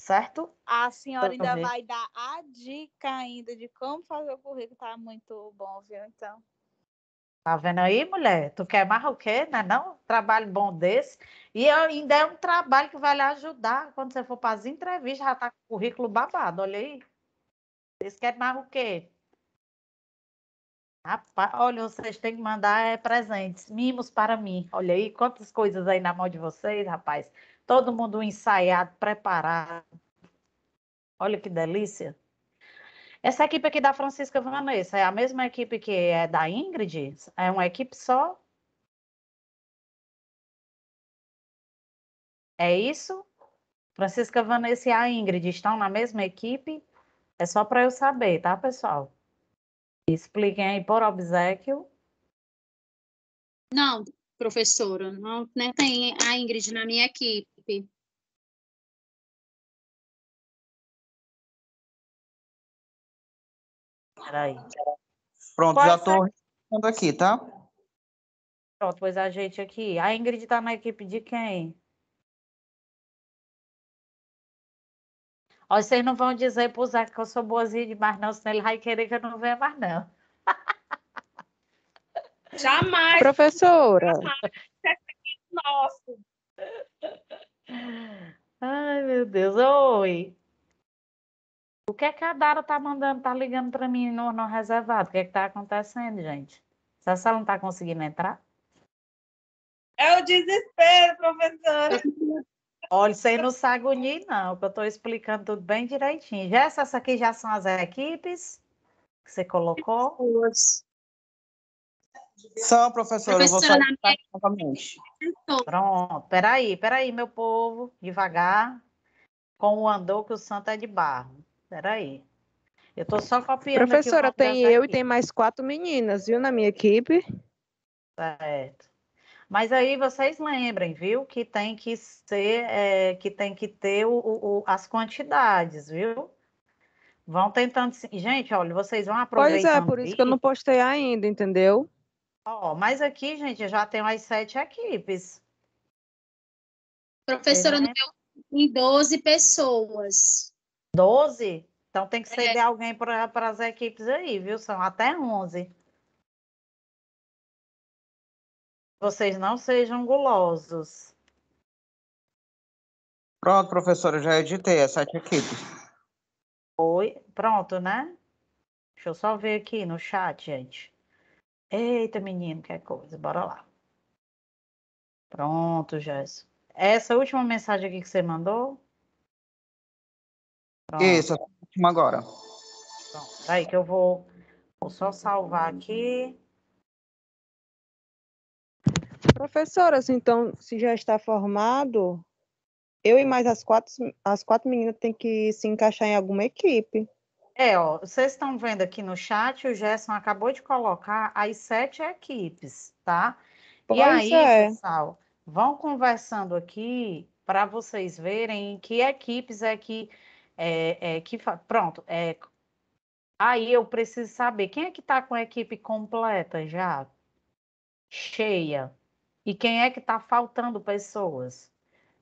certo? A senhora ainda ver. vai dar a dica ainda de como fazer o currículo, tá muito bom, viu? Então. Tá vendo aí, mulher? Tu quer mais o quê, né? Não? Trabalho bom desse. E ainda é um trabalho que vai lhe ajudar quando você for para as entrevistas, já tá com o currículo babado, olha aí. Vocês querem mais o quê? Rapaz, olha, vocês têm que mandar é, presentes, mimos para mim. Olha aí, quantas coisas aí na mão de vocês, rapaz todo mundo ensaiado, preparado. Olha que delícia. Essa equipe aqui da Francisca Vanessa é a mesma equipe que é da Ingrid? É uma equipe só? É isso? Francisca Vanessa e a Ingrid estão na mesma equipe? É só para eu saber, tá, pessoal? Expliquem aí por obsequio. Não, professora. Não, não né? tem a Ingrid na minha equipe. Peraí. Pronto, Pode já é estou respondendo aqui, tá? Pronto, pois a gente aqui. A Ingrid está na equipe de quem? Ó, vocês não vão dizer para o Zé que eu sou boazinha demais, não, senão ele vai querer que eu não venha mais, não. Jamais. Professora. Jamais. É nosso. Ai, meu Deus. Oi. O que é que a Dara tá mandando, tá ligando para mim no, no reservado? O que é que tá acontecendo, gente? Essa sala não tá conseguindo entrar? É o desespero, professora. Olha, isso aí não se agonia, não, que eu estou explicando tudo bem direitinho. Já essas aqui já são as equipes que você colocou? Duas. Só, professora, professora eu vou sair novamente. Pronto, peraí, peraí, meu povo, devagar, com o andor que o santo é de barro. Peraí. Eu estou só copiando. Professora, tem eu aqui. e tem mais quatro meninas, viu, na minha equipe? Certo. Mas aí vocês lembrem, viu, que tem que ser, é, que tem que ter o, o, as quantidades, viu? Vão tentando. Gente, olha, vocês vão aproveitar. Pois é, por isso que eu não postei ainda, entendeu? Ó, mas aqui, gente, já tem umas sete equipes. Professora, no meu em 12 pessoas. 12? Então tem que ser é. alguém para as equipes aí, viu? São até 11. Vocês não sejam gulosos. Pronto, professora, já editei as sete equipes. Oi, pronto, né? Deixa eu só ver aqui no chat, gente. Eita, menino, que é coisa, bora lá. Pronto, Jéssica. Essa última mensagem aqui que você mandou? Pronto. Isso, última agora. Pronto, aí que eu vou, vou só salvar aqui. Professora, então, se já está formado, eu e mais as quatro, as quatro meninas têm que se encaixar em alguma equipe. É, ó, vocês estão vendo aqui no chat, o Gerson acabou de colocar as sete equipes, tá? Pois e aí, é. pessoal, vão conversando aqui para vocês verem que equipes é que. É, é que pronto, é, aí eu preciso saber quem é que está com a equipe completa já, cheia, e quem é que está faltando pessoas.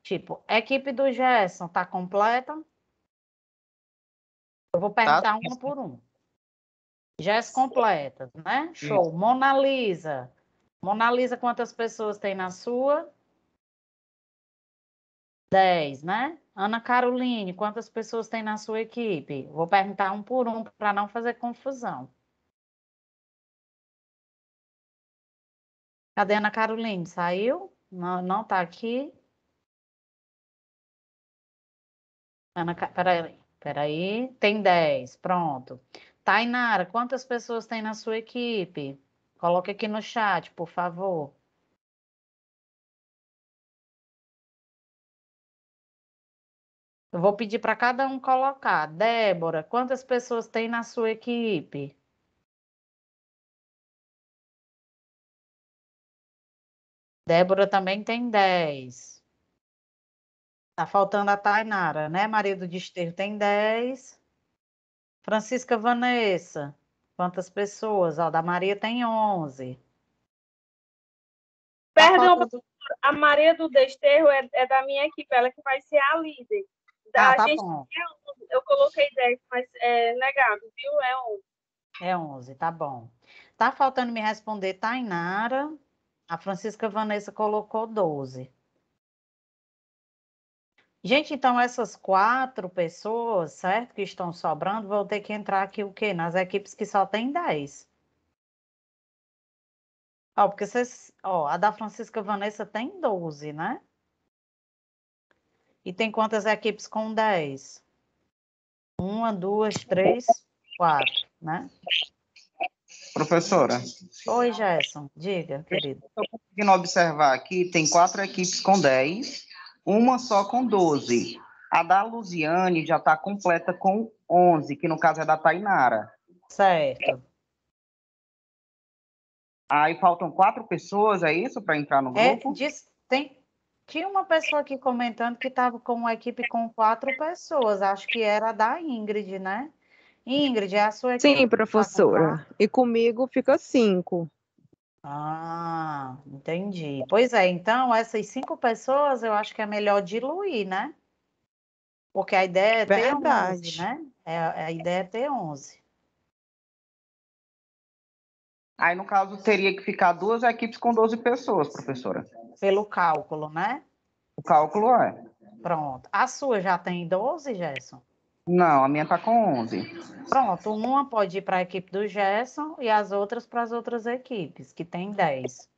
Tipo, a equipe do Gerson está completa, eu vou tá? perguntar tá. uma por um. Jazz completas, né? Show. Isso. Mona Lisa. Mona Lisa, quantas pessoas tem na sua? Dez, né? Ana Caroline, quantas pessoas tem na sua equipe? Vou perguntar um por um para não fazer confusão. Cadê Ana Caroline? Saiu? Não, não tá aqui. Ana, peraí aí, tem 10, pronto. Tainara, quantas pessoas tem na sua equipe? Coloque aqui no chat, por favor. Eu vou pedir para cada um colocar. Débora, quantas pessoas tem na sua equipe? Débora também tem 10. Tá faltando a Tainara, né? Marido de Esterro tem 10. Francisca Vanessa, quantas pessoas? Ó, da Maria tem 11. Tá Perdão, a Maria do Desterro é, é, da minha equipe, ela é que vai ser a líder. Da ah, tá gente, bom. É eu, eu, coloquei 10, mas é negado, viu? É 11. É 11, tá bom. Tá faltando me responder Tainara. A Francisca Vanessa colocou 12. Gente, então essas quatro pessoas, certo, que estão sobrando, vão ter que entrar aqui o quê? Nas equipes que só tem dez. Ó, porque vocês, ó, a da Francisca Vanessa tem 12, né? E tem quantas equipes com 10? Uma, duas, três, quatro, né? Professora. Oi, Gerson. Diga, querido. Estou conseguindo observar aqui, tem quatro equipes com 10 uma só com 12. A da Luziane já está completa com 11, que no caso é da Tainara. Certo. Aí faltam quatro pessoas, é isso, para entrar no é, grupo? É, diz, tem, tinha uma pessoa aqui comentando que estava com uma equipe com quatro pessoas, acho que era da Ingrid, né? Ingrid, é a sua equipe. Sim, professora. Tá com e comigo fica cinco. Ah, entendi. Pois é, então essas cinco pessoas eu acho que é melhor diluir, né? Porque a ideia é ter Verdade. 11, né? É, a ideia é ter 11. Aí, no caso, teria que ficar duas equipes com 12 pessoas, professora. Pelo cálculo, né? O cálculo é. Pronto. A sua já tem 12, Gerson? Não, a minha tá com 11. Pronto, uma pode ir para a equipe do Gerson e as outras para as outras equipes, que tem 10.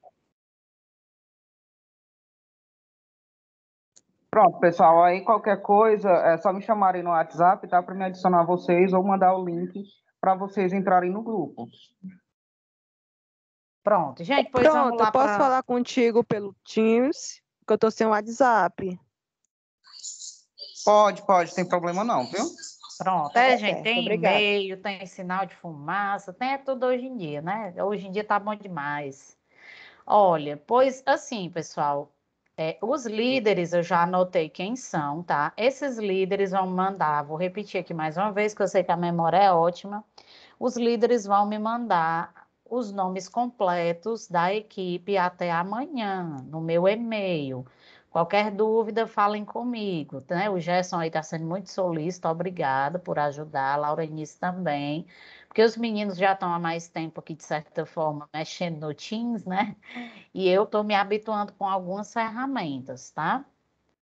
Pronto, pessoal, aí qualquer coisa, é só me chamarem no WhatsApp, tá? Para me adicionar vocês ou mandar o link para vocês entrarem no grupo. Pronto, gente, pois Pronto, vamos lá eu posso pra... falar contigo pelo Teams, que eu tô sem WhatsApp. Pode, pode, tem problema não, viu? Pronto, tá é, gente, tem e-mail, tem sinal de fumaça, tem é tudo hoje em dia, né? Hoje em dia tá bom demais. Olha, pois assim, pessoal, é, os líderes eu já anotei quem são, tá? Esses líderes vão mandar, vou repetir aqui mais uma vez, que eu sei que a memória é ótima. Os líderes vão me mandar os nomes completos da equipe até amanhã, no meu e-mail. Qualquer dúvida, falem comigo. Né? O Gerson aí está sendo muito solícito, obrigada por ajudar, a Laura Inês também, porque os meninos já estão há mais tempo aqui, de certa forma, mexendo no Teams, né? E eu estou me habituando com algumas ferramentas, tá?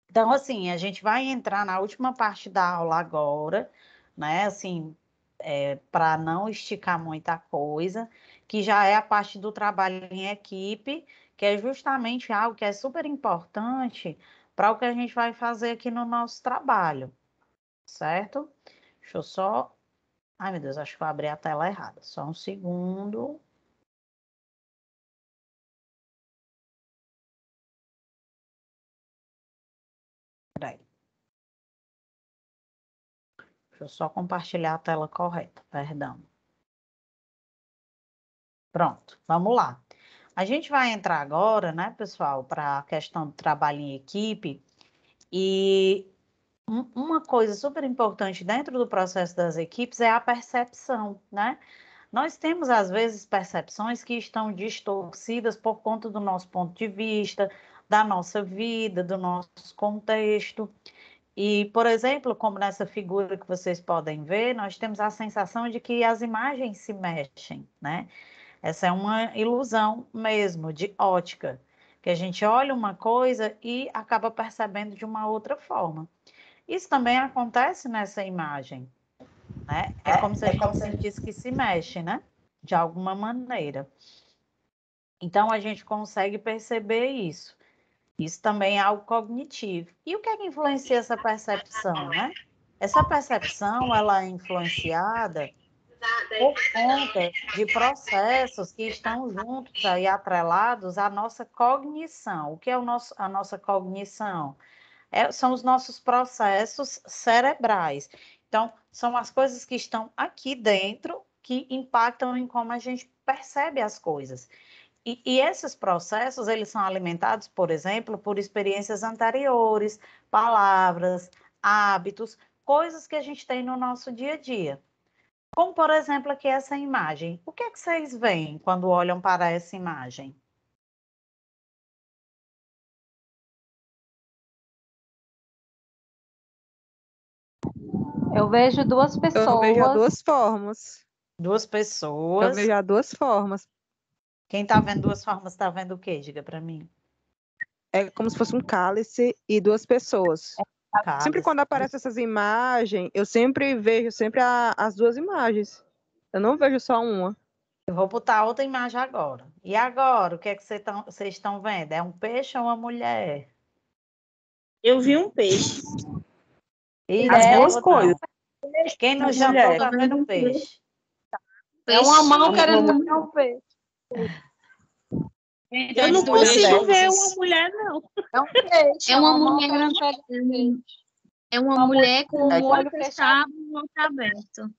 Então, assim, a gente vai entrar na última parte da aula agora, né? Assim, é, para não esticar muita coisa, que já é a parte do trabalho em equipe, que é justamente algo que é super importante para o que a gente vai fazer aqui no nosso trabalho, certo? Deixa eu só. Ai, meu Deus, acho que eu abri a tela errada. Só um segundo. Peraí. Deixa eu só compartilhar a tela correta, perdão. Pronto, vamos lá. A gente vai entrar agora, né, pessoal, para a questão do trabalho em equipe. E uma coisa super importante dentro do processo das equipes é a percepção, né? Nós temos, às vezes, percepções que estão distorcidas por conta do nosso ponto de vista, da nossa vida, do nosso contexto. E, por exemplo, como nessa figura que vocês podem ver, nós temos a sensação de que as imagens se mexem, né? Essa é uma ilusão mesmo de ótica, que a gente olha uma coisa e acaba percebendo de uma outra forma. Isso também acontece nessa imagem, né? É, é como se a é, é gente disse que se mexe, né? De alguma maneira. Então a gente consegue perceber isso. Isso também é algo cognitivo. E o que é que influencia essa percepção, né? Essa percepção, ela é influenciada por conta de processos que estão juntos aí atrelados à nossa cognição. O que é o nosso, a nossa cognição? É, são os nossos processos cerebrais. Então, são as coisas que estão aqui dentro que impactam em como a gente percebe as coisas. E, e, esses processos, eles são alimentados, por exemplo, por experiências anteriores, palavras, hábitos, coisas que a gente tem no nosso dia a dia. Como, por exemplo, aqui essa imagem. O que, é que vocês veem quando olham para essa imagem? Eu vejo duas pessoas. Eu vejo duas formas. Duas pessoas. Eu vejo duas formas. Quem está vendo duas formas está vendo o quê? Diga para mim. É como se fosse um cálice e duas pessoas. É sempre quando aparecem essas imagens, eu sempre vejo sempre a, as duas imagens. Eu não vejo só uma. Eu vou botar outra imagem agora. E agora, o que é que vocês estão vendo? É um peixe ou uma mulher? Eu vi um peixe. E As é, duas coisas. Quem não já está vendo um peixe. peixe. É uma mão querendo comer um peixe eu não consigo ver uma mulher, não. É, um peixe, é uma, uma mulher. Grande. É uma, uma mulher com o olho fechado e o olho aberto.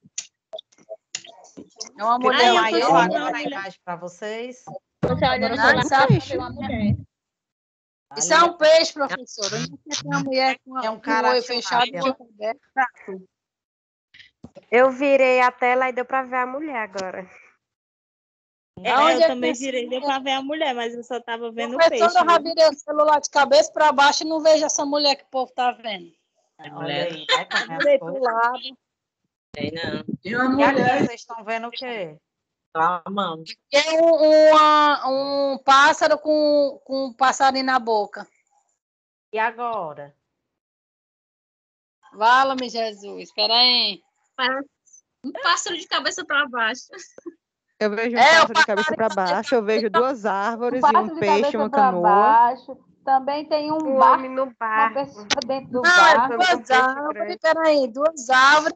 É uma mulher. Ai, agora pago a imagem para vocês. Você olha no celular, é uma mulher. Isso é um peixe, professora. É uma mulher com é um cara olho fechado e o olho aberto. Eu virei a tela e deu para ver a mulher agora. É, eu é também virei, deu pra ver a mulher, mas eu só tava vendo o peixe. Eu já virei o celular de cabeça para baixo e não vejo essa mulher que o povo tá vendo. É mulher. Virei pro lado. Sei não. E, a mulher? e vocês estão vendo o quê? Tá amando. Tem um, um, pássaro com, com um passarinho na boca. E agora? Vala-me, Jesus. Espera aí. Um pássaro de cabeça para baixo. <laughs> Eu vejo um é, pássaro de cabeça para baixo, eu vejo duas árvores um e um peixe, uma canoa. Baixo. Também tem um, um homem no barco, uma pessoa dentro do ah, Duas é árvores, peraí, duas árvores,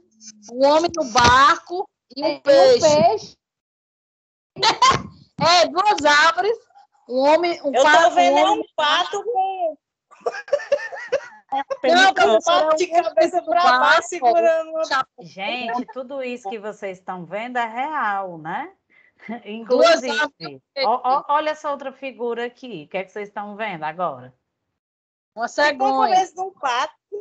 um homem no barco e um peixe. Um peixe. <laughs> é, duas árvores, um homem, um eu pato. Eu tô vendo um, um pato com... Não, com um pato de cabeça para baixo segurando. Gente, tudo isso que vocês estão vendo é real, né? <laughs> Inclusive, olha essa outra figura aqui. O que é que vocês estão vendo agora? Uma cegonha. Um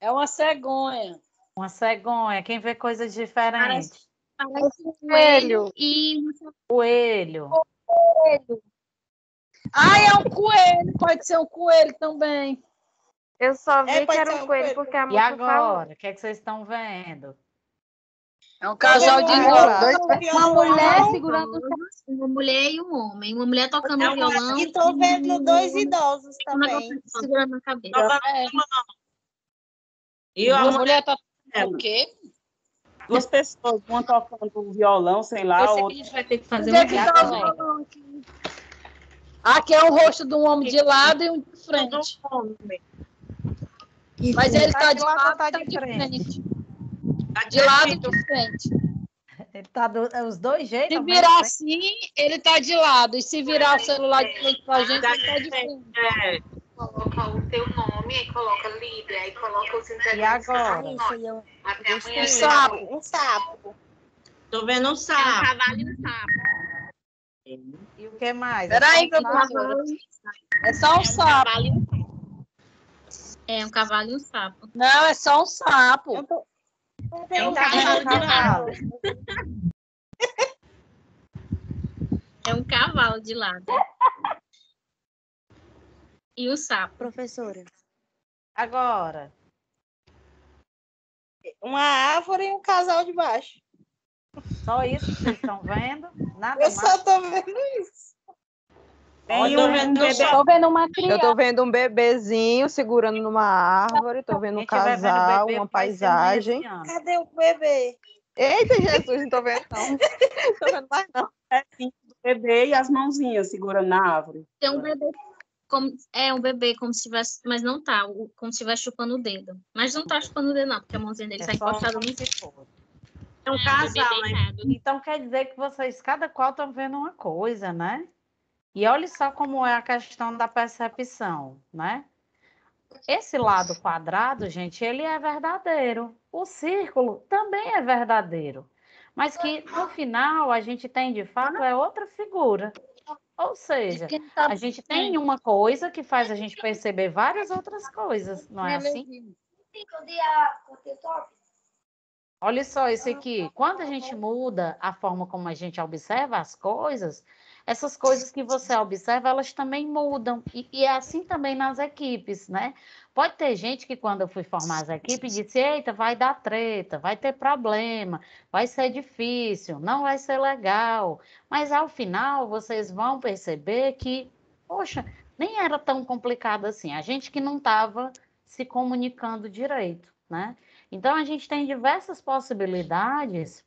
É uma cegonha. Uma cegonha. Quem vê coisas diferentes? Parece, um coelho. E... Coelho. Coelho. Ah, é um coelho. Pode ser um coelho também. Eu só é, vi é, que era um coelho, coelho porque a E agora? O que, é que vocês estão vendo? É um casal de violão. Uma mulher segurando uma mulher e um homem. Uma mulher tocando é violão. E estou vendo dois idosos também. Segurando a cabeça. É. E a uma mulher tocando o quê? Duas pessoas, uma tocando um violão, sei lá. Eu sei outra... que a gente vai ter que fazer uma violão aqui. aqui é o rosto de um homem de lado e um de frente. Mas ele está de tá lado e está de frente. Tá de lado e de frente. Ele tá do, é os dois jeitos. Se virar mesmo, assim, ele tá de lado. E se virar é, o celular de frente pra gente, ele tá de é, frente. É. Coloca o teu nome, aí coloca Lídia, aí coloca os interesses E agora? É um sapo. Um sapo. Tô vendo um sapo. É um cavalo e um sapo. E o que mais? Peraí, que eu tô É só um, é sapo. um sapo. É um cavalo e um sapo. Não, é só um sapo. Eu tô... Tem um cavalo, cavalo de lado. É <laughs> um cavalo de lado. E o sapo. Professora. Agora. Uma árvore e um casal de baixo. Só isso que vocês estão vendo? Nada Eu mais. só estou vendo isso. Tem eu, um vendo, bebê... só... vendo uma criança. eu tô vendo um bebezinho segurando numa árvore, tô vendo um casal, uma paisagem. Assim, Cadê o bebê? Eita, Jesus, não tô vendo, não. <laughs> não tô vendo mais, não. É sim, o bebê e as mãozinhas segurando na árvore. Tem um bebê como, é um bebê como se tivesse, mas não tá, como se estivesse chupando o dedo. Mas não tá é. chupando o dedo, não, porque a mãozinha dele é tá encostada no dedo. É um é, casal, né? Então quer dizer que vocês, cada qual estão vendo uma coisa, né? E olha só como é a questão da percepção, né? Esse lado quadrado, gente, ele é verdadeiro. O círculo também é verdadeiro. Mas que no final a gente tem de fato é outra figura. Ou seja, a gente tem uma coisa que faz a gente perceber várias outras coisas, não é assim? Olha só esse aqui. Quando a gente muda a forma como a gente observa as coisas, essas coisas que você observa, elas também mudam. E, e, é assim também nas equipes, né? Pode ter gente que, quando eu fui formar as equipes, disse: eita, vai dar treta, vai ter problema, vai ser difícil, não vai ser legal. Mas ao final, vocês vão perceber que, poxa, nem era tão complicado assim. A gente que não estava se comunicando direito, né? Então, a gente tem diversas possibilidades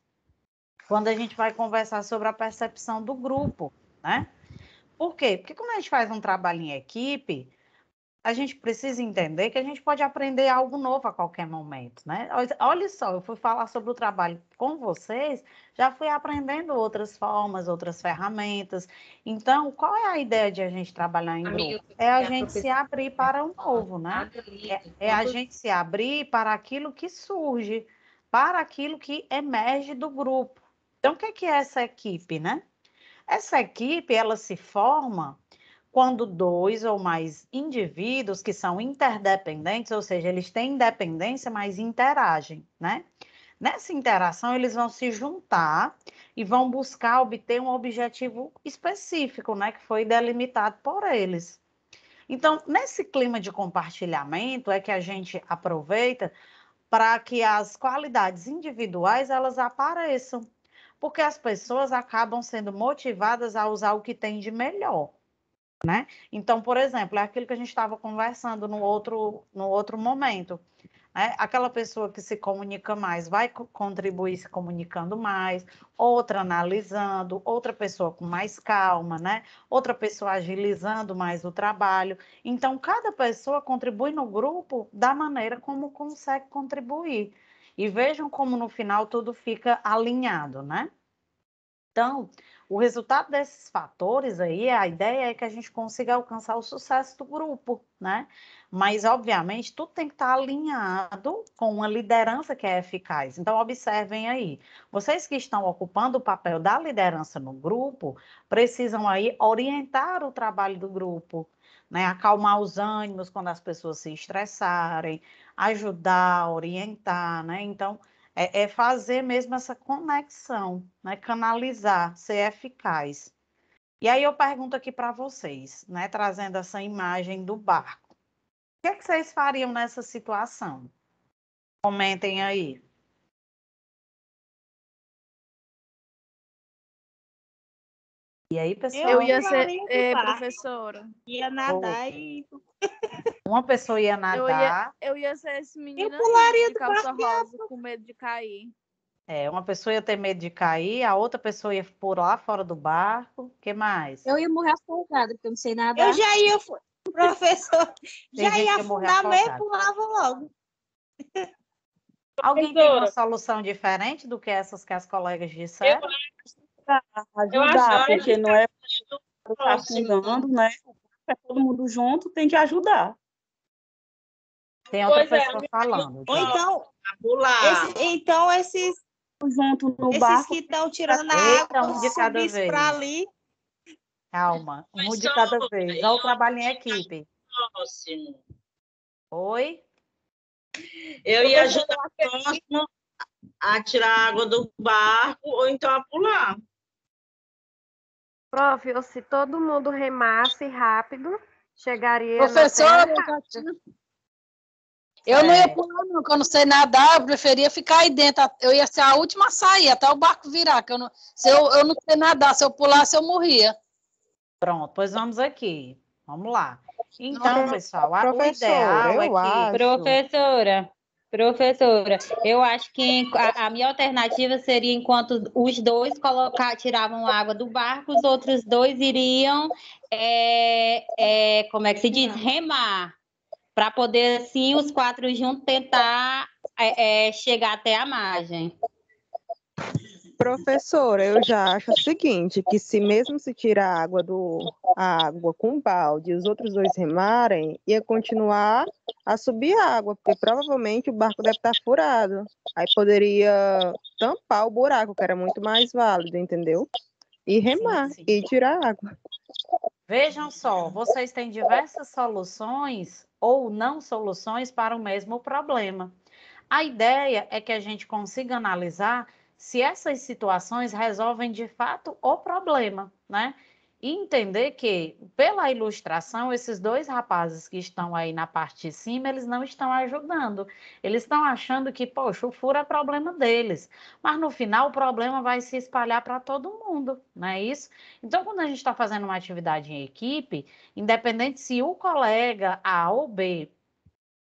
quando a gente vai conversar sobre a percepção do grupo né? Por quê? Porque como a gente faz um trabalho em equipe, a gente precisa entender que a gente pode aprender algo novo a qualquer momento, né? Olha só, eu fui falar sobre o trabalho com vocês, já fui aprendendo outras formas, outras ferramentas. Então, qual é a ideia de a gente trabalhar em grupo? É, é a gente se abrir para o um novo, né? É, é, a gente se abrir para aquilo que surge, para aquilo que emerge do grupo. Então, o que é, é essa equipe, né? Essa equipe ela se forma quando dois ou mais indivíduos que são interdependentes, ou seja, eles têm independência, mas interagem, né? Nessa interação, eles vão se juntar e vão buscar obter um objetivo específico, né, que foi delimitado por eles. Então, nesse clima de compartilhamento é que a gente aproveita para que as qualidades individuais elas apareçam, porque as pessoas acabam sendo motivadas a usar o que tem de melhor. Né? Então, por exemplo, é aquilo que a gente estava conversando no outro, no outro momento. Né? Aquela pessoa que se comunica mais vai contribuir se comunicando mais, outra analisando, outra pessoa com mais calma, né? outra pessoa agilizando mais o trabalho. Então, cada pessoa contribui no grupo da maneira como consegue contribuir. E vejam como no final tudo fica alinhado, né? Então, o resultado desses fatores aí, a ideia é que a gente consiga alcançar o sucesso do grupo, né? Mas, obviamente, tudo tem que estar tá alinhado com uma liderança que é eficaz. Então, observem aí, vocês que estão ocupando o papel da liderança no grupo, precisam aí orientar o trabalho do grupo, né? Acalmar os ânimos quando as pessoas se estressarem, ajudar, orientar, né? Então, é, é fazer mesmo essa conexão, né? Canalizar, ser eficaz. E aí eu pergunto aqui para vocês, né? Trazendo essa imagem do barco. O que, é que vocês fariam nessa situação? Comentem aí. E aí, pessoal. Eu ia ser é, professora. Ia nadar e. Uma pessoa ia nadar. Eu ia, eu ia ser esse menino eu assim, pularia de calça rosa, com medo de cair. É, uma pessoa ia ter medo de cair, a outra pessoa ia por lá fora do barco. que mais? Eu ia morrer afogada, porque eu não sei nada. Eu já ia, professor, já ia afundar mesmo e pulava logo. Alguém tem uma solução diferente do que essas que as colegas disseram? Eu ajudar, porque não tá é para fungando, assim, né? É todo mundo junto, tem que ajudar. Tem outra pois é, pessoa é, falando. Ou então, esse, então esses junto no esses barco, que estão tirando a água, um de cada vez. ali. Calma, um de cada vez. Olha o trabalho em tá equipe. Oi? Eu, ia ajudar a próxima a tirar a água do barco ou então a pular. Prof, se todo mundo remasse rápido, chegaria. Professora, eu não ia é. pular, não, eu não sei nadar, eu preferia ficar aí dentro. Eu ia ser a última a sair, até o barco virar. Que eu não, se eu, eu não sei nadar, se eu pulasse, eu morria. Pronto, pois vamos aqui. Vamos lá. Então, não, pessoal, a, o ideal é que. Acho... Professora, Professora, eu acho que a, minha alternativa seria enquanto os dois colocar, tiravam água do barco, os outros dois iriam, é, é, como é que se diz, remar, para poder assim os quatro juntos tentar é, é chegar até a margem. Professora, eu já acho o seguinte, que se mesmo se tirar a água do a água com balde e os outros dois remarem, ia continuar a subir a água, porque provavelmente o barco deve estar furado. Aí poderia tampar o buraco, que era muito mais válido, entendeu? E remar sim, sim. e tirar a água. Vejam só, vocês têm diversas soluções ou não soluções para o mesmo problema. A ideia é que a gente consiga analisar se essas situações resolvem de fato o problema, né? E entender que, pela ilustração, esses dois rapazes que estão aí na parte de cima, eles não estão ajudando. Eles estão achando que, poxa, o furo é problema deles. Mas no final, o problema vai se espalhar para todo mundo, não é isso? Então, quando a gente está fazendo uma atividade em equipe, independente se o colega A ou B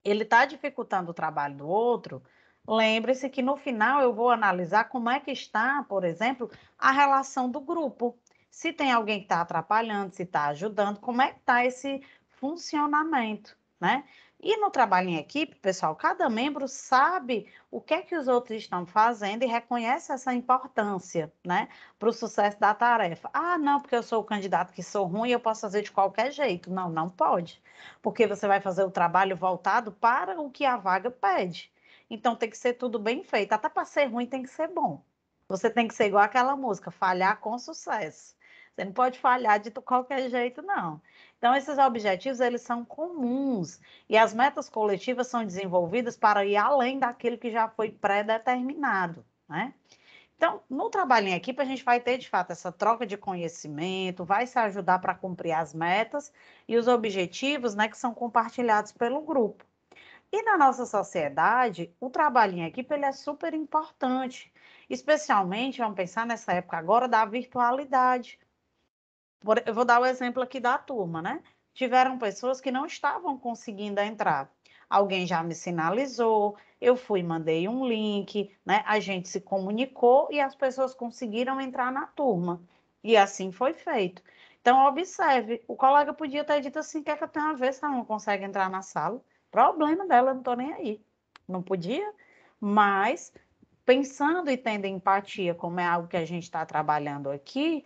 ele está dificultando o trabalho do outro, Lembre-se que no final eu vou analisar como é que está, por exemplo, a relação do grupo. Se tem alguém que está atrapalhando, se está ajudando, como é que está esse funcionamento, né? E no trabalho em equipe, pessoal, cada membro sabe o que é que os outros estão fazendo e reconhece essa importância, né, para o sucesso da tarefa. Ah, não, porque eu sou o candidato que sou ruim, eu posso fazer de qualquer jeito. Não, não pode, porque você vai fazer o trabalho voltado para o que a vaga pede. Então tem que ser tudo bem feito. Até para ser ruim tem que ser bom. Você tem que ser igual aquela música, falhar com sucesso. Você não pode falhar de qualquer jeito, não. Então, esses objetivos, eles são comuns e as metas coletivas são desenvolvidas para ir além daquilo que já foi pré-determinado, né? Então, no trabalho em equipe, a gente vai ter, de fato, essa troca de conhecimento, vai se ajudar para cumprir as metas e os objetivos, né, que são compartilhados pelo grupo. E na nossa sociedade, o trabalhinho aqui ele é super importante, especialmente, vamos pensar nessa época agora da virtualidade. Eu vou dar o exemplo aqui da turma, né? Tiveram pessoas que não estavam conseguindo entrar. Alguém já me sinalizou, eu fui, mandei um link, né? A gente se comunicou e as pessoas conseguiram entrar na turma. E assim foi feito. Então, observe, o colega podia ter dito assim, quer é que eu tenha uma vez que ela não consegue entrar na sala? Problema dela, não estou nem aí. Não podia, mas pensando e tendo empatia, como é algo que a gente está trabalhando aqui,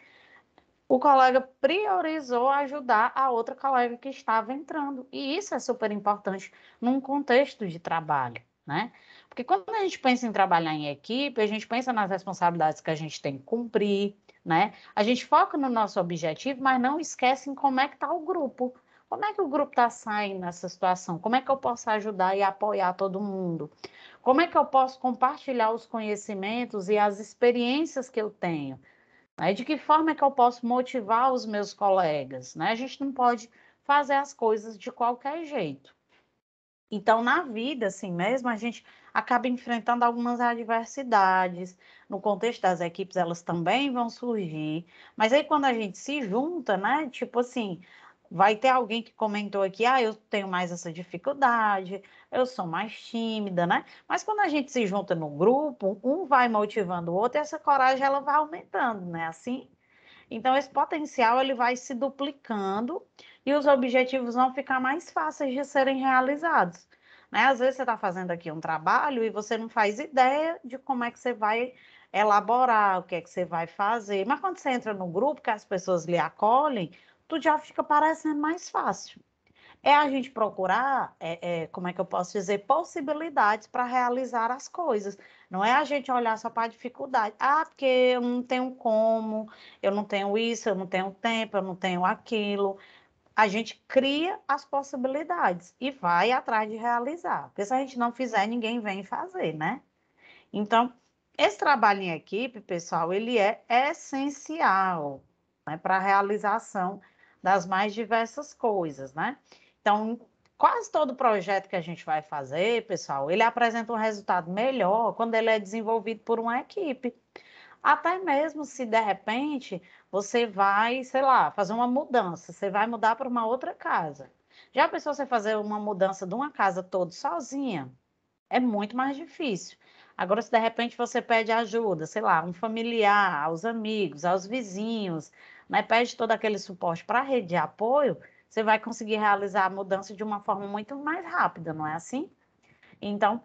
o colega priorizou ajudar a outra colega que estava entrando. E isso é super importante num contexto de trabalho, né? Porque quando a gente pensa em trabalhar em equipe, a gente pensa nas responsabilidades que a gente tem que cumprir, né? A gente foca no nosso objetivo, mas não esquece em como é que está o grupo. Como é que o grupo está saindo nessa situação? Como é que eu posso ajudar e apoiar todo mundo? Como é que eu posso compartilhar os conhecimentos e as experiências que eu tenho? Né? De que forma é que eu posso motivar os meus colegas? Né? A gente não pode fazer as coisas de qualquer jeito. Então, na vida, assim mesmo, a gente acaba enfrentando algumas adversidades. No contexto das equipes, elas também vão surgir. Mas aí, quando a gente se junta, né? Tipo assim, Vai ter alguém que comentou aqui, ah, eu tenho mais essa dificuldade, eu sou mais tímida, né? Mas quando a gente se junta no grupo, um vai motivando o outro, e essa coragem ela vai aumentando, né? Assim. Então esse potencial ele vai se duplicando e os objetivos vão ficar mais fáceis de serem realizados, né? Às vezes você está fazendo aqui um trabalho e você não faz ideia de como é que você vai elaborar, o que é que você vai fazer. Mas quando você entra no grupo que as pessoas lhe acolhem, tudo já fica parecendo mais fácil. É a gente procurar, é, é, como é que eu posso dizer, possibilidades para realizar as coisas. Não é a gente olhar só para a dificuldade. Ah, porque eu não tenho como, eu não tenho isso, eu não tenho tempo, eu não tenho aquilo. A gente cria as possibilidades e vai atrás de realizar. Porque se a gente não fizer, ninguém vem fazer, né? Então, esse trabalho em equipe, pessoal, ele é essencial né, para a realização das mais diversas coisas, né? Então, quase todo projeto que a gente vai fazer, pessoal, ele apresenta um resultado melhor quando ele é desenvolvido por uma equipe. Até mesmo se de repente você vai, sei lá, fazer uma mudança, você vai mudar para uma outra casa. Já pensou você fazer uma mudança de uma casa toda sozinha? É muito mais difícil. Agora, se de repente você pede ajuda, sei lá, um familiar, aos amigos, aos vizinhos, né, pede todo aquele suporte para a rede de apoio, você vai conseguir realizar a mudança de uma forma muito mais rápida, não é assim? Então,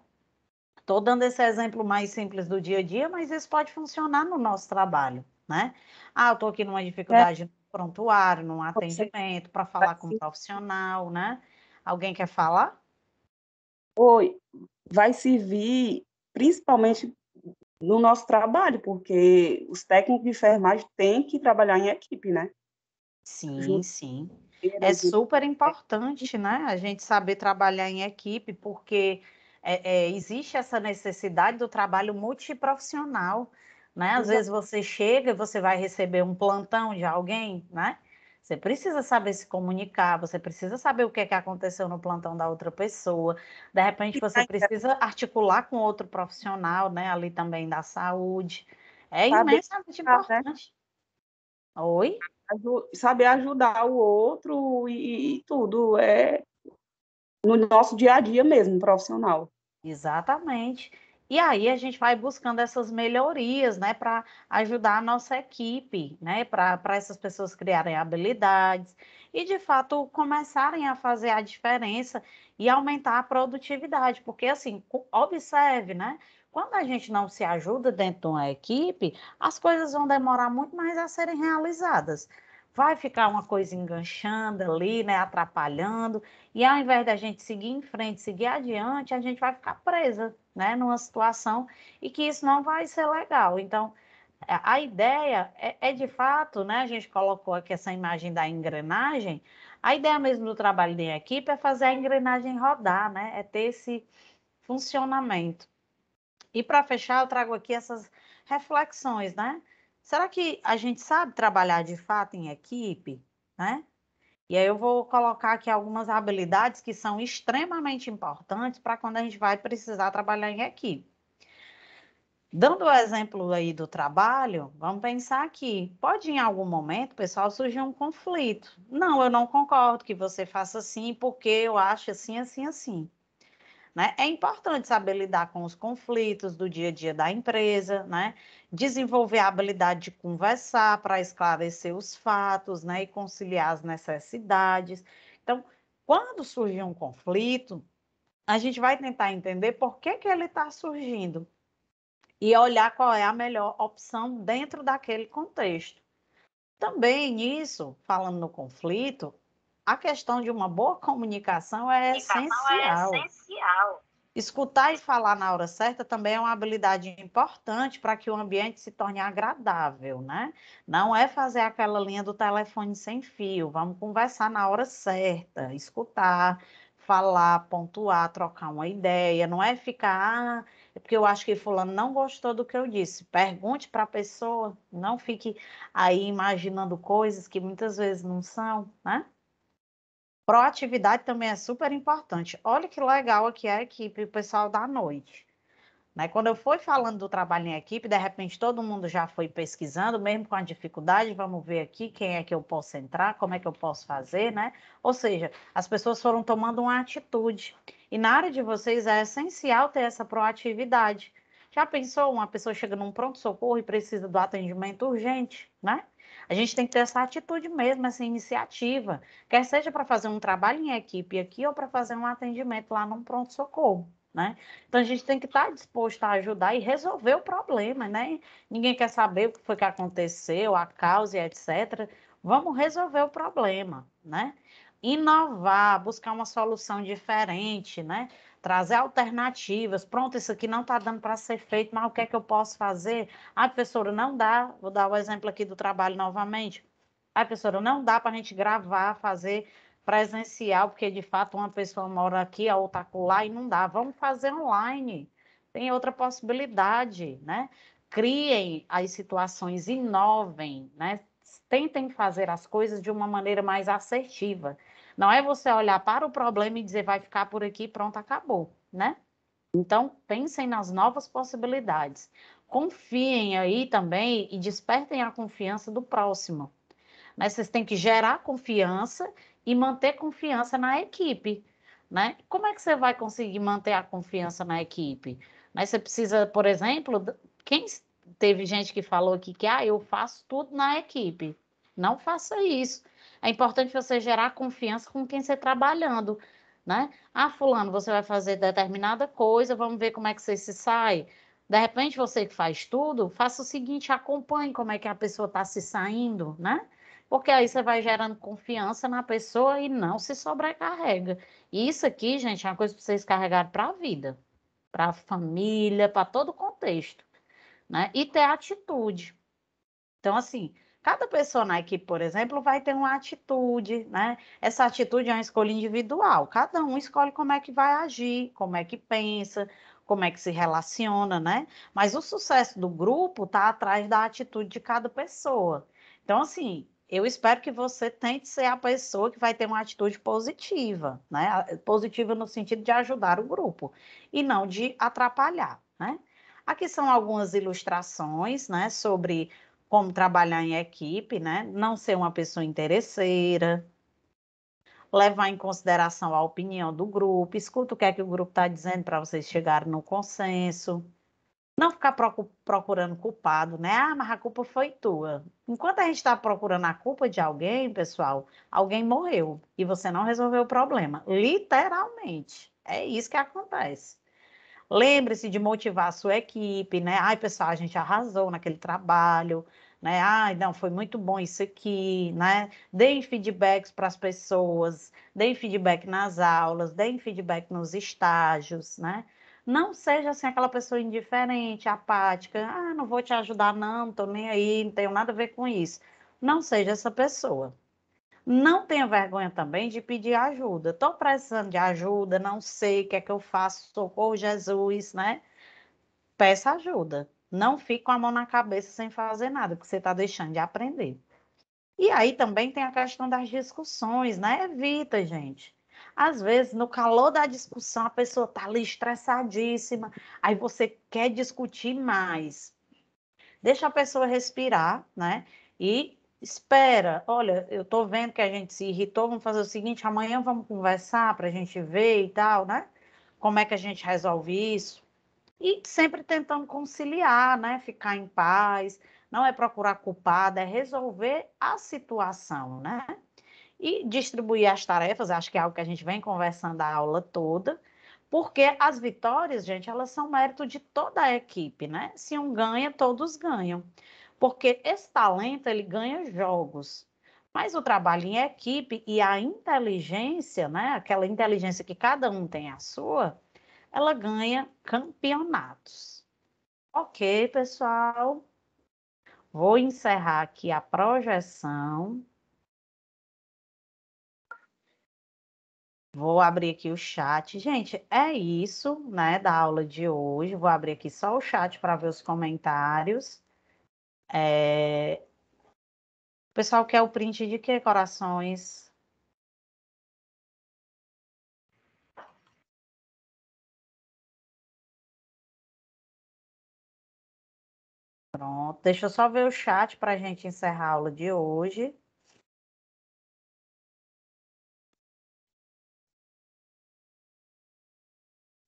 estou dando esse exemplo mais simples do dia a dia, mas isso pode funcionar no nosso trabalho, né? Ah, eu estou aqui numa dificuldade é. no prontuário, num atendimento, para falar com um profissional, né? Alguém quer falar? Oi, vai servir principalmente no nosso trabalho, porque os técnicos de enfermagem têm que trabalhar em equipe, né? Sim, sim. É super importante, né? A gente saber trabalhar em equipe, porque é, é, existe essa necessidade do trabalho multiprofissional, né? Às Exato. vezes você chega e você vai receber um plantão de alguém, né? Você precisa saber se comunicar, você precisa saber o que é que aconteceu no plantão da outra pessoa. De repente você precisa articular com outro profissional, né, ali também da saúde. É imensamente né? importante. Oi? Saber ajudar o outro e, e tudo é no nosso dia a dia mesmo, profissional. Exatamente. E aí a gente vai buscando essas melhorias, né, para ajudar a nossa equipe, né, para essas pessoas criarem habilidades e de fato começarem a fazer a diferença e aumentar a produtividade, porque assim, observe, né, quando a gente não se ajuda dentro de uma equipe, as coisas vão demorar muito mais a serem realizadas vai ficar uma coisa enganchando ali, né, atrapalhando, e ao invés da gente seguir em frente, seguir adiante, a gente vai ficar presa, né, numa situação e que isso não vai ser legal. Então, a ideia é, é de fato, né, a gente colocou aqui essa imagem da engrenagem, a ideia mesmo do trabalho em equipe é fazer a engrenagem rodar, né, é ter esse funcionamento. E para fechar, eu trago aqui essas reflexões, né? Será que a gente sabe trabalhar de fato em equipe, né? E aí eu vou colocar aqui algumas habilidades que são extremamente importantes para quando a gente vai precisar trabalhar em equipe. Dando o exemplo aí do trabalho, vamos pensar aqui. pode em algum momento, pessoal, surgir um conflito. Não, eu não concordo que você faça assim, porque eu acho assim, assim, assim. Né? É importante saber lidar com os conflitos do dia a dia da empresa, né? desenvolver a habilidade de conversar para esclarecer os fatos né? e conciliar as necessidades. Então, quando surge um conflito, a gente vai tentar entender por que, que ele está surgindo e olhar qual é a melhor opção dentro daquele contexto. Também nisso, falando no conflito, a questão de uma boa comunicação é, comunicação é essencial. é essencial. Escutar e falar na hora certa também é uma habilidade importante para que o ambiente se torne agradável, né? Não é fazer aquela linha do telefone sem fio, vamos conversar na hora certa, escutar, falar, pontuar, trocar uma ideia, não é ficar, ah, é porque eu acho que fulano não gostou do que eu disse. Pergunte para a pessoa, não fique aí imaginando coisas que muitas vezes não são, né? proatividade também é super importante. Olha que legal aqui é a equipe, o pessoal da noite. Né? Quando eu fui falando do trabalho em equipe, de repente todo mundo já foi pesquisando, mesmo com a dificuldade, vamos ver aqui quem é que eu posso entrar, como é que eu posso fazer, né? Ou seja, as pessoas foram tomando uma atitude. E na área de vocês é essencial ter essa proatividade. Já pensou uma pessoa chega num pronto-socorro e precisa do atendimento urgente, né? A gente tem que ter essa atitude mesmo, essa iniciativa, quer seja para fazer um trabalho em equipe aqui ou para fazer um atendimento lá num pronto-socorro. Né? Então a gente tem que estar tá disposto a ajudar e resolver o problema, né? Ninguém quer saber o que foi que aconteceu, a causa, e etc. Vamos resolver o problema, né? Inovar, buscar uma solução diferente, né? trazer alternativas. Pronto, isso aqui não está dando para ser feito, mas o que é que eu posso fazer? Ah, professora, não dá. Vou dar o exemplo aqui do trabalho novamente. Ah, professora, não dá para a gente gravar, fazer presencial, porque de fato uma pessoa mora aqui, a outra lá e não dá. Vamos fazer online. Tem outra possibilidade, né? Criem as situações, inovem, né? Tentem fazer as coisas de uma maneira mais assertiva. Não é você olhar para o problema e dizer vai ficar por aqui, pronto, acabou, né? Então, pensem nas novas possibilidades. Confiem aí também e despertem a confiança do próximo. Né? Vocês têm que gerar confiança e manter confiança na equipe. Né? Como é que você vai conseguir manter a confiança na equipe? Né? Você precisa, por exemplo, quem teve gente que falou aqui que ah, eu faço tudo na equipe. Não faça isso. É importante você gerar confiança com quem você está trabalhando, né? Ah, fulano, você vai fazer determinada coisa, vamos ver como é que você se sai. De repente, você que faz tudo, faça o seguinte, acompanhe como é que a pessoa está se saindo, né? Porque aí você vai gerando confiança na pessoa e não se sobrecarrega. E isso aqui, gente, é uma coisa para vocês carregarem para a vida, para a família, para todo o contexto, né? E ter atitude. Então, assim, Cada pessoa na equipe, por exemplo, vai ter uma atitude, né? Essa atitude é uma escolha individual. Cada um escolhe como é que vai agir, como é que pensa, como é que se relaciona, né? Mas o sucesso do grupo está atrás da atitude de cada pessoa. Então, assim, eu espero que você tente ser a pessoa que vai ter uma atitude positiva, né? Positiva no sentido de ajudar o grupo e não de atrapalhar, né? Aqui são algumas ilustrações, né, sobre como trabalhar em equipe, né? Não ser uma pessoa interesseira, levar em consideração a opinião do grupo, escuta o que é que o grupo está dizendo para vocês chegarem no consenso. Não ficar procurando culpado, né? Ah, mas a culpa foi tua. Enquanto a gente está procurando a culpa de alguém, pessoal, alguém morreu e você não resolveu o problema. Literalmente. É isso que acontece. Lembre-se de motivar a sua equipe, né? Ai, pessoal, a gente arrasou naquele trabalho né? Ai, não, foi muito bom isso aqui, né? Deem feedbacks para as pessoas, deem feedback nas aulas, deem feedback nos estágios, né? Não seja assim aquela pessoa indiferente, apática, ah, não vou te ajudar não, não tô nem aí, não tenho nada a ver com isso. Não seja essa pessoa. Não tenha vergonha também de pedir ajuda. Estou precisando de ajuda, não sei o que é que eu faço, socorro Jesus, né? Peça ajuda. Não fique com a mão na cabeça sem fazer nada, porque você está deixando de aprender. E aí também tem a questão das discussões, né? Evita, gente. Às vezes, no calor da discussão, a pessoa está ali estressadíssima, aí você quer discutir mais. Deixa a pessoa respirar, né? E espera. Olha, eu estou vendo que a gente se irritou, vamos fazer o seguinte: amanhã vamos conversar para a gente ver e tal, né? Como é que a gente resolve isso? e sempre tentando conciliar, né? Ficar em paz, não é procurar culpado, é resolver a situação, né? E distribuir as tarefas, acho que é algo que a gente vem conversando a aula toda, porque as vitórias, gente, elas são mérito de toda a equipe, né? Se um ganha, todos ganham. Porque esse talento, ele ganha jogos. Mas o trabalho em equipe e a inteligência, né? Aquela inteligência que cada um tem a sua, ela ganha campeonatos. Ok, pessoal. Vou encerrar aqui a projeção. Vou abrir aqui o chat. Gente, é isso, né, da aula de hoje. Vou abrir aqui só o chat para ver os comentários. É... O pessoal quer o print de que, corações? Pronto, deixa eu só ver o chat para a gente encerrar a aula de hoje.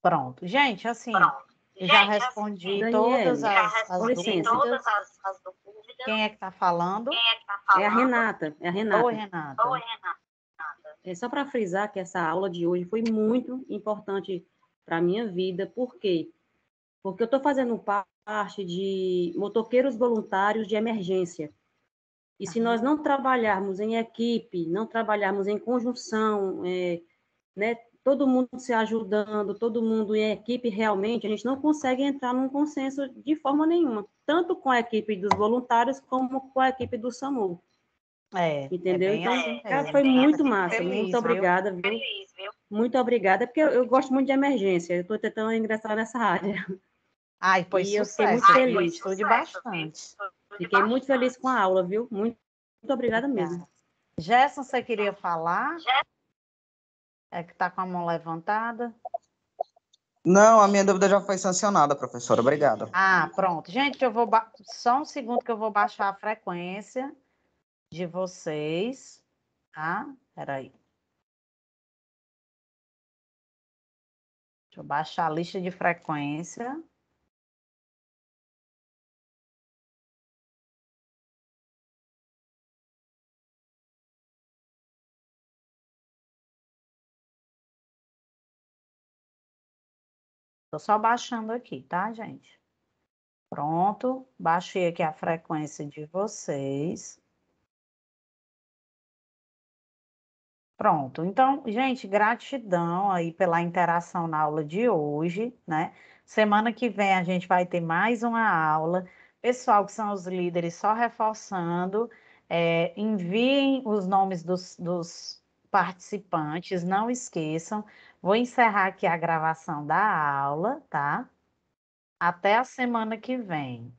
Pronto, gente, assim, Pronto. já assim, respondi assim, todas, as, as, as todas as, as dúvidas. Quem é que está falando? É tá falando? É, tá é a Renata, é a Renata. Oi, Renata. Oi, Renata. É só para frisar que essa aula de hoje foi muito importante para a minha vida, por quê? Porque eu estou fazendo parte parte de motoqueiros voluntários de emergência. E se nós não trabalharmos em equipe, não trabalharmos em conjunção, é, né, todo mundo se ajudando, todo mundo em equipe, realmente, a gente não consegue entrar num consenso de forma nenhuma, tanto com a equipe dos voluntários como com a equipe do SAMU. É, é Entendeu? É então, é, cara, foi tá muito assim, massa. Feliz, muito obrigada, viu? Feliz, viu? Muito obrigada, porque eu, eu, gosto muito de emergência. Eu estou tentando ingressar nessa área. <laughs> Ai, pois e eu fiquei muito Ai, estude bastante. Fiquei bastante. muito feliz com a aula, viu? Muito, muito obrigada mesmo. Gerson, você queria falar? É que está com a mão levantada. Não, a minha dúvida já foi sancionada, professora. Obrigada. Ah, pronto. Gente, eu vou ba... só um segundo que eu vou baixar a frequência de vocês, tá? Peraí. Deixa eu baixar a lista de frequência. Estou só baixando aqui, tá, gente? Pronto, baixei aqui a frequência de vocês. Pronto, então, gente, gratidão aí pela interação na aula de hoje, né? Semana que vem a gente vai ter mais uma aula. Pessoal que são os líderes, só reforçando, é, enviem os nomes dos, dos participantes, não esqueçam, Vou encerrar aqui a gravação da aula, tá? Até a semana que vem.